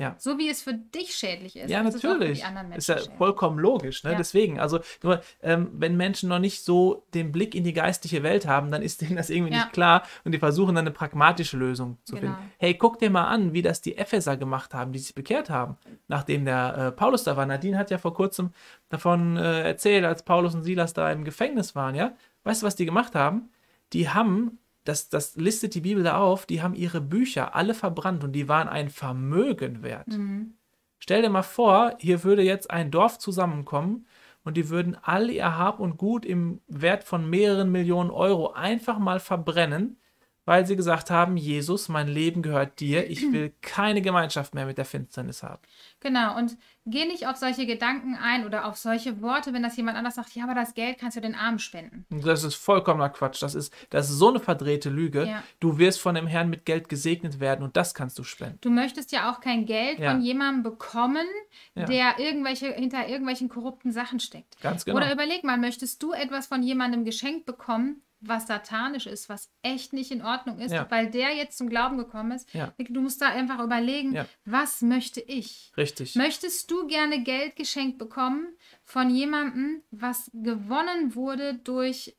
Ja. So wie es für dich schädlich ist. Ja, natürlich. Ist, ist, ja schädlich. vollkommen logisch. Ne? Ja. Deswegen, also nur, ähm, wenn Menschen noch nicht so den Blick in die geistliche Welt haben, dann ist denen das irgendwie ja. nicht klar und die versuchen dann eine pragmatische Lösung zu genau. finden. Hey, guck dir mal an, wie das die Epheser gemacht haben, die sich bekehrt haben, nachdem der äh, Paulus da war. Nadine hat ja vor kurzem davon äh, erzählt, als Paulus und Silas da im Gefängnis waren, ja. Weißt du, was die gemacht haben? Die haben das, das listet die Bibel da auf, die haben ihre Bücher alle verbrannt und die waren ein Vermögen wert. Mhm. Stell dir mal vor, hier würde jetzt ein Dorf zusammenkommen und die würden all ihr Hab und Gut im Wert von mehreren Millionen Euro einfach mal verbrennen, weil sie gesagt haben, Jesus, mein Leben gehört dir, ich will keine Gemeinschaft mehr mit der Finsternis haben. Genau, und geh nicht auf solche Gedanken ein oder auf solche Worte, wenn das jemand anders sagt, ja, aber das Geld kannst du den Armen spenden. Das ist vollkommener Quatsch, das ist, das ist so eine verdrehte Lüge. Ja. Du wirst von dem Herrn mit Geld gesegnet werden und das kannst du spenden. Du möchtest ja auch kein Geld ja. von jemandem bekommen, ja. der irgendwelche, hinter irgendwelchen korrupten Sachen steckt. Ganz genau. Oder überleg mal, möchtest du etwas von jemandem geschenkt bekommen, was satanisch ist, was echt nicht in Ordnung ist, ja. weil der jetzt zum Glauben gekommen ist. Ja. Du musst da einfach überlegen, ja. was möchte ich? Richtig. Möchtest du gerne Geld geschenkt bekommen von jemandem, was gewonnen wurde durch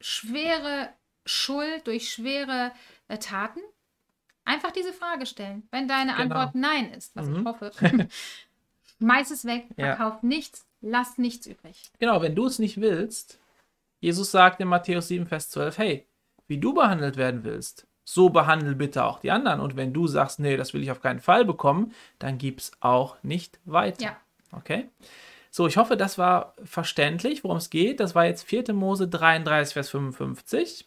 schwere Schuld, durch schwere äh, Taten? Einfach diese Frage stellen. Wenn deine genau. Antwort Nein ist, was mhm. ich hoffe, schmeiß es weg, verkauf nichts, lass nichts übrig. Genau, wenn du es nicht willst, Jesus sagt in Matthäus 7, Vers 12, hey, wie du behandelt werden willst, so behandel bitte auch die anderen. Und wenn du sagst, nee, das will ich auf keinen Fall bekommen, dann es auch nicht weiter. Ja. Okay? So, ich hoffe, das war verständlich, worum es geht. Das war jetzt 4. Mose 33, Vers 55.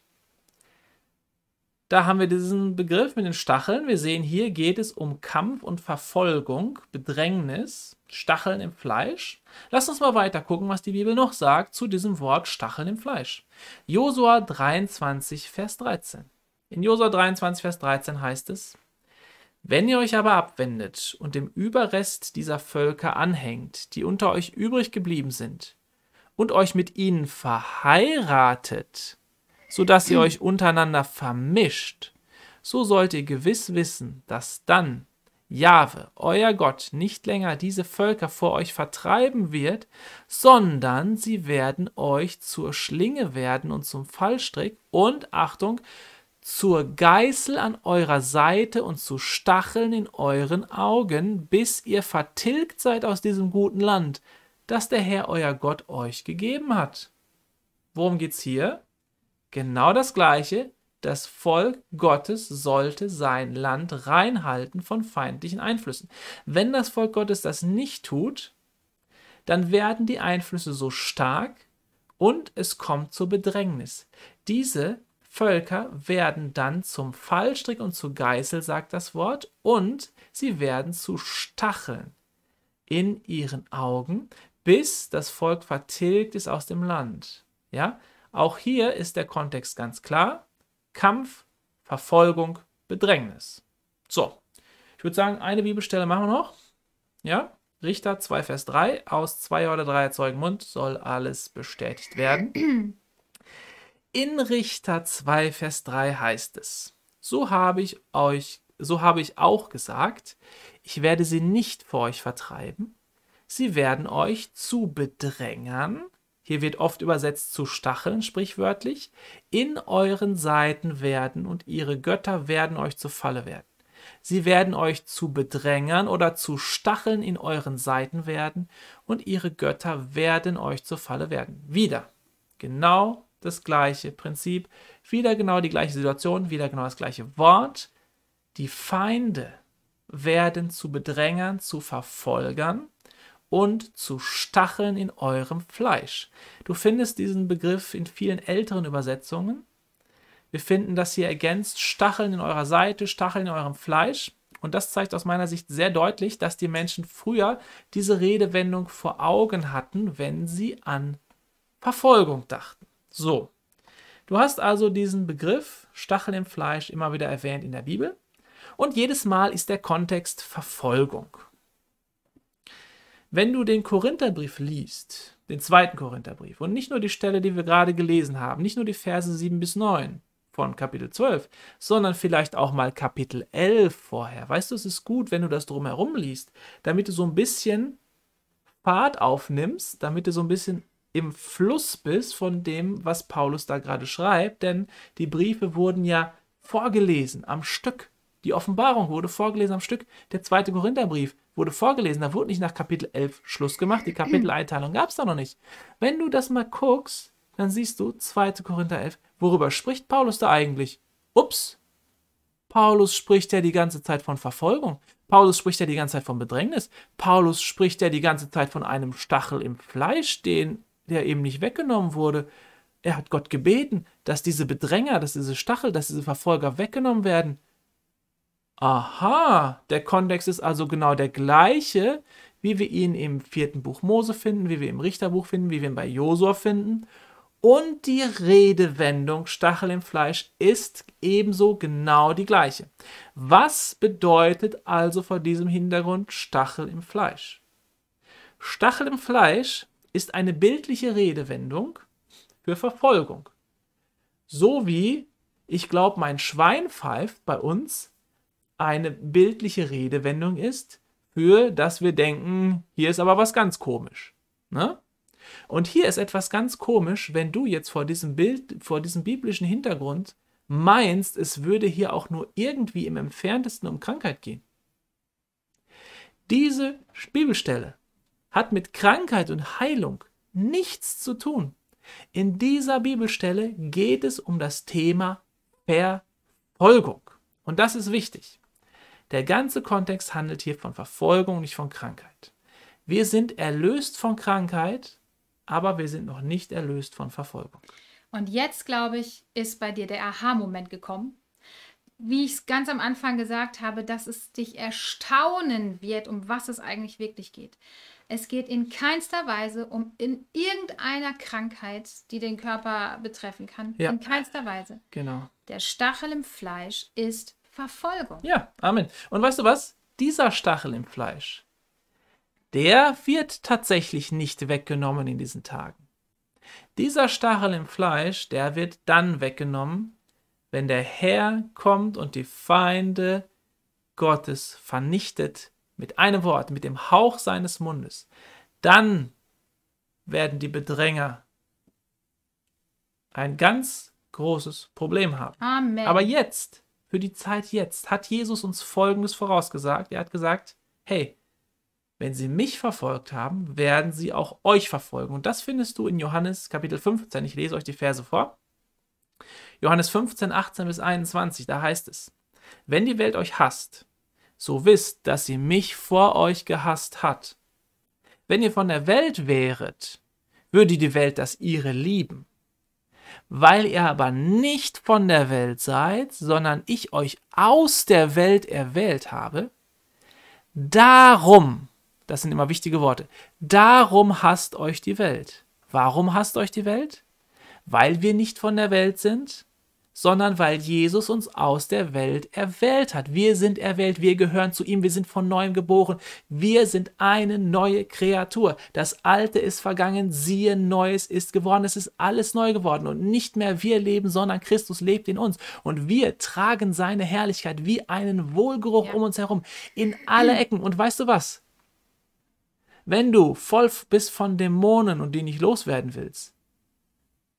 Da haben wir diesen Begriff mit den Stacheln. Wir sehen, hier geht es um Kampf und Verfolgung, Bedrängnis. Stacheln im Fleisch. Lass uns mal weiter gucken, was die Bibel noch sagt zu diesem Wort Stacheln im Fleisch. Josua 23, Vers 13. In Josua 23, Vers 13 heißt es, wenn ihr euch aber abwendet und dem Überrest dieser Völker anhängt, die unter euch übrig geblieben sind, und euch mit ihnen verheiratet, so dass ihr euch untereinander vermischt, so sollt ihr gewiss wissen, dass dann Jahwe, euer Gott, nicht länger diese Völker vor euch vertreiben wird, sondern sie werden euch zur Schlinge werden und zum Fallstrick und, Achtung, zur Geißel an eurer Seite und zu Stacheln in euren Augen, bis ihr vertilgt seid aus diesem guten Land, das der Herr euer Gott euch gegeben hat. Worum geht's hier? Genau das gleiche das Volk Gottes sollte sein Land reinhalten von feindlichen Einflüssen. Wenn das Volk Gottes das nicht tut, dann werden die Einflüsse so stark und es kommt zur Bedrängnis. Diese Völker werden dann zum Fallstrick und zur Geißel, sagt das Wort, und sie werden zu Stacheln in ihren Augen, bis das Volk vertilgt ist aus dem Land. Ja, auch hier ist der Kontext ganz klar. Kampf, Verfolgung, Bedrängnis. So, ich würde sagen, eine Bibelstelle machen wir noch. Ja, Richter 2, Vers 3, aus zwei oder drei Zeugen Mund soll alles bestätigt werden. In Richter 2, Vers 3 heißt es, so habe ich euch, so habe ich auch gesagt, ich werde sie nicht vor euch vertreiben, sie werden euch zu Bedrängern hier wird oft übersetzt zu Stacheln, sprichwörtlich, in euren Seiten werden und ihre Götter werden euch zur Falle werden. Sie werden euch zu Bedrängern oder zu Stacheln in euren Seiten werden und ihre Götter werden euch zur Falle werden. Wieder genau das gleiche Prinzip, wieder genau die gleiche Situation, wieder genau das gleiche Wort. Die Feinde werden zu Bedrängern, zu Verfolgern und zu Stacheln in eurem Fleisch. Du findest diesen Begriff in vielen älteren Übersetzungen. Wir finden das hier ergänzt Stacheln in eurer Seite, Stacheln in eurem Fleisch. Und das zeigt aus meiner Sicht sehr deutlich, dass die Menschen früher diese Redewendung vor Augen hatten, wenn sie an Verfolgung dachten. So, du hast also diesen Begriff Stacheln im Fleisch immer wieder erwähnt in der Bibel. Und jedes Mal ist der Kontext Verfolgung. Wenn du den Korintherbrief liest, den zweiten Korintherbrief, und nicht nur die Stelle, die wir gerade gelesen haben, nicht nur die Verse 7 bis 9 von Kapitel 12, sondern vielleicht auch mal Kapitel 11 vorher. Weißt du, es ist gut, wenn du das drumherum liest, damit du so ein bisschen Fahrt aufnimmst, damit du so ein bisschen im Fluss bist von dem, was Paulus da gerade schreibt, denn die Briefe wurden ja vorgelesen am Stück. Die Offenbarung wurde vorgelesen am Stück. Der zweite Korintherbrief wurde vorgelesen. Da wurde nicht nach Kapitel 11 Schluss gemacht. Die Kapiteleinteilung gab es da noch nicht. Wenn du das mal guckst, dann siehst du zweite Korinther 11. Worüber spricht Paulus da eigentlich? Ups. Paulus spricht ja die ganze Zeit von Verfolgung. Paulus spricht ja die ganze Zeit von Bedrängnis. Paulus spricht ja die ganze Zeit von einem Stachel im Fleisch, den, der eben nicht weggenommen wurde. Er hat Gott gebeten, dass diese Bedränger, dass diese Stachel, dass diese Verfolger weggenommen werden. Aha, der Kontext ist also genau der gleiche, wie wir ihn im vierten Buch Mose finden, wie wir im Richterbuch finden, wie wir ihn bei Josua finden. Und die Redewendung Stachel im Fleisch ist ebenso genau die gleiche. Was bedeutet also vor diesem Hintergrund Stachel im Fleisch? Stachel im Fleisch ist eine bildliche Redewendung für Verfolgung. So wie ich glaube, mein Schwein pfeift bei uns eine bildliche Redewendung ist, für das wir denken, hier ist aber was ganz komisch. Ne? Und hier ist etwas ganz komisch, wenn du jetzt vor diesem Bild, vor diesem biblischen Hintergrund meinst, es würde hier auch nur irgendwie im entferntesten um Krankheit gehen. Diese Bibelstelle hat mit Krankheit und Heilung nichts zu tun. In dieser Bibelstelle geht es um das Thema Verfolgung. Und das ist wichtig. Der ganze Kontext handelt hier von Verfolgung, nicht von Krankheit. Wir sind erlöst von Krankheit, aber wir sind noch nicht erlöst von Verfolgung. Und jetzt, glaube ich, ist bei dir der Aha-Moment gekommen. Wie ich es ganz am Anfang gesagt habe, dass es dich erstaunen wird, um was es eigentlich wirklich geht. Es geht in keinster Weise um in irgendeiner Krankheit, die den Körper betreffen kann. Ja. In keinster Weise. Genau. Der Stachel im Fleisch ist Verfolgung. Ja, Amen. Und weißt du was? Dieser Stachel im Fleisch, der wird tatsächlich nicht weggenommen in diesen Tagen. Dieser Stachel im Fleisch, der wird dann weggenommen, wenn der Herr kommt und die Feinde Gottes vernichtet mit einem Wort, mit dem Hauch seines Mundes. Dann werden die Bedränger ein ganz großes Problem haben. Amen. Aber jetzt für die Zeit jetzt hat Jesus uns Folgendes vorausgesagt. Er hat gesagt, hey, wenn sie mich verfolgt haben, werden sie auch euch verfolgen. Und das findest du in Johannes Kapitel 15. Ich lese euch die Verse vor. Johannes 15, 18 bis 21, da heißt es, wenn die Welt euch hasst, so wisst, dass sie mich vor euch gehasst hat. Wenn ihr von der Welt wäret, würde die Welt das ihre lieben weil ihr aber nicht von der Welt seid, sondern ich euch aus der Welt erwählt habe, darum, das sind immer wichtige Worte, darum hasst euch die Welt. Warum hasst euch die Welt? Weil wir nicht von der Welt sind, sondern weil Jesus uns aus der Welt erwählt hat. Wir sind erwählt, wir gehören zu ihm, wir sind von neuem geboren, wir sind eine neue Kreatur. Das Alte ist vergangen, siehe, Neues ist geworden, es ist alles neu geworden und nicht mehr wir leben, sondern Christus lebt in uns und wir tragen seine Herrlichkeit wie einen Wohlgeruch ja. um uns herum in alle Ecken. Und weißt du was? Wenn du voll bist von Dämonen und die nicht loswerden willst,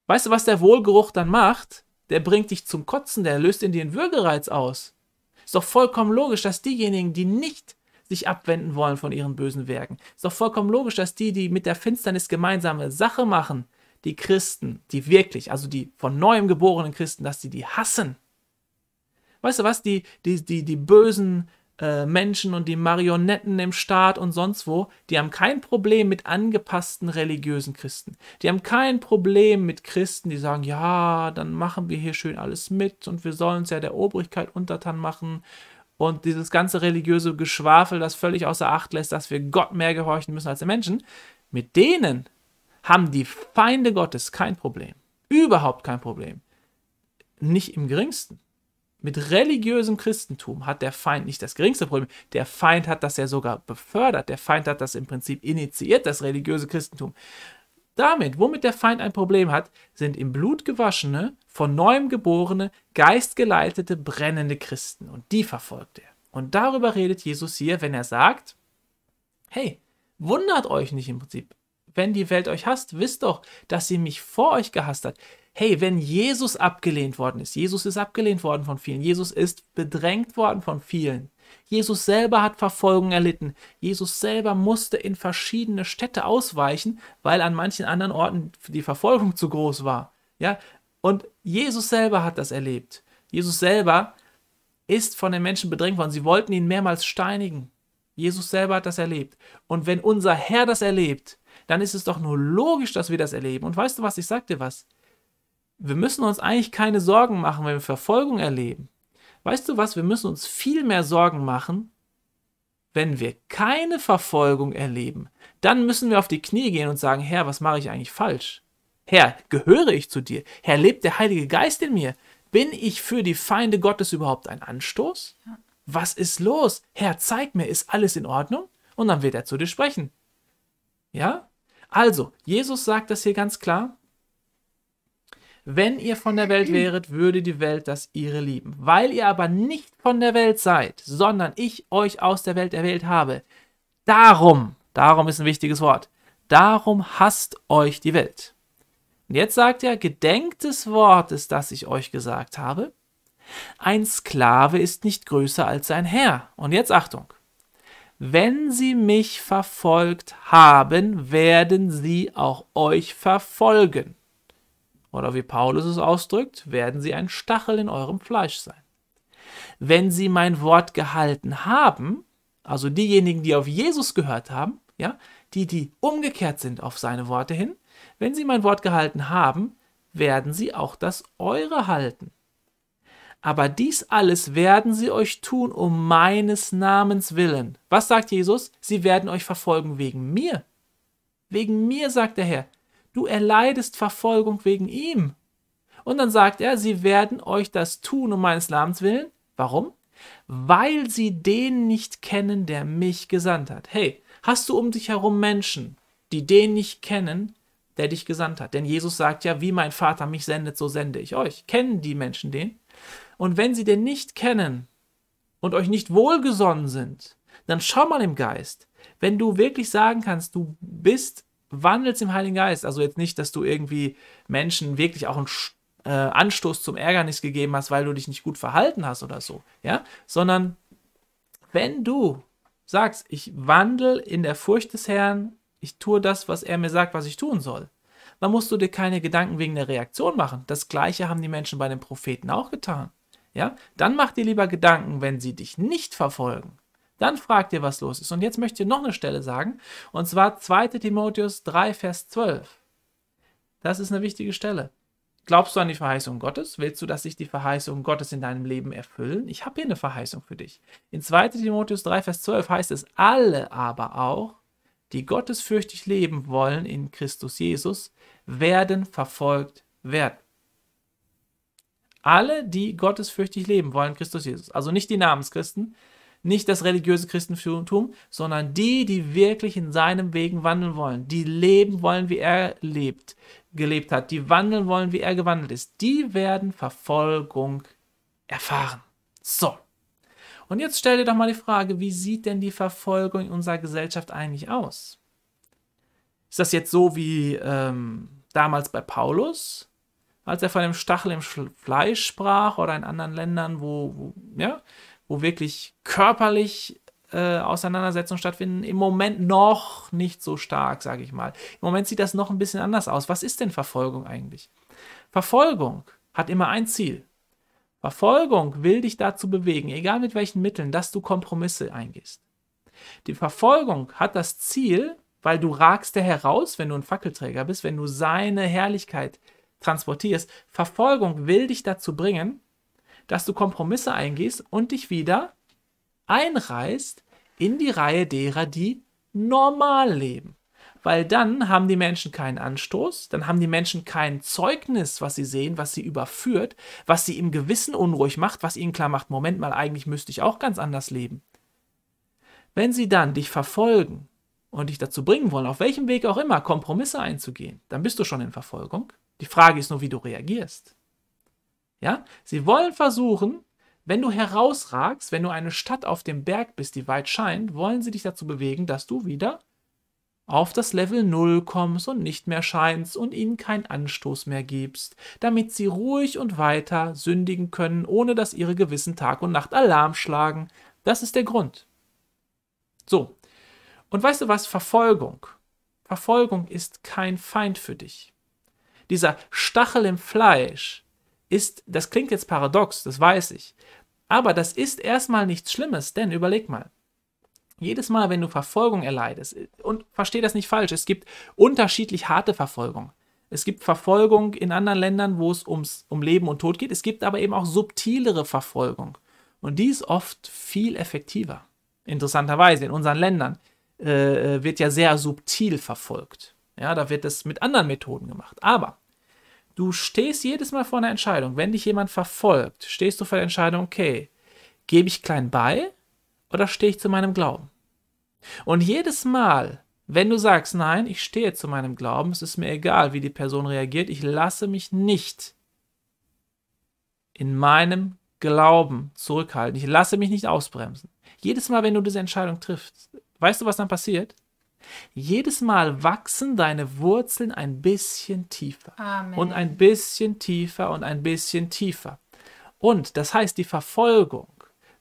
weißt du, was der Wohlgeruch dann macht? der bringt dich zum Kotzen, der löst in dir einen Würgereiz aus. Ist doch vollkommen logisch, dass diejenigen, die nicht sich abwenden wollen von ihren bösen Werken, ist doch vollkommen logisch, dass die, die mit der Finsternis gemeinsame Sache machen, die Christen, die wirklich, also die von neuem geborenen Christen, dass die die hassen. Weißt du was, die, die, die, die bösen äh, Menschen und die Marionetten im Staat und sonst wo, die haben kein Problem mit angepassten religiösen Christen. Die haben kein Problem mit Christen, die sagen, ja, dann machen wir hier schön alles mit und wir sollen es ja der Obrigkeit untertan machen und dieses ganze religiöse Geschwafel, das völlig außer Acht lässt, dass wir Gott mehr gehorchen müssen als den Menschen, mit denen haben die Feinde Gottes kein Problem. Überhaupt kein Problem. Nicht im geringsten. Mit religiösem Christentum hat der Feind nicht das geringste Problem. Der Feind hat das ja sogar befördert. Der Feind hat das im Prinzip initiiert, das religiöse Christentum. Damit, womit der Feind ein Problem hat, sind im Blut gewaschene, von neuem geborene, geistgeleitete, brennende Christen. Und die verfolgt er. Und darüber redet Jesus hier, wenn er sagt, hey, wundert euch nicht im Prinzip. Wenn die Welt euch hasst, wisst doch, dass sie mich vor euch gehasst hat hey, wenn Jesus abgelehnt worden ist, Jesus ist abgelehnt worden von vielen, Jesus ist bedrängt worden von vielen, Jesus selber hat Verfolgung erlitten, Jesus selber musste in verschiedene Städte ausweichen, weil an manchen anderen Orten die Verfolgung zu groß war. Ja, und Jesus selber hat das erlebt. Jesus selber ist von den Menschen bedrängt worden. Sie wollten ihn mehrmals steinigen. Jesus selber hat das erlebt. Und wenn unser Herr das erlebt, dann ist es doch nur logisch, dass wir das erleben. Und weißt du was, ich sag dir was wir müssen uns eigentlich keine Sorgen machen, wenn wir Verfolgung erleben. Weißt du was, wir müssen uns viel mehr Sorgen machen, wenn wir keine Verfolgung erleben. Dann müssen wir auf die Knie gehen und sagen, Herr, was mache ich eigentlich falsch? Herr, gehöre ich zu dir? Herr, lebt der Heilige Geist in mir? Bin ich für die Feinde Gottes überhaupt ein Anstoß? Was ist los? Herr, zeig mir, ist alles in Ordnung? Und dann wird er zu dir sprechen. Ja? Also, Jesus sagt das hier ganz klar. Wenn ihr von der Welt hm. wäret, würde die Welt das ihre lieben. Weil ihr aber nicht von der Welt seid, sondern ich euch aus der Welt erwählt habe, darum, darum ist ein wichtiges Wort, darum hasst euch die Welt. Und jetzt sagt er, gedenkt des Wortes, das ich euch gesagt habe. Ein Sklave ist nicht größer als sein Herr. Und jetzt Achtung. Wenn sie mich verfolgt haben, werden sie auch euch verfolgen. Oder wie Paulus es ausdrückt, werden sie ein Stachel in eurem Fleisch sein. Wenn sie mein Wort gehalten haben, also diejenigen, die auf Jesus gehört haben, ja, die, die umgekehrt sind auf seine Worte hin, wenn sie mein Wort gehalten haben, werden sie auch das eure halten. Aber dies alles werden sie euch tun um meines Namens willen. Was sagt Jesus? Sie werden euch verfolgen wegen mir. Wegen mir, sagt der Herr du erleidest Verfolgung wegen ihm. Und dann sagt er, sie werden euch das tun um meines Namens willen. Warum? Weil sie den nicht kennen, der mich gesandt hat. Hey, hast du um dich herum Menschen, die den nicht kennen, der dich gesandt hat? Denn Jesus sagt ja, wie mein Vater mich sendet, so sende ich euch. Kennen die Menschen den? Und wenn sie den nicht kennen und euch nicht wohlgesonnen sind, dann schau mal im Geist. Wenn du wirklich sagen kannst, du bist wandelst im Heiligen Geist. Also jetzt nicht, dass du irgendwie Menschen wirklich auch einen äh, Anstoß zum Ärgernis gegeben hast, weil du dich nicht gut verhalten hast oder so, ja, sondern wenn du sagst, ich wandel in der Furcht des Herrn, ich tue das, was er mir sagt, was ich tun soll, dann musst du dir keine Gedanken wegen der Reaktion machen. Das Gleiche haben die Menschen bei den Propheten auch getan. Ja, dann mach dir lieber Gedanken, wenn sie dich nicht verfolgen. Dann fragt ihr, was los ist. Und jetzt möchte ich noch eine Stelle sagen, und zwar 2 Timotheus 3, Vers 12. Das ist eine wichtige Stelle. Glaubst du an die Verheißung Gottes? Willst du, dass sich die Verheißung Gottes in deinem Leben erfüllen? Ich habe hier eine Verheißung für dich. In 2 Timotheus 3, Vers 12 heißt es, alle aber auch, die gottesfürchtig leben wollen in Christus Jesus, werden verfolgt werden. Alle, die gottesfürchtig leben wollen, Christus Jesus. Also nicht die Namenschristen, nicht das religiöse Christentum, sondern die, die wirklich in seinem Wegen wandeln wollen, die leben wollen, wie er lebt, gelebt hat, die wandeln wollen, wie er gewandelt ist, die werden Verfolgung erfahren. So. Und jetzt stell dir doch mal die Frage, wie sieht denn die Verfolgung in unserer Gesellschaft eigentlich aus? Ist das jetzt so wie ähm, damals bei Paulus, als er von dem Stachel im Fleisch sprach oder in anderen Ländern, wo, wo ja? wo wirklich körperlich äh, Auseinandersetzungen stattfinden, im Moment noch nicht so stark, sage ich mal. Im Moment sieht das noch ein bisschen anders aus. Was ist denn Verfolgung eigentlich? Verfolgung hat immer ein Ziel. Verfolgung will dich dazu bewegen, egal mit welchen Mitteln, dass du Kompromisse eingehst. Die Verfolgung hat das Ziel, weil du ragst er heraus, wenn du ein Fackelträger bist, wenn du seine Herrlichkeit transportierst. Verfolgung will dich dazu bringen, dass du Kompromisse eingehst und dich wieder einreißt in die Reihe derer, die normal leben. Weil dann haben die Menschen keinen Anstoß, dann haben die Menschen kein Zeugnis, was sie sehen, was sie überführt, was sie im Gewissen unruhig macht, was ihnen klar macht, Moment mal, eigentlich müsste ich auch ganz anders leben. Wenn sie dann dich verfolgen und dich dazu bringen wollen, auf welchem Weg auch immer, Kompromisse einzugehen, dann bist du schon in Verfolgung. Die Frage ist nur, wie du reagierst. Ja? Sie wollen versuchen, wenn du herausragst, wenn du eine Stadt auf dem Berg bist, die weit scheint, wollen sie dich dazu bewegen, dass du wieder auf das Level 0 kommst und nicht mehr scheinst und ihnen keinen Anstoß mehr gibst, damit sie ruhig und weiter sündigen können, ohne dass ihre Gewissen Tag und Nacht Alarm schlagen. Das ist der Grund. So. Und weißt du was? Verfolgung. Verfolgung ist kein Feind für dich. Dieser Stachel im Fleisch, ist, das klingt jetzt paradox, das weiß ich, aber das ist erstmal nichts Schlimmes, denn überleg mal, jedes Mal, wenn du Verfolgung erleidest, und versteh das nicht falsch, es gibt unterschiedlich harte Verfolgung. Es gibt Verfolgung in anderen Ländern, wo es ums, um Leben und Tod geht. Es gibt aber eben auch subtilere Verfolgung. Und die ist oft viel effektiver. Interessanterweise, in unseren Ländern äh, äh wird ja sehr subtil verfolgt. Ja, da wird es mit anderen Methoden gemacht. Aber Du stehst jedes Mal vor einer Entscheidung. Wenn dich jemand verfolgt, stehst du vor der Entscheidung, okay, gebe ich klein bei oder stehe ich zu meinem Glauben? Und jedes Mal, wenn du sagst, nein, ich stehe zu meinem Glauben, es ist mir egal, wie die Person reagiert, ich lasse mich nicht in meinem Glauben zurückhalten, ich lasse mich nicht ausbremsen. Jedes Mal, wenn du diese Entscheidung triffst, weißt du, was dann passiert? Jedes Mal wachsen deine Wurzeln ein bisschen tiefer Amen. und ein bisschen tiefer und ein bisschen tiefer. Und das heißt, die Verfolgung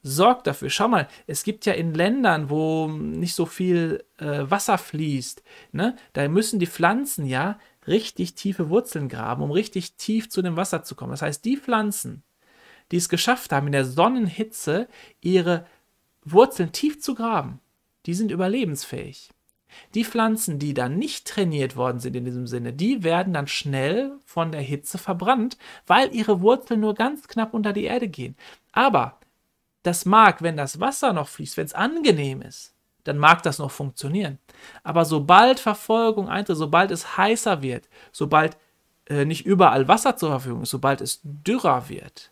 sorgt dafür. Schau mal, es gibt ja in Ländern, wo nicht so viel äh, Wasser fließt, ne? da müssen die Pflanzen ja richtig tiefe Wurzeln graben, um richtig tief zu dem Wasser zu kommen. Das heißt, die Pflanzen, die es geschafft haben, in der Sonnenhitze ihre Wurzeln tief zu graben, die sind überlebensfähig. Die Pflanzen, die dann nicht trainiert worden sind in diesem Sinne, die werden dann schnell von der Hitze verbrannt, weil ihre Wurzeln nur ganz knapp unter die Erde gehen. Aber das mag, wenn das Wasser noch fließt, wenn es angenehm ist, dann mag das noch funktionieren. Aber sobald Verfolgung eintritt, sobald es heißer wird, sobald äh, nicht überall Wasser zur Verfügung ist, sobald es dürrer wird,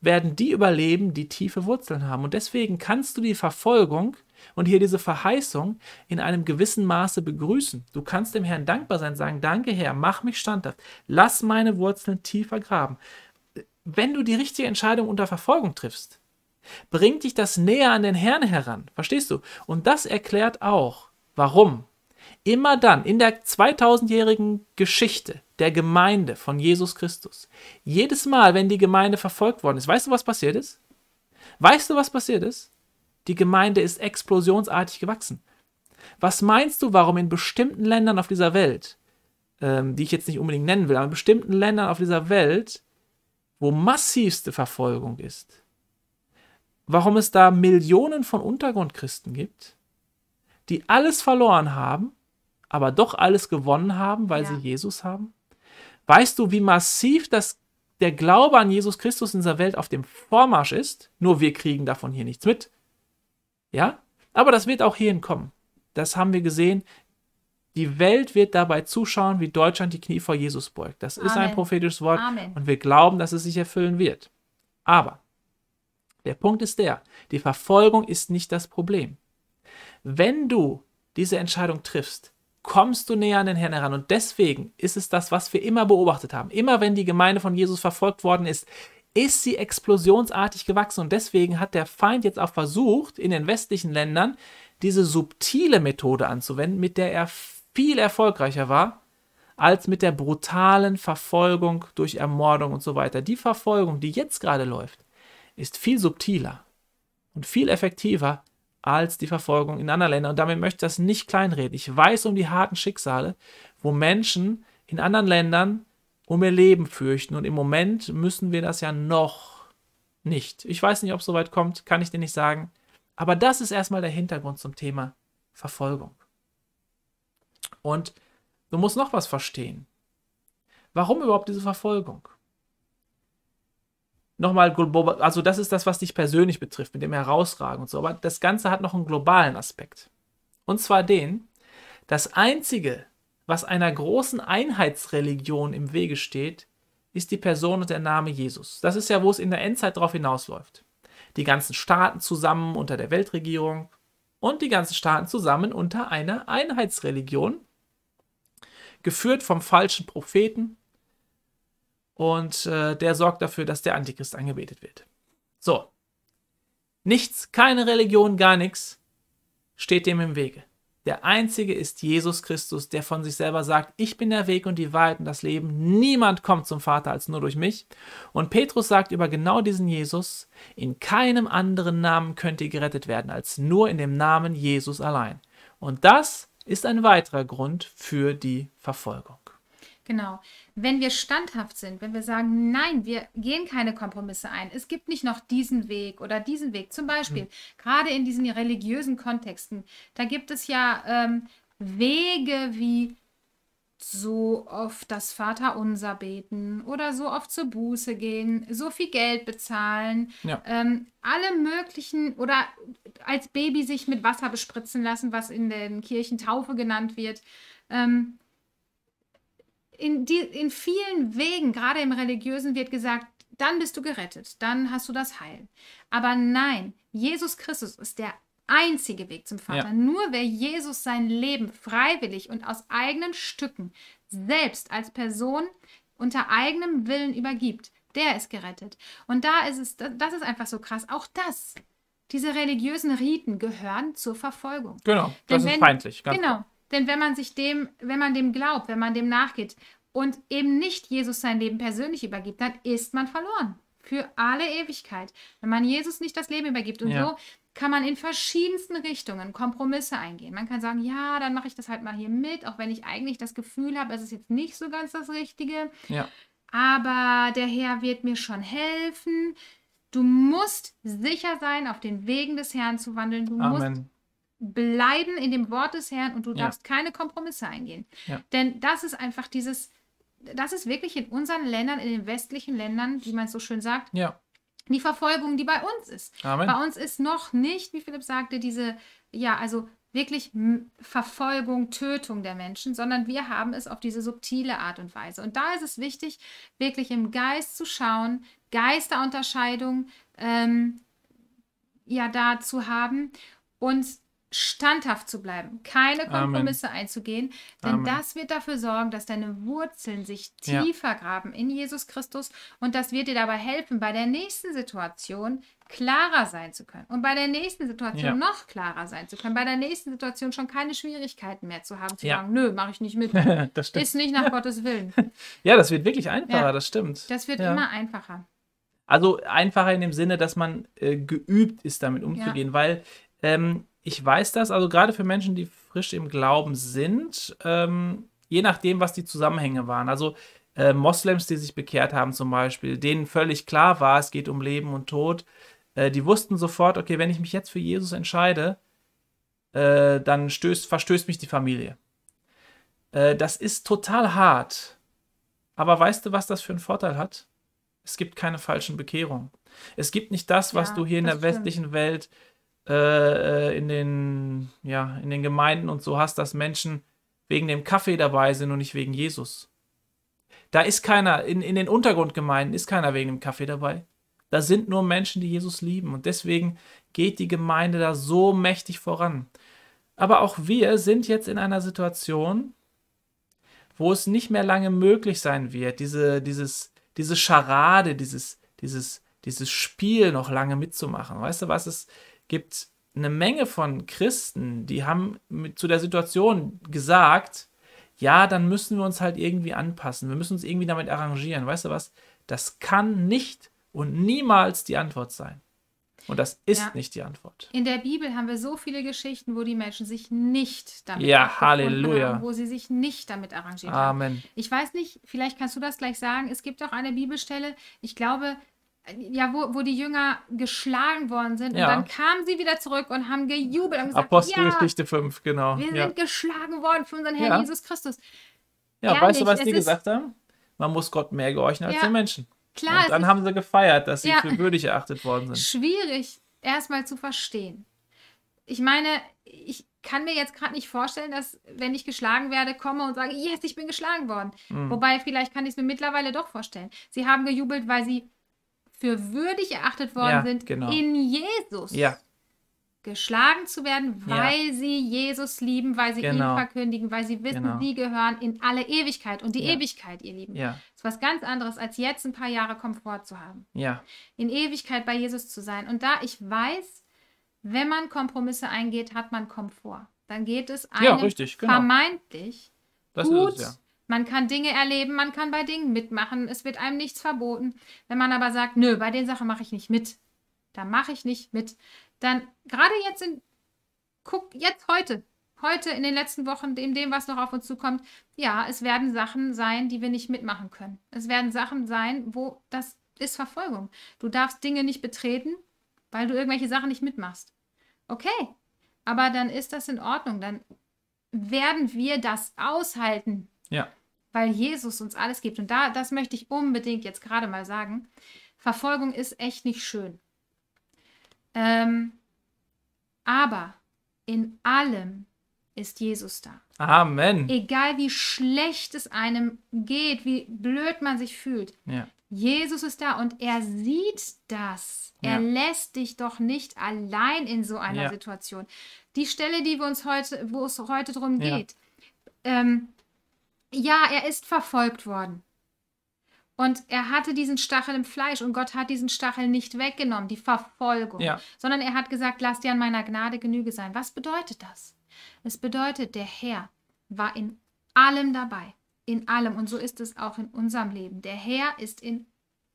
werden die überleben, die tiefe Wurzeln haben. Und deswegen kannst du die Verfolgung und hier diese Verheißung in einem gewissen Maße begrüßen. Du kannst dem Herrn dankbar sein, sagen, danke Herr, mach mich standhaft, lass meine Wurzeln tiefer graben. Wenn du die richtige Entscheidung unter Verfolgung triffst, bringt dich das näher an den Herrn heran, verstehst du? Und das erklärt auch, warum immer dann in der 2000-jährigen Geschichte der Gemeinde von Jesus Christus, jedes Mal, wenn die Gemeinde verfolgt worden ist, weißt du, was passiert ist? Weißt du, was passiert ist? Die Gemeinde ist explosionsartig gewachsen. Was meinst du, warum in bestimmten Ländern auf dieser Welt, ähm, die ich jetzt nicht unbedingt nennen will, aber in bestimmten Ländern auf dieser Welt, wo massivste Verfolgung ist, warum es da Millionen von Untergrundchristen gibt, die alles verloren haben, aber doch alles gewonnen haben, weil ja. sie Jesus haben? Weißt du, wie massiv das, der Glaube an Jesus Christus in dieser Welt auf dem Vormarsch ist? Nur wir kriegen davon hier nichts mit. Ja? Aber das wird auch hierhin kommen. Das haben wir gesehen. Die Welt wird dabei zuschauen, wie Deutschland die Knie vor Jesus beugt. Das Amen. ist ein prophetisches Wort Amen. und wir glauben, dass es sich erfüllen wird. Aber der Punkt ist der, die Verfolgung ist nicht das Problem. Wenn du diese Entscheidung triffst, kommst du näher an den Herrn heran. Und deswegen ist es das, was wir immer beobachtet haben. Immer wenn die Gemeinde von Jesus verfolgt worden ist, ist sie explosionsartig gewachsen und deswegen hat der Feind jetzt auch versucht, in den westlichen Ländern diese subtile Methode anzuwenden, mit der er viel erfolgreicher war als mit der brutalen Verfolgung durch Ermordung und so weiter. Die Verfolgung, die jetzt gerade läuft, ist viel subtiler und viel effektiver als die Verfolgung in anderen Ländern. Und damit möchte ich das nicht kleinreden. Ich weiß um die harten Schicksale, wo Menschen in anderen Ländern um ihr Leben fürchten. Und im Moment müssen wir das ja noch nicht. Ich weiß nicht, ob es soweit kommt, kann ich dir nicht sagen. Aber das ist erstmal der Hintergrund zum Thema Verfolgung. Und du musst noch was verstehen. Warum überhaupt diese Verfolgung? Nochmal, also das ist das, was dich persönlich betrifft, mit dem Herausragen und so. Aber das Ganze hat noch einen globalen Aspekt. Und zwar den, das Einzige, was einer großen Einheitsreligion im Wege steht, ist die Person und der Name Jesus. Das ist ja, wo es in der Endzeit darauf hinausläuft. Die ganzen Staaten zusammen unter der Weltregierung und die ganzen Staaten zusammen unter einer Einheitsreligion, geführt vom falschen Propheten und äh, der sorgt dafür, dass der Antichrist angebetet wird. So, nichts, keine Religion, gar nichts steht dem im Wege. Der einzige ist Jesus Christus, der von sich selber sagt, ich bin der Weg und die Wahrheit und das Leben. Niemand kommt zum Vater als nur durch mich. Und Petrus sagt über genau diesen Jesus, in keinem anderen Namen könnt ihr gerettet werden, als nur in dem Namen Jesus allein. Und das ist ein weiterer Grund für die Verfolgung. Genau wenn wir standhaft sind, wenn wir sagen, nein, wir gehen keine Kompromisse ein, es gibt nicht noch diesen Weg oder diesen Weg, zum Beispiel, mhm. gerade in diesen religiösen Kontexten, da gibt es ja ähm, Wege wie so oft das Vaterunser beten oder so oft zur Buße gehen, so viel Geld bezahlen, ja. ähm, alle möglichen oder als Baby sich mit Wasser bespritzen lassen, was in den Kirchen Taufe genannt wird. Ähm, in, die, in vielen Wegen, gerade im religiösen, wird gesagt, dann bist du gerettet, dann hast du das Heil. Aber nein, Jesus Christus ist der einzige Weg zum Vater. Ja. Nur wer Jesus sein Leben freiwillig und aus eigenen Stücken selbst als Person unter eigenem Willen übergibt, der ist gerettet. Und da ist es, das ist einfach so krass. Auch das, diese religiösen Riten gehören zur Verfolgung. Genau, das wenn, ist feindlich. genau. Klar. Denn wenn man sich dem, wenn man dem glaubt, wenn man dem nachgeht und eben nicht Jesus sein Leben persönlich übergibt, dann ist man verloren. Für alle Ewigkeit. Wenn man Jesus nicht das Leben übergibt. Und ja. so kann man in verschiedensten Richtungen Kompromisse eingehen. Man kann sagen, ja, dann mache ich das halt mal hier mit, auch wenn ich eigentlich das Gefühl habe, es ist jetzt nicht so ganz das Richtige. Ja. Aber der Herr wird mir schon helfen. Du musst sicher sein, auf den Wegen des Herrn zu wandeln. Du Amen. musst bleiben in dem Wort des Herrn und du darfst keine Kompromisse eingehen. Ja. Denn das ist einfach dieses, das ist wirklich in unseren Ländern, in den westlichen Ländern, wie man es so schön sagt, ja. die Verfolgung, die bei uns ist. Amen. Bei uns ist noch nicht, wie Philipp sagte, diese, ja, also wirklich Verfolgung, Tötung der Menschen, sondern wir haben es auf diese subtile Art und Weise. Und da ist es wichtig, wirklich im Geist zu schauen, Geisterunterscheidung ähm, ja da zu haben und standhaft zu bleiben, keine Kompromisse Amen. einzugehen, denn Amen. das wird dafür sorgen, dass deine Wurzeln sich tiefer ja. graben in Jesus Christus und das wird dir dabei helfen, bei der nächsten Situation klarer sein zu können und bei der nächsten Situation ja. noch klarer sein zu können, bei der nächsten Situation schon keine Schwierigkeiten mehr zu haben, zu ja. sagen, nö, mache ich nicht mit, das stimmt. ist nicht nach Gottes Willen. Ja, das wird wirklich einfacher, das stimmt. Das wird immer einfacher. Also einfacher in dem Sinne, dass man äh, geübt ist, damit umzugehen, weil ähm, ich weiß das, also gerade für Menschen, die frisch im Glauben sind, ähm, je nachdem, was die Zusammenhänge waren. Also äh, Moslems, die sich bekehrt haben zum Beispiel, denen völlig klar war, es geht um Leben und Tod, äh, die wussten sofort, okay, wenn ich mich jetzt für Jesus entscheide, äh, dann stößt, verstößt mich die Familie. Äh, das ist total hart. Aber weißt du, was das für einen Vorteil hat? Es gibt keine falschen Bekehrungen. Es gibt nicht das, was ja, du hier in der stimmt. westlichen Welt äh, äh, in, den, ja, in den Gemeinden und so hast, dass Menschen wegen dem Kaffee dabei sind und nicht wegen Jesus. Da ist keiner, in, in den Untergrundgemeinden ist keiner wegen dem Kaffee dabei. Da sind nur Menschen, die Jesus lieben. Und deswegen geht die Gemeinde da so mächtig voran. Aber auch wir sind jetzt in einer Situation, wo es nicht mehr lange möglich sein wird, diese, dieses, diese Scharade, dieses, dieses, dieses Spiel noch lange mitzumachen. Weißt du was? ist? gibt es eine Menge von Christen, die haben mit, zu der Situation gesagt, ja, dann müssen wir uns halt irgendwie anpassen, wir müssen uns irgendwie damit arrangieren, weißt du was? Das kann nicht und niemals die Antwort sein. Und das ist ja. nicht die Antwort. In der Bibel haben wir so viele Geschichten, wo die Menschen sich nicht damit ja, Halleluja. Haben, wo sie sich nicht damit arrangiert Amen. haben. Ich weiß nicht, vielleicht kannst du das gleich sagen. Es gibt auch eine Bibelstelle, ich glaube, ja, wo, wo die Jünger geschlagen worden sind. Ja. Und dann kamen sie wieder zurück und haben gejubelt. Und gesagt, Apostelgeschichte ja, 5, genau. Wir ja. sind geschlagen worden für unseren Herrn Jesus Christus. Ja, Ehrlich, weißt du, was die gesagt haben? Man muss Gott mehr gehorchen als den Menschen. Klar. Und dann haben sie gefeiert, dass sie für würdig erachtet worden sind. Schwierig, erstmal zu verstehen. Ich meine, ich kann mir jetzt gerade nicht vorstellen, dass, wenn ich geschlagen werde, komme und sage, yes, ich bin geschlagen worden. Mhm. Wobei, vielleicht kann ich es mir mittlerweile doch vorstellen. Sie haben gejubelt, weil sie für würdig erachtet worden ja, sind genau. in Jesus. Ja. Geschlagen zu werden, weil ja. sie Jesus lieben, weil sie genau. ihn verkündigen, weil sie wissen, genau. sie gehören in alle Ewigkeit. Und die Ewigkeit, ihr Lieben, ist was ganz anderes, als jetzt ein paar Jahre Komfort zu haben. In Ewigkeit bei Jesus zu sein. Und da ich weiß, wenn man Kompromisse eingeht, hat man Komfort. Dann geht es einem richtig, genau. vermeintlich das gut ist, man kann Dinge erleben, man kann bei Dingen mitmachen, es wird einem nichts verboten. Wenn man aber sagt, nö, bei den Sachen mache ich nicht mit, da mache ich nicht mit, dann gerade jetzt in, guck jetzt heute, heute in den letzten Wochen, in dem, was noch auf uns zukommt, ja, es werden Sachen sein, die wir nicht mitmachen können. Es werden Sachen sein, wo das ist Verfolgung. Du darfst Dinge nicht betreten, weil du irgendwelche Sachen nicht mitmachst. Okay, aber dann ist das in Ordnung. Dann werden wir das aushalten. Ja weil Jesus uns alles gibt. Und da, das möchte ich unbedingt jetzt gerade mal sagen. Verfolgung ist echt nicht schön. Ähm, aber in allem ist Jesus da. Amen. Egal wie schlecht es einem geht, wie blöd man sich fühlt. Ja. Jesus ist da und er sieht das. Ja. Er lässt dich doch nicht allein in so einer ja. Situation. Die Stelle, die wir uns heute, wo es heute darum geht, ähm, ja, er ist verfolgt worden. Und er hatte diesen Stachel im Fleisch und Gott hat diesen Stachel nicht weggenommen, die Verfolgung, ja. sondern er hat gesagt, lass dir an meiner Gnade Genüge sein. Was bedeutet das? Es bedeutet, der Herr war in allem dabei, in allem. Und so ist es auch in unserem Leben. Der Herr ist in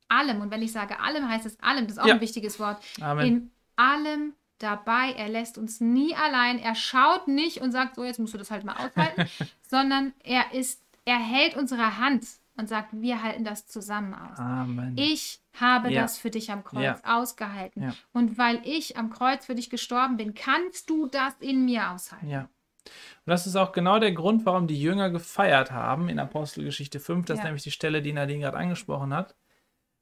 allem. Und wenn ich sage allem, heißt es allem, das ist auch ja. ein wichtiges Wort. Amen. In allem dabei. Er lässt uns nie allein. Er schaut nicht und sagt, so, jetzt musst du das halt mal aushalten, sondern er ist er hält unsere Hand und sagt, wir halten das zusammen aus. Amen. Ich habe ja. das für dich am Kreuz ja. ausgehalten. Ja. Und weil ich am Kreuz für dich gestorben bin, kannst du das in mir aushalten. Ja. Und das ist auch genau der Grund, warum die Jünger gefeiert haben in Apostelgeschichte 5. Das ist nämlich die Stelle, die Nadine gerade angesprochen hat.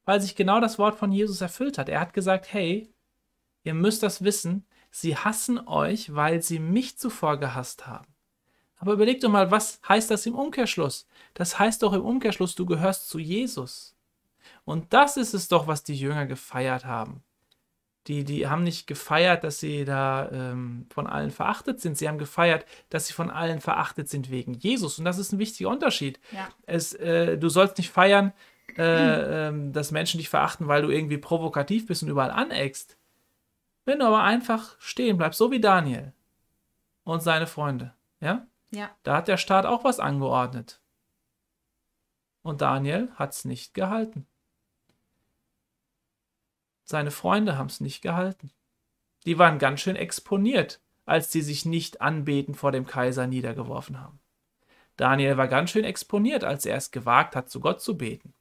Weil sich genau das Wort von Jesus erfüllt hat. Er hat gesagt, hey, ihr müsst das wissen, sie hassen euch, weil sie mich zuvor gehasst haben. Aber überleg doch mal, was heißt das im Umkehrschluss? Das heißt doch im Umkehrschluss, du gehörst zu Jesus. Und das ist es doch, was die Jünger gefeiert haben. Die, die haben nicht gefeiert, dass sie da ähm, von allen verachtet sind. Sie haben gefeiert, dass sie von allen verachtet sind wegen Jesus. Und das ist ein wichtiger Unterschied. Ja. Es, äh, du sollst nicht feiern, äh, äh, dass Menschen dich verachten, weil du irgendwie provokativ bist und überall aneckst. Wenn du aber einfach stehen bleibst, so wie Daniel und seine Freunde. Ja? Ja. Da hat der Staat auch was angeordnet. Und Daniel hat es nicht gehalten. Seine Freunde haben es nicht gehalten. Die waren ganz schön exponiert, als sie sich nicht anbeten vor dem Kaiser niedergeworfen haben. Daniel war ganz schön exponiert, als er es gewagt hat, zu Gott zu beten.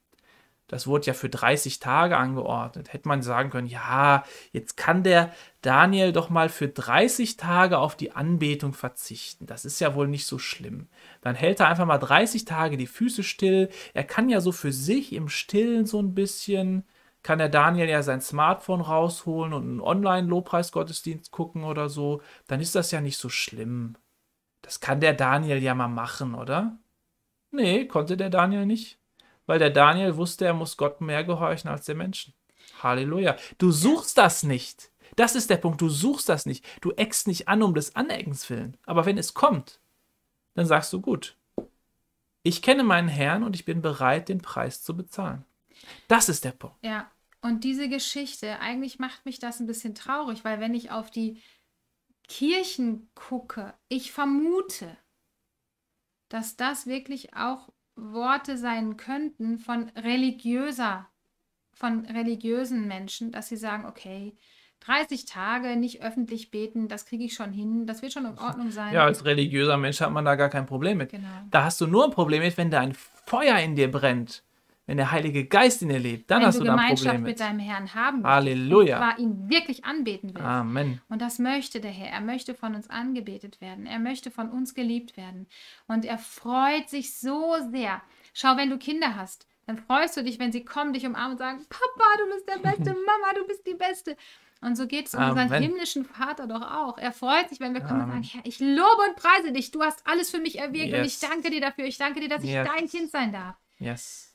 Das wurde ja für 30 Tage angeordnet. Hätte man sagen können, ja, jetzt kann der Daniel doch mal für 30 Tage auf die Anbetung verzichten. Das ist ja wohl nicht so schlimm. Dann hält er einfach mal 30 Tage die Füße still. Er kann ja so für sich im Stillen so ein bisschen, kann der Daniel ja sein Smartphone rausholen und einen Online-Lobpreisgottesdienst gucken oder so. Dann ist das ja nicht so schlimm. Das kann der Daniel ja mal machen, oder? Nee, konnte der Daniel nicht weil der Daniel wusste, er muss Gott mehr gehorchen als den Menschen. Halleluja. Du suchst das nicht. Das ist der Punkt. Du suchst das nicht. Du eckst nicht an um des Aneckens willen. Aber wenn es kommt, dann sagst du gut. Ich kenne meinen Herrn und ich bin bereit, den Preis zu bezahlen. Das ist der Punkt. Ja, und diese Geschichte, eigentlich macht mich das ein bisschen traurig, weil wenn ich auf die Kirchen gucke, ich vermute, dass das wirklich auch Worte sein könnten von religiöser, von religiösen Menschen, dass sie sagen, okay, 30 Tage nicht öffentlich beten, das kriege ich schon hin, das wird schon in Ordnung sein. Ja, als religiöser Mensch hat man da gar kein Problem mit. Genau. Da hast du nur ein Problem mit, wenn da ein Feuer in dir brennt wenn der Heilige Geist in dir lebt, dann wenn hast du, du dann Gemeinschaft Probleme mit. deinem Herrn haben Halleluja. Und zwar ihn wirklich anbeten willst. Amen. Und das möchte der Herr. Er möchte von uns angebetet werden. Er möchte von uns geliebt werden. Und er freut sich so sehr. Schau, wenn du Kinder hast, dann freust du dich, wenn sie kommen, dich umarmen und sagen, Papa, du bist der Beste, Mama, du bist die Beste. Und so geht es unseren himmlischen Vater doch auch. Er freut sich, wenn wir kommen Amen. und sagen, Herr, ich lobe und preise dich, du hast alles für mich erwirkt yes. und ich danke dir dafür, ich danke dir, dass yes. ich dein Kind sein darf. Yes.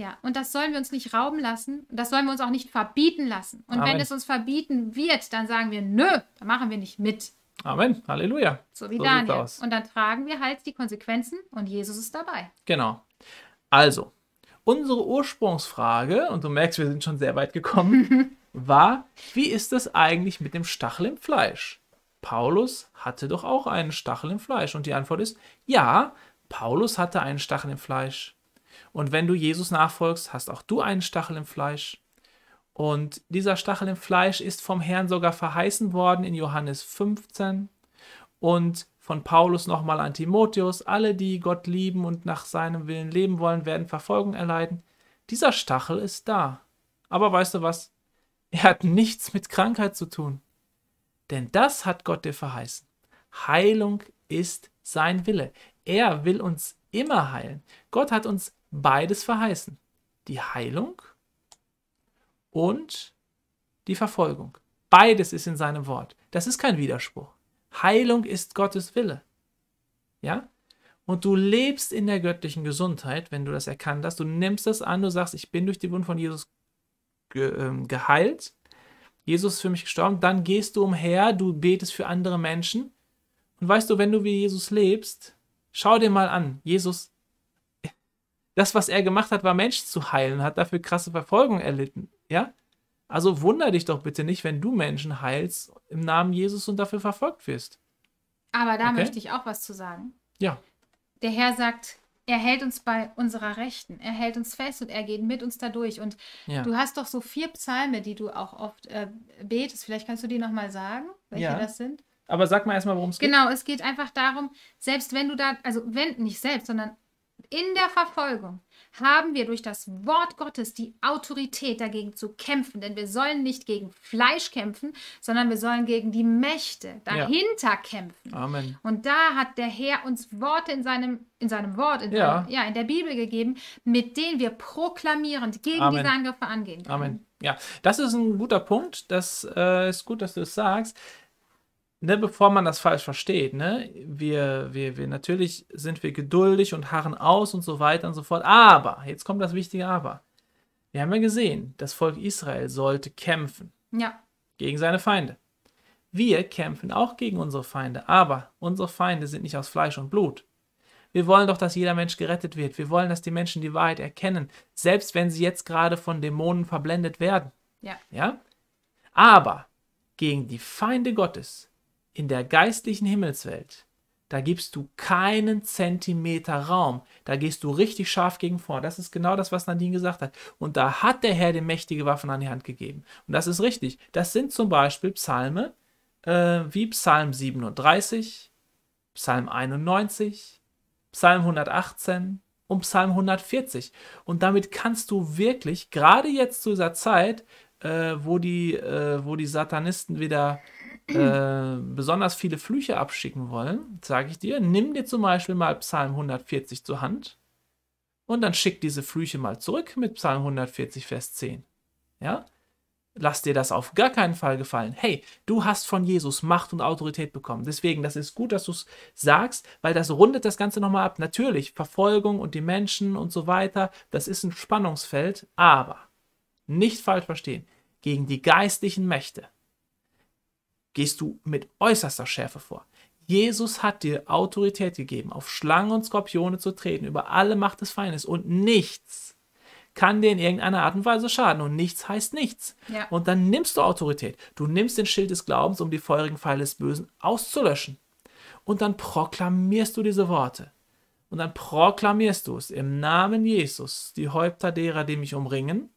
Ja, und das sollen wir uns nicht rauben lassen. Das sollen wir uns auch nicht verbieten lassen. Und Amen. wenn es uns verbieten wird, dann sagen wir, nö, da machen wir nicht mit. Amen. Halleluja. So wie so Daniel. Und dann tragen wir halt die Konsequenzen und Jesus ist dabei. Genau. Also, unsere Ursprungsfrage, und du merkst, wir sind schon sehr weit gekommen, war, wie ist es eigentlich mit dem Stachel im Fleisch? Paulus hatte doch auch einen Stachel im Fleisch. Und die Antwort ist, ja, Paulus hatte einen Stachel im Fleisch. Und wenn du Jesus nachfolgst, hast auch du einen Stachel im Fleisch. Und dieser Stachel im Fleisch ist vom Herrn sogar verheißen worden in Johannes 15 und von Paulus nochmal an Timotheus. Alle, die Gott lieben und nach seinem Willen leben wollen, werden Verfolgung erleiden. Dieser Stachel ist da. Aber weißt du was? Er hat nichts mit Krankheit zu tun. Denn das hat Gott dir verheißen. Heilung ist sein Wille. Er will uns immer heilen. Gott hat uns beides verheißen. Die Heilung und die Verfolgung. Beides ist in seinem Wort. Das ist kein Widerspruch. Heilung ist Gottes Wille. Ja? Und du lebst in der göttlichen Gesundheit, wenn du das erkannt hast. Du nimmst das an, du sagst, ich bin durch die Wunde von Jesus ge ähm, geheilt. Jesus ist für mich gestorben. Dann gehst du umher, du betest für andere Menschen. Und weißt du, wenn du wie Jesus lebst, schau dir mal an. Jesus das, was er gemacht hat, war Menschen zu heilen, hat dafür krasse Verfolgung erlitten. Ja? Also wunder dich doch bitte nicht, wenn du Menschen heilst im Namen Jesus und dafür verfolgt wirst. Aber da okay? möchte ich auch was zu sagen. Ja. Der Herr sagt, er hält uns bei unserer Rechten, er hält uns fest und er geht mit uns dadurch. Und ja. du hast doch so vier Psalme, die du auch oft äh, betest. Vielleicht kannst du die nochmal sagen, welche ja. das sind. Aber sag mal erstmal, worum es geht. Genau, es geht einfach darum, selbst wenn du da, also wenn, nicht selbst, sondern in der Verfolgung haben wir durch das Wort Gottes die Autorität dagegen zu kämpfen, denn wir sollen nicht gegen Fleisch kämpfen, sondern wir sollen gegen die Mächte dahinter ja. kämpfen. Amen. Und da hat der Herr uns Worte in seinem in seinem Wort, in, ja. Seinem, ja, in der Bibel gegeben, mit denen wir proklamierend gegen Amen. diese Angriffe angehen können. Amen. Ja, das ist ein guter Punkt. Das äh, ist gut, dass du es sagst ne, bevor man das falsch versteht, ne, wir, wir, wir, natürlich sind wir geduldig und harren aus und so weiter und so fort. Aber, jetzt kommt das wichtige Aber. Wir haben ja gesehen, das Volk Israel sollte kämpfen. Ja. Gegen seine Feinde. Wir kämpfen auch gegen unsere Feinde, aber unsere Feinde sind nicht aus Fleisch und Blut. Wir wollen doch, dass jeder Mensch gerettet wird. Wir wollen, dass die Menschen die Wahrheit erkennen, selbst wenn sie jetzt gerade von Dämonen verblendet werden. Ja. Ja? Aber gegen die Feinde Gottes in der geistlichen Himmelswelt, da gibst du keinen Zentimeter Raum. Da gehst du richtig scharf gegen vor. Das ist genau das, was Nadine gesagt hat. Und da hat der Herr dir mächtige Waffen an die Hand gegeben. Und das ist richtig. Das sind zum Beispiel Psalme äh, wie Psalm 37, Psalm 91, Psalm 118 und Psalm 140. Und damit kannst du wirklich, gerade jetzt zu dieser Zeit, äh, wo, die, äh, wo die Satanisten wieder äh, besonders viele Flüche abschicken wollen, sage ich dir, nimm dir zum Beispiel mal Psalm 140 zur Hand und dann schick diese Flüche mal zurück mit Psalm 140, Vers 10. Ja? Lass dir das auf gar keinen Fall gefallen. Hey, du hast von Jesus Macht und Autorität bekommen. Deswegen, das ist gut, dass du es sagst, weil das rundet das Ganze nochmal ab. Natürlich, Verfolgung und die Menschen und so weiter, das ist ein Spannungsfeld, aber nicht falsch verstehen, gegen die geistlichen Mächte gehst du mit äußerster Schärfe vor. Jesus hat dir Autorität gegeben, auf Schlangen und Skorpione zu treten, über alle Macht des Feindes und nichts kann dir in irgendeiner Art und Weise schaden und nichts heißt nichts. Ja. Und dann nimmst du Autorität. Du nimmst den Schild des Glaubens, um die feurigen Pfeile des Bösen auszulöschen. Und dann proklamierst du diese Worte. Und dann proklamierst du es im Namen Jesus, die Häupter derer, die mich umringen,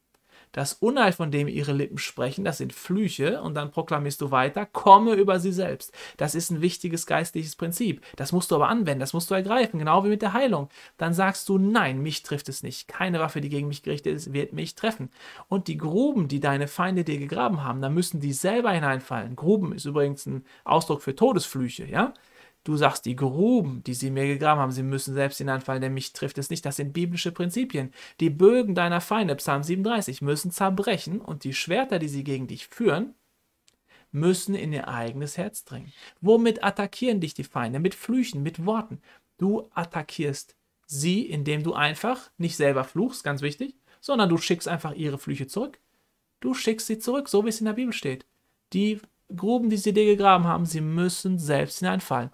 das Unheil, von dem ihre Lippen sprechen, das sind Flüche und dann proklamierst du weiter, komme über sie selbst. Das ist ein wichtiges geistliches Prinzip. Das musst du aber anwenden, das musst du ergreifen, genau wie mit der Heilung. Dann sagst du, nein, mich trifft es nicht. Keine Waffe, die gegen mich gerichtet ist, wird mich treffen. Und die Gruben, die deine Feinde dir gegraben haben, da müssen die selber hineinfallen. Gruben ist übrigens ein Ausdruck für Todesflüche, ja? Du sagst, die Gruben, die sie mir gegraben haben, sie müssen selbst hineinfallen, denn mich trifft es nicht. Das sind biblische Prinzipien. Die Bögen deiner Feinde, Psalm 37, müssen zerbrechen und die Schwerter, die sie gegen dich führen, müssen in ihr eigenes Herz dringen. Womit attackieren dich die Feinde? Mit Flüchen, mit Worten. Du attackierst sie, indem du einfach nicht selber fluchst, ganz wichtig, sondern du schickst einfach ihre Flüche zurück. Du schickst sie zurück, so wie es in der Bibel steht. Die Gruben, die sie dir gegraben haben, sie müssen selbst hineinfallen.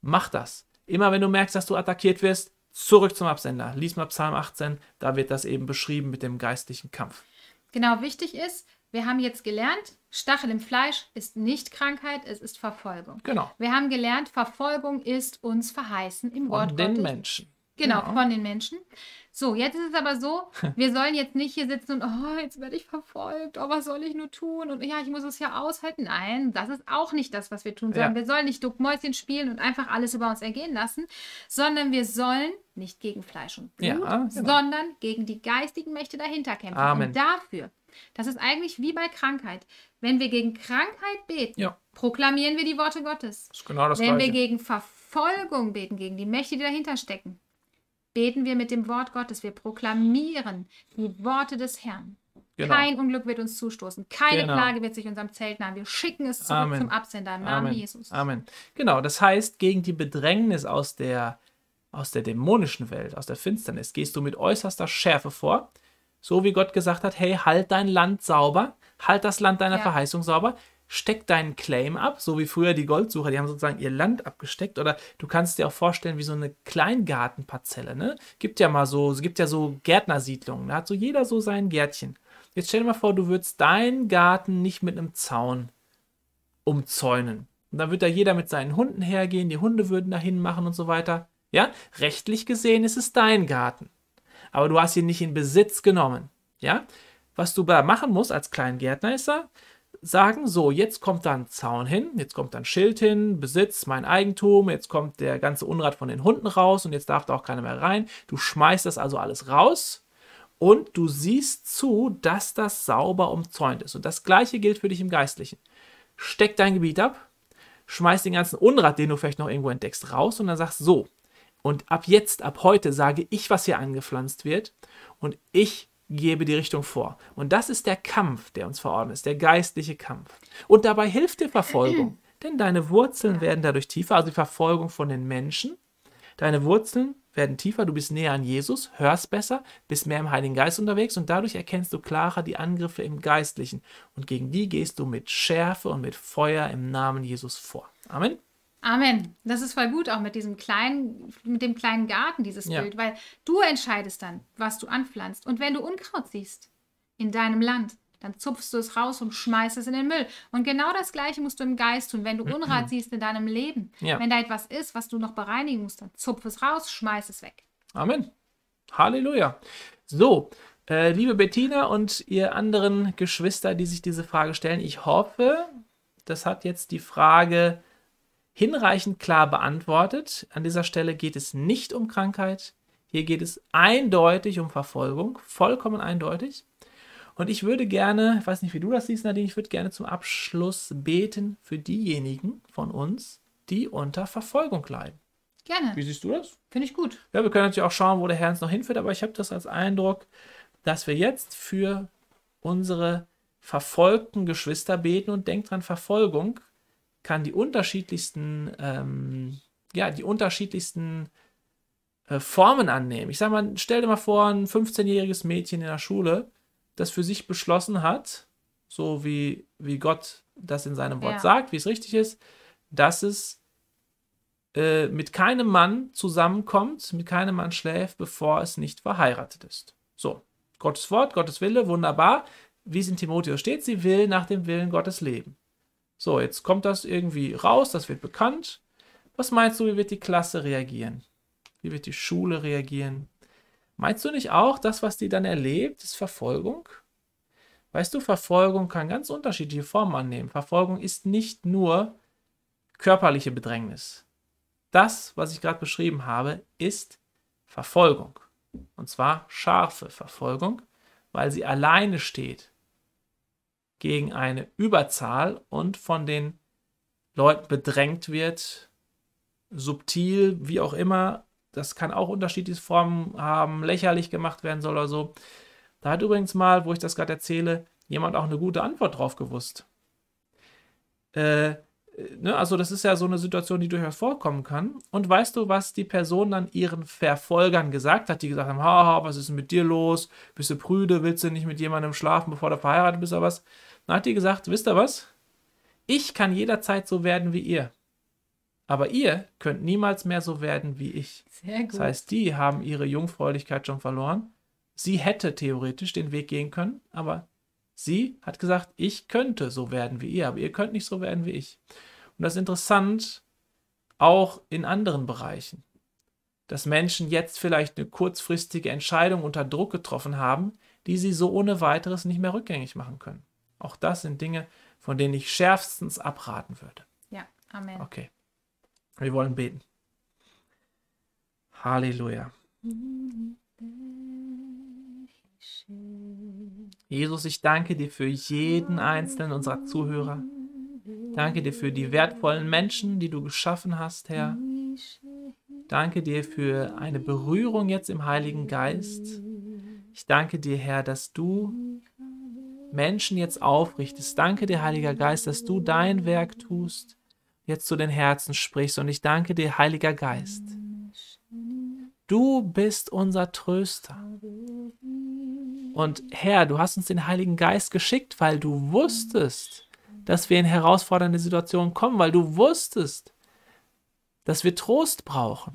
Mach das. Immer wenn du merkst, dass du attackiert wirst, zurück zum Absender. Lies mal Psalm 18, da wird das eben beschrieben mit dem geistlichen Kampf. Genau, wichtig ist, wir haben jetzt gelernt, Stachel im Fleisch ist nicht Krankheit, es ist Verfolgung. Genau. Wir haben gelernt, Verfolgung ist uns verheißen im Wort Von den Menschen. Genau, genau, von den Menschen. So, jetzt ist es aber so, wir sollen jetzt nicht hier sitzen und, oh, jetzt werde ich verfolgt, oh, was soll ich nur tun? Und ja, ich muss es ja aushalten. Nein, das ist auch nicht das, was wir tun sollen. Ja. Wir sollen nicht Duckmäuschen spielen und einfach alles über uns ergehen lassen, sondern wir sollen nicht gegen Fleisch und Blut, ja, genau. sondern gegen die geistigen Mächte dahinter kämpfen. Amen. Und dafür, das ist eigentlich wie bei Krankheit. Wenn wir gegen Krankheit beten, ja. proklamieren wir die Worte Gottes. Das ist genau das Wenn Gleiche. wir gegen Verfolgung beten, gegen die Mächte, die dahinter stecken, beten wir mit dem Wort Gottes. Wir proklamieren die Worte des Herrn. Genau. Kein Unglück wird uns zustoßen. Keine genau. Plage wird sich unserem Zelt nahen. Wir schicken es zurück Amen. zum Absender im Namen Amen. Jesus. Amen. Genau, das heißt, gegen die Bedrängnis aus der, aus der dämonischen Welt, aus der Finsternis, gehst du mit äußerster Schärfe vor. So wie Gott gesagt hat, hey, halt dein Land sauber, halt das Land deiner ja. Verheißung sauber steck deinen Claim ab, so wie früher die Goldsucher, die haben sozusagen ihr Land abgesteckt. Oder du kannst dir auch vorstellen, wie so eine Kleingartenparzelle, ne? Gibt ja mal so, es gibt ja so Gärtnersiedlungen, da hat so jeder so sein Gärtchen. Jetzt stell dir mal vor, du würdest deinen Garten nicht mit einem Zaun umzäunen. Und dann würde da jeder mit seinen Hunden hergehen, die Hunde würden dahin machen und so weiter. Ja, rechtlich gesehen ist es dein Garten. Aber du hast ihn nicht in Besitz genommen. Ja, was du da machen musst als Kleingärtner ist da, sagen, so, jetzt kommt da ein Zaun hin, jetzt kommt da ein Schild hin, Besitz, mein Eigentum, jetzt kommt der ganze Unrat von den Hunden raus und jetzt darf da auch keiner mehr rein. Du schmeißt das also alles raus und du siehst zu, dass das sauber umzäunt ist. Und das gleiche gilt für dich im Geistlichen. Steck dein Gebiet ab, schmeiß den ganzen Unrat, den du vielleicht noch irgendwo entdeckst, raus und dann sagst so. Und ab jetzt, ab heute sage ich, was hier angepflanzt wird und ich gebe die Richtung vor. Und das ist der Kampf, der uns verordnet ist, der geistliche Kampf. Und dabei hilft dir Verfolgung, denn deine Wurzeln werden dadurch tiefer, also die Verfolgung von den Menschen. Deine Wurzeln werden tiefer, du bist näher an Jesus, hörst besser, bist mehr im Heiligen Geist unterwegs und dadurch erkennst du klarer die Angriffe im Geistlichen. Und gegen die gehst du mit Schärfe und mit Feuer im Namen Jesus vor. Amen. Amen. Das ist voll gut auch mit diesem kleinen, mit dem kleinen Garten, dieses ja. Bild, weil du entscheidest dann, was du anpflanzt. Und wenn du Unkraut siehst in deinem Land, dann zupfst du es raus und schmeißt es in den Müll. Und genau das Gleiche musst du im Geist tun. Wenn du Unrat siehst in deinem Leben, ja. wenn da etwas ist, was du noch bereinigen musst, dann zupf es raus, schmeiß es weg. Amen. Halleluja. So, äh, liebe Bettina und ihr anderen Geschwister, die sich diese Frage stellen, ich hoffe, das hat jetzt die Frage hinreichend klar beantwortet. An dieser Stelle geht es nicht um Krankheit. Hier geht es eindeutig um Verfolgung, vollkommen eindeutig. Und ich würde gerne, ich weiß nicht, wie du das siehst, Nadine, ich würde gerne zum Abschluss beten für diejenigen von uns, die unter Verfolgung leiden. Gerne. Wie siehst du das? Finde ich gut. Ja, wir können natürlich auch schauen, wo der Herr uns noch hinführt, aber ich habe das als Eindruck, dass wir jetzt für unsere verfolgten Geschwister beten und denkt dran, Verfolgung kann die unterschiedlichsten, ähm, ja, die unterschiedlichsten äh, Formen annehmen. Ich sage mal, stell dir mal vor, ein 15-jähriges Mädchen in der Schule, das für sich beschlossen hat, so wie, wie Gott das in seinem Wort ja. sagt, wie es richtig ist, dass es äh, mit keinem Mann zusammenkommt, mit keinem Mann schläft, bevor es nicht verheiratet ist. So, Gottes Wort, Gottes Wille, wunderbar. Wie es in Timotheus steht, sie will nach dem Willen Gottes leben. So, jetzt kommt das irgendwie raus, das wird bekannt. Was meinst du, wie wird die Klasse reagieren? Wie wird die Schule reagieren? Meinst du nicht auch, das, was die dann erlebt, ist Verfolgung? Weißt du, Verfolgung kann ganz unterschiedliche Formen annehmen. Verfolgung ist nicht nur körperliche Bedrängnis. Das, was ich gerade beschrieben habe, ist Verfolgung. Und zwar scharfe Verfolgung, weil sie alleine steht gegen eine Überzahl und von den Leuten bedrängt wird, subtil, wie auch immer. Das kann auch unterschiedliche Formen haben, lächerlich gemacht werden soll oder so. Da hat übrigens mal, wo ich das gerade erzähle, jemand auch eine gute Antwort drauf gewusst. Äh, ne, also das ist ja so eine Situation, die durchaus vorkommen kann. Und weißt du, was die Person dann ihren Verfolgern gesagt hat? Die gesagt haben, haha, was ist denn mit dir los? Bist du prüde? Willst du nicht mit jemandem schlafen, bevor du verheiratet bist oder was? Dann hat die gesagt, wisst ihr was? Ich kann jederzeit so werden wie ihr. Aber ihr könnt niemals mehr so werden wie ich. Sehr gut. Das heißt, die haben ihre Jungfräulichkeit schon verloren. Sie hätte theoretisch den Weg gehen können, aber sie hat gesagt, ich könnte so werden wie ihr, aber ihr könnt nicht so werden wie ich. Und das ist interessant auch in anderen Bereichen, dass Menschen jetzt vielleicht eine kurzfristige Entscheidung unter Druck getroffen haben, die sie so ohne weiteres nicht mehr rückgängig machen können. Auch das sind Dinge, von denen ich schärfstens abraten würde. Ja, Amen. Okay. Wir wollen beten. Halleluja. Jesus, ich danke dir für jeden einzelnen unserer Zuhörer. Danke dir für die wertvollen Menschen, die du geschaffen hast, Herr. Danke dir für eine Berührung jetzt im Heiligen Geist. Ich danke dir, Herr, dass du Menschen jetzt aufrichtest. Danke dir, Heiliger Geist, dass du dein Werk tust, jetzt zu den Herzen sprichst. Und ich danke dir, Heiliger Geist. Du bist unser Tröster. Und Herr, du hast uns den Heiligen Geist geschickt, weil du wusstest, dass wir in herausfordernde Situationen kommen, weil du wusstest, dass wir Trost brauchen.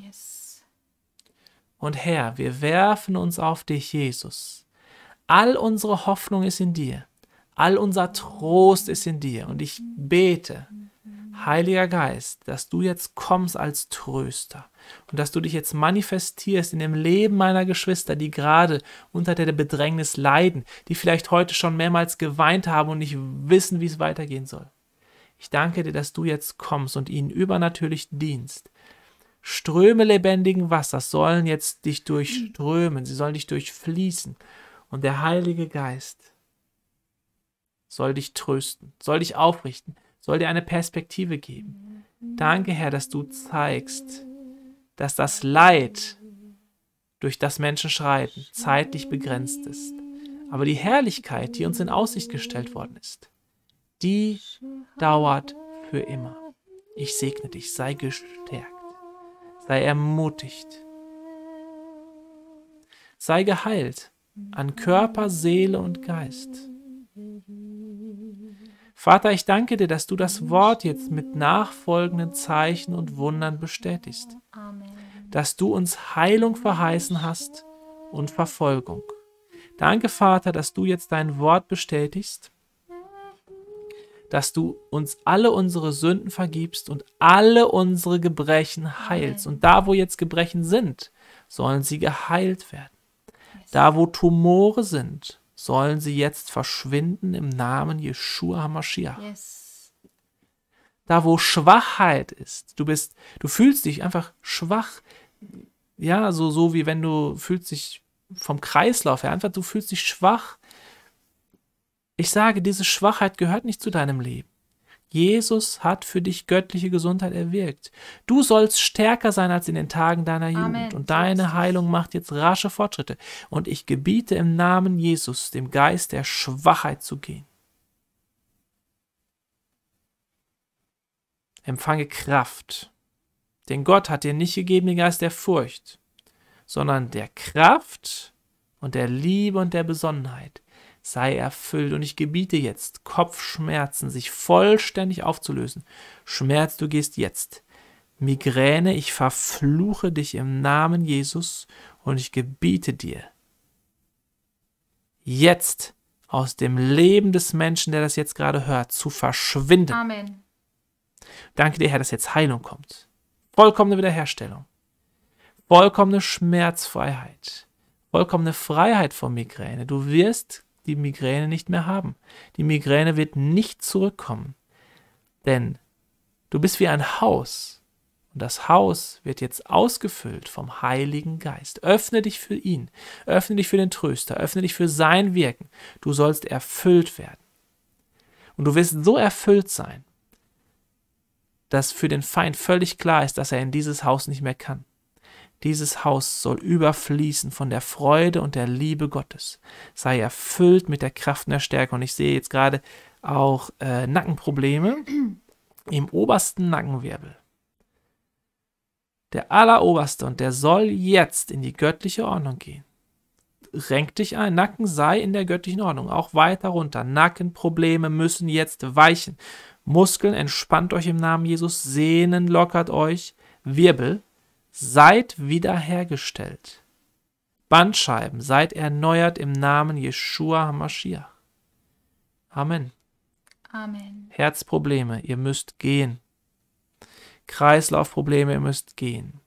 Und Herr, wir werfen uns auf dich, Jesus. All unsere Hoffnung ist in dir. All unser Trost ist in dir. Und ich bete, Heiliger Geist, dass du jetzt kommst als Tröster und dass du dich jetzt manifestierst in dem Leben meiner Geschwister, die gerade unter der Bedrängnis leiden, die vielleicht heute schon mehrmals geweint haben und nicht wissen, wie es weitergehen soll. Ich danke dir, dass du jetzt kommst und ihnen übernatürlich dienst. Ströme lebendigen Wassers sollen jetzt dich durchströmen, sie sollen dich durchfließen und der Heilige Geist soll dich trösten, soll dich aufrichten, soll dir eine Perspektive geben. Danke, Herr, dass du zeigst, dass das Leid, durch das Menschen schreiten, zeitlich begrenzt ist. Aber die Herrlichkeit, die uns in Aussicht gestellt worden ist, die dauert für immer. Ich segne dich, sei gestärkt, sei ermutigt, sei geheilt an Körper, Seele und Geist. Vater, ich danke dir, dass du das Wort jetzt mit nachfolgenden Zeichen und Wundern bestätigst, dass du uns Heilung verheißen hast und Verfolgung. Danke, Vater, dass du jetzt dein Wort bestätigst, dass du uns alle unsere Sünden vergibst und alle unsere Gebrechen heilst. Und da, wo jetzt Gebrechen sind, sollen sie geheilt werden. Da, wo Tumore sind, sollen sie jetzt verschwinden im Namen Yeshua HaMashiach. Yes. Da, wo Schwachheit ist, du bist, du fühlst dich einfach schwach. Ja, so, so wie wenn du fühlst dich vom Kreislauf her, einfach du fühlst dich schwach. Ich sage, diese Schwachheit gehört nicht zu deinem Leben. Jesus hat für dich göttliche Gesundheit erwirkt. Du sollst stärker sein als in den Tagen deiner Amen. Jugend. Und deine Heilung macht jetzt rasche Fortschritte. Und ich gebiete im Namen Jesus, dem Geist der Schwachheit zu gehen. Empfange Kraft. Denn Gott hat dir nicht gegeben den Geist der Furcht, sondern der Kraft und der Liebe und der Besonnenheit sei erfüllt. Und ich gebiete jetzt, Kopfschmerzen sich vollständig aufzulösen. Schmerz, du gehst jetzt. Migräne, ich verfluche dich im Namen Jesus und ich gebiete dir, jetzt aus dem Leben des Menschen, der das jetzt gerade hört, zu verschwinden. Amen. Danke dir, Herr, dass jetzt Heilung kommt. Vollkommene Wiederherstellung. Vollkommene Schmerzfreiheit. Vollkommene Freiheit von Migräne. Du wirst die Migräne nicht mehr haben. Die Migräne wird nicht zurückkommen, denn du bist wie ein Haus und das Haus wird jetzt ausgefüllt vom Heiligen Geist. Öffne dich für ihn, öffne dich für den Tröster, öffne dich für sein Wirken. Du sollst erfüllt werden. Und du wirst so erfüllt sein, dass für den Feind völlig klar ist, dass er in dieses Haus nicht mehr kann. Dieses Haus soll überfließen von der Freude und der Liebe Gottes. Sei erfüllt mit der Kraft und der Stärke. Und ich sehe jetzt gerade auch äh, Nackenprobleme im obersten Nackenwirbel. Der alleroberste und der soll jetzt in die göttliche Ordnung gehen. Renk dich ein, Nacken sei in der göttlichen Ordnung, auch weiter runter. Nackenprobleme müssen jetzt weichen. Muskeln entspannt euch im Namen Jesus, Sehnen lockert euch, Wirbel seid wiederhergestellt. Bandscheiben, seid erneuert im Namen Jeshua Hamashiach. Amen. Amen. Herzprobleme, ihr müsst gehen. Kreislaufprobleme, ihr müsst gehen.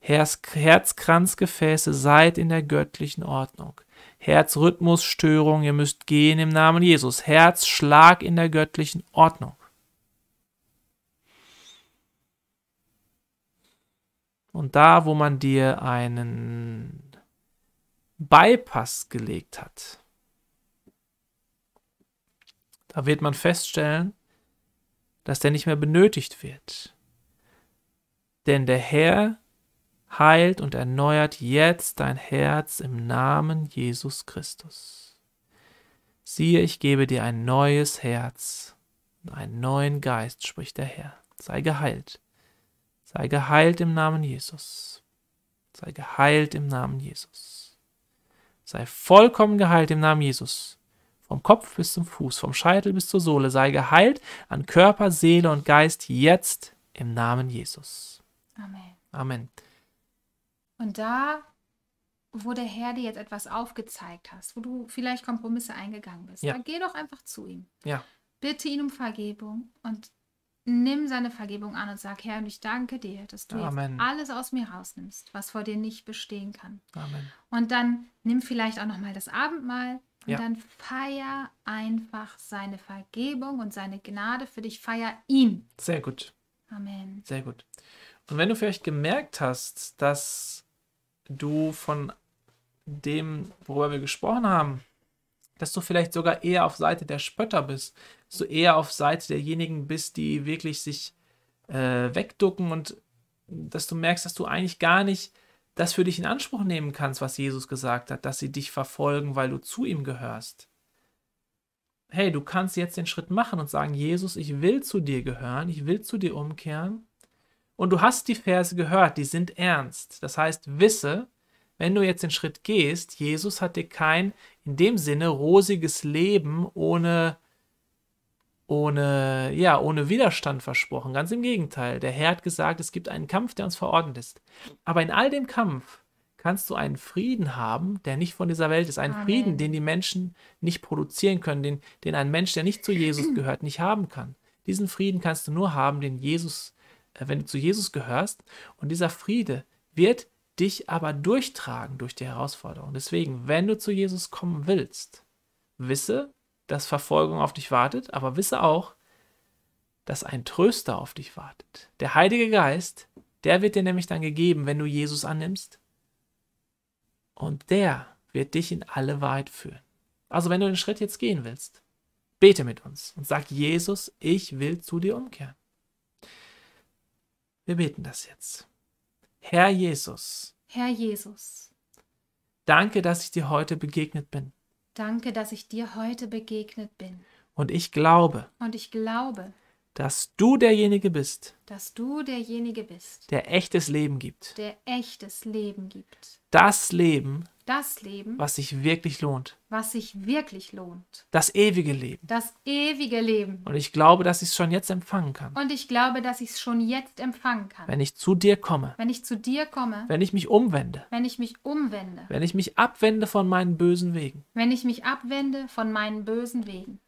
Herzkranzgefäße, seid in der göttlichen Ordnung. Herzrhythmusstörung, ihr müsst gehen im Namen Jesus. Herzschlag in der göttlichen Ordnung. Und da, wo man dir einen Bypass gelegt hat, da wird man feststellen, dass der nicht mehr benötigt wird. Denn der Herr heilt und erneuert jetzt dein Herz im Namen Jesus Christus. Siehe, ich gebe dir ein neues Herz und einen neuen Geist, spricht der Herr. Sei geheilt. Sei geheilt im Namen Jesus. Sei geheilt im Namen Jesus. Sei vollkommen geheilt im Namen Jesus. Vom Kopf bis zum Fuß, vom Scheitel bis zur Sohle. Sei geheilt an Körper, Seele und Geist jetzt im Namen Jesus. Amen. Amen. Und da, wo der Herr dir jetzt etwas aufgezeigt hast, wo du vielleicht Kompromisse eingegangen bist, ja. geh doch einfach zu ihm. Ja. Bitte ihn um Vergebung und nimm seine Vergebung an und sag, Herr, und ich danke dir, dass du alles aus mir rausnimmst, was vor dir nicht bestehen kann. Amen. Und dann nimm vielleicht auch nochmal das Abendmahl und ja. dann feier einfach seine Vergebung und seine Gnade für dich. Feier ihn. Sehr gut. Amen. Sehr gut. Und wenn du vielleicht gemerkt hast, dass du von dem, worüber wir gesprochen haben, dass du vielleicht sogar eher auf Seite der Spötter bist, so eher auf Seite derjenigen bist, die wirklich sich äh, wegducken und dass du merkst, dass du eigentlich gar nicht das für dich in Anspruch nehmen kannst, was Jesus gesagt hat, dass sie dich verfolgen, weil du zu ihm gehörst. Hey, du kannst jetzt den Schritt machen und sagen, Jesus, ich will zu dir gehören, ich will zu dir umkehren. Und du hast die Verse gehört, die sind ernst. Das heißt, wisse, wenn du jetzt den Schritt gehst, Jesus hat dir kein in dem Sinne rosiges Leben ohne ohne ja, ohne Widerstand versprochen. Ganz im Gegenteil, der Herr hat gesagt, es gibt einen Kampf, der uns verordnet ist. Aber in all dem Kampf kannst du einen Frieden haben, der nicht von dieser Welt ist. Einen Amen. Frieden, den die Menschen nicht produzieren können, den, den ein Mensch, der nicht zu Jesus gehört, nicht haben kann. Diesen Frieden kannst du nur haben, den Jesus, äh, wenn du zu Jesus gehörst. Und dieser Friede wird dich aber durchtragen durch die Herausforderung. Deswegen, wenn du zu Jesus kommen willst, wisse, dass Verfolgung auf dich wartet, aber wisse auch, dass ein Tröster auf dich wartet. Der Heilige Geist, der wird dir nämlich dann gegeben, wenn du Jesus annimmst. Und der wird dich in alle Wahrheit führen. Also wenn du den Schritt jetzt gehen willst, bete mit uns und sag, Jesus, ich will zu dir umkehren. Wir beten das jetzt. Herr Jesus. Herr Jesus. Danke, dass ich dir heute begegnet bin. Danke, dass ich dir heute begegnet bin. Und ich glaube. Und ich glaube dass du derjenige bist, dass du derjenige bist, der echtes Leben gibt, der echtes Leben gibt. Das Leben, das Leben, was sich wirklich lohnt, was sich wirklich lohnt. Das ewige Leben. Das ewige Leben. Und ich glaube, dass ich es schon jetzt empfangen kann. Und ich glaube, dass ich es schon jetzt empfangen kann. Wenn ich zu dir komme. Wenn ich zu dir komme. Wenn ich mich umwende. Wenn ich mich umwende. Wenn ich mich abwende von meinen bösen Wegen. Wenn ich mich abwende von meinen bösen Wegen.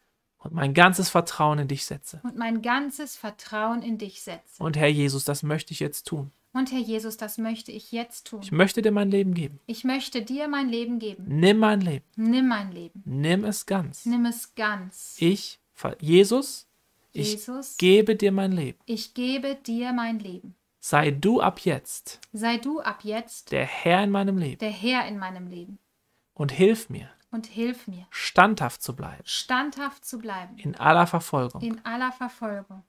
Und mein ganzes Vertrauen in dich setze. Und mein ganzes Vertrauen in dich setze. Und Herr Jesus, das möchte ich jetzt tun. Und Herr Jesus, das möchte ich jetzt tun. Ich möchte dir mein Leben geben. Ich möchte dir mein Leben geben. Nimm mein Leben. Nimm mein Leben. Nimm es ganz. Nimm es ganz. Ich, Jesus, Jesus, gebe dir mein Leben. Ich gebe dir mein Leben. Sei du ab jetzt. Sei du ab jetzt. Der Herr in meinem Leben. Der Herr in meinem Leben. Und hilf mir und hilf mir, standhaft zu bleiben. Standhaft zu bleiben. In aller Verfolgung. In aller Verfolgung.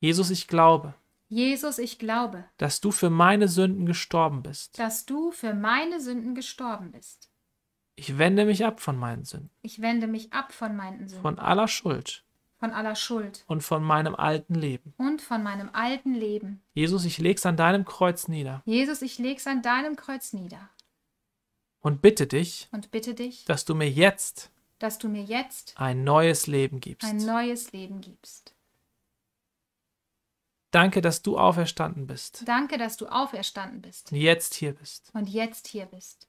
Jesus, ich glaube. Jesus, ich glaube, dass du für meine Sünden gestorben bist. Dass du für meine Sünden gestorben bist. Ich wende mich ab von meinen Sünden. Ich wende mich ab von meinen Sünden. Von aller Schuld. Von aller Schuld. Und von meinem alten Leben. Und von meinem alten Leben. Jesus, ich leg's an deinem Kreuz nieder. Jesus, ich leg's an deinem Kreuz nieder und bitte dich, und bitte dich, dass du mir jetzt, dass du mir jetzt ein neues Leben gibst. Ein neues Leben gibst. Danke, dass du auferstanden bist. Danke, dass du auferstanden bist. Und jetzt hier bist. Und jetzt hier bist.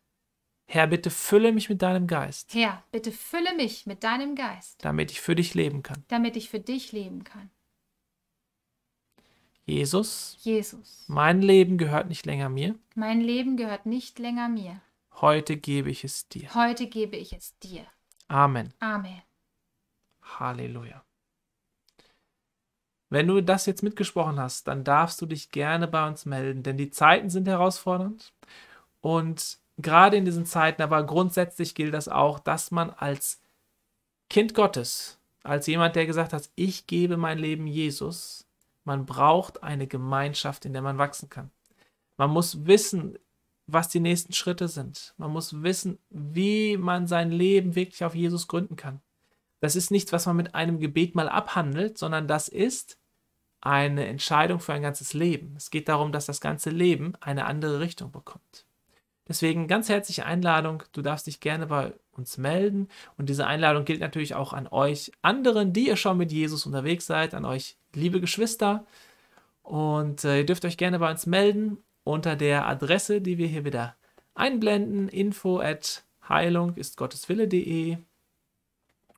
Herr, bitte fülle mich mit deinem Geist. Herr, bitte fülle mich mit deinem Geist. Damit ich für dich leben kann. Damit ich für dich leben kann. Jesus. Jesus. Mein Leben gehört nicht länger mir. Mein Leben gehört nicht länger mir. Heute gebe ich es dir. Heute gebe ich es dir. Amen. Amen. Halleluja. Wenn du das jetzt mitgesprochen hast, dann darfst du dich gerne bei uns melden, denn die Zeiten sind herausfordernd. Und gerade in diesen Zeiten, aber grundsätzlich gilt das auch, dass man als Kind Gottes, als jemand, der gesagt hat, ich gebe mein Leben Jesus, man braucht eine Gemeinschaft, in der man wachsen kann. Man muss wissen, was die nächsten Schritte sind. Man muss wissen, wie man sein Leben wirklich auf Jesus gründen kann. Das ist nichts, was man mit einem Gebet mal abhandelt, sondern das ist eine Entscheidung für ein ganzes Leben. Es geht darum, dass das ganze Leben eine andere Richtung bekommt. Deswegen ganz herzliche Einladung. Du darfst dich gerne bei uns melden. Und diese Einladung gilt natürlich auch an euch anderen, die ihr schon mit Jesus unterwegs seid, an euch liebe Geschwister. Und äh, ihr dürft euch gerne bei uns melden unter der Adresse, die wir hier wieder einblenden, info at heilung ist gotteswille.de.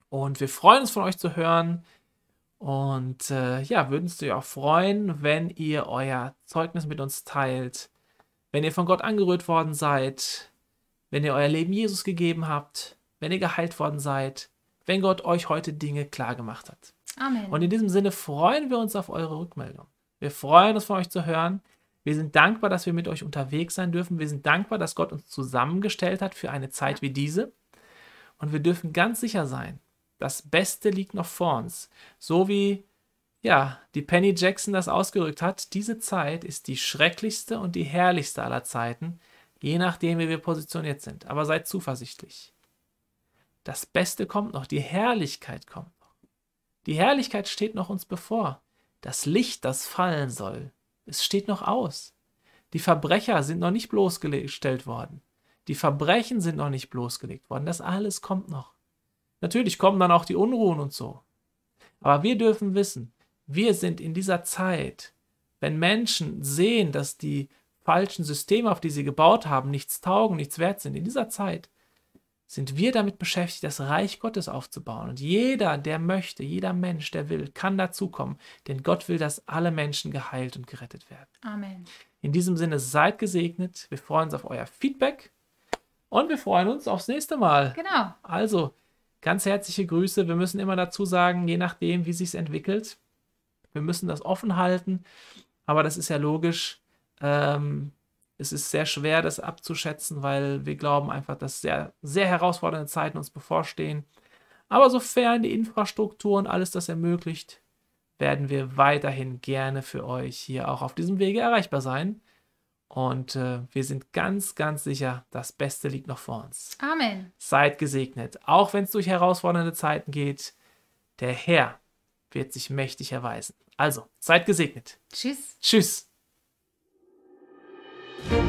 Und wir freuen uns von euch zu hören. Und äh, ja, würden uns natürlich auch freuen, wenn ihr euer Zeugnis mit uns teilt, wenn ihr von Gott angerührt worden seid, wenn ihr euer Leben Jesus gegeben habt, wenn ihr geheilt worden seid, wenn Gott euch heute Dinge klar gemacht hat. Amen. Und in diesem Sinne freuen wir uns auf eure Rückmeldung. Wir freuen uns von euch zu hören. Wir sind dankbar, dass wir mit euch unterwegs sein dürfen. Wir sind dankbar, dass Gott uns zusammengestellt hat für eine Zeit wie diese. Und wir dürfen ganz sicher sein, das Beste liegt noch vor uns. So wie, ja, die Penny Jackson das ausgerückt hat, diese Zeit ist die schrecklichste und die herrlichste aller Zeiten, je nachdem, wie wir positioniert sind. Aber seid zuversichtlich. Das Beste kommt noch, die Herrlichkeit kommt noch. Die Herrlichkeit steht noch uns bevor. Das Licht, das fallen soll, es steht noch aus. Die Verbrecher sind noch nicht bloßgestellt worden. Die Verbrechen sind noch nicht bloßgelegt worden. Das alles kommt noch. Natürlich kommen dann auch die Unruhen und so. Aber wir dürfen wissen, wir sind in dieser Zeit, wenn Menschen sehen, dass die falschen Systeme, auf die sie gebaut haben, nichts taugen, nichts wert sind, in dieser Zeit sind wir damit beschäftigt, das Reich Gottes aufzubauen. Und jeder, der möchte, jeder Mensch, der will, kann dazukommen, denn Gott will, dass alle Menschen geheilt und gerettet werden. Amen. In diesem Sinne, seid gesegnet. Wir freuen uns auf euer Feedback und wir freuen uns aufs nächste Mal. Genau. Also, ganz herzliche Grüße. Wir müssen immer dazu sagen, je nachdem, wie sich entwickelt, wir müssen das offen halten. Aber das ist ja logisch. Ähm, es ist sehr schwer, das abzuschätzen, weil wir glauben einfach, dass sehr, sehr herausfordernde Zeiten uns bevorstehen. Aber sofern die Infrastruktur und alles das ermöglicht, werden wir weiterhin gerne für euch hier auch auf diesem Wege erreichbar sein. Und äh, wir sind ganz, ganz sicher, das Beste liegt noch vor uns. Amen. Seid gesegnet, auch wenn es durch herausfordernde Zeiten geht. Der Herr wird sich mächtig erweisen. Also, seid gesegnet. Tschüss. Tschüss. Thank you.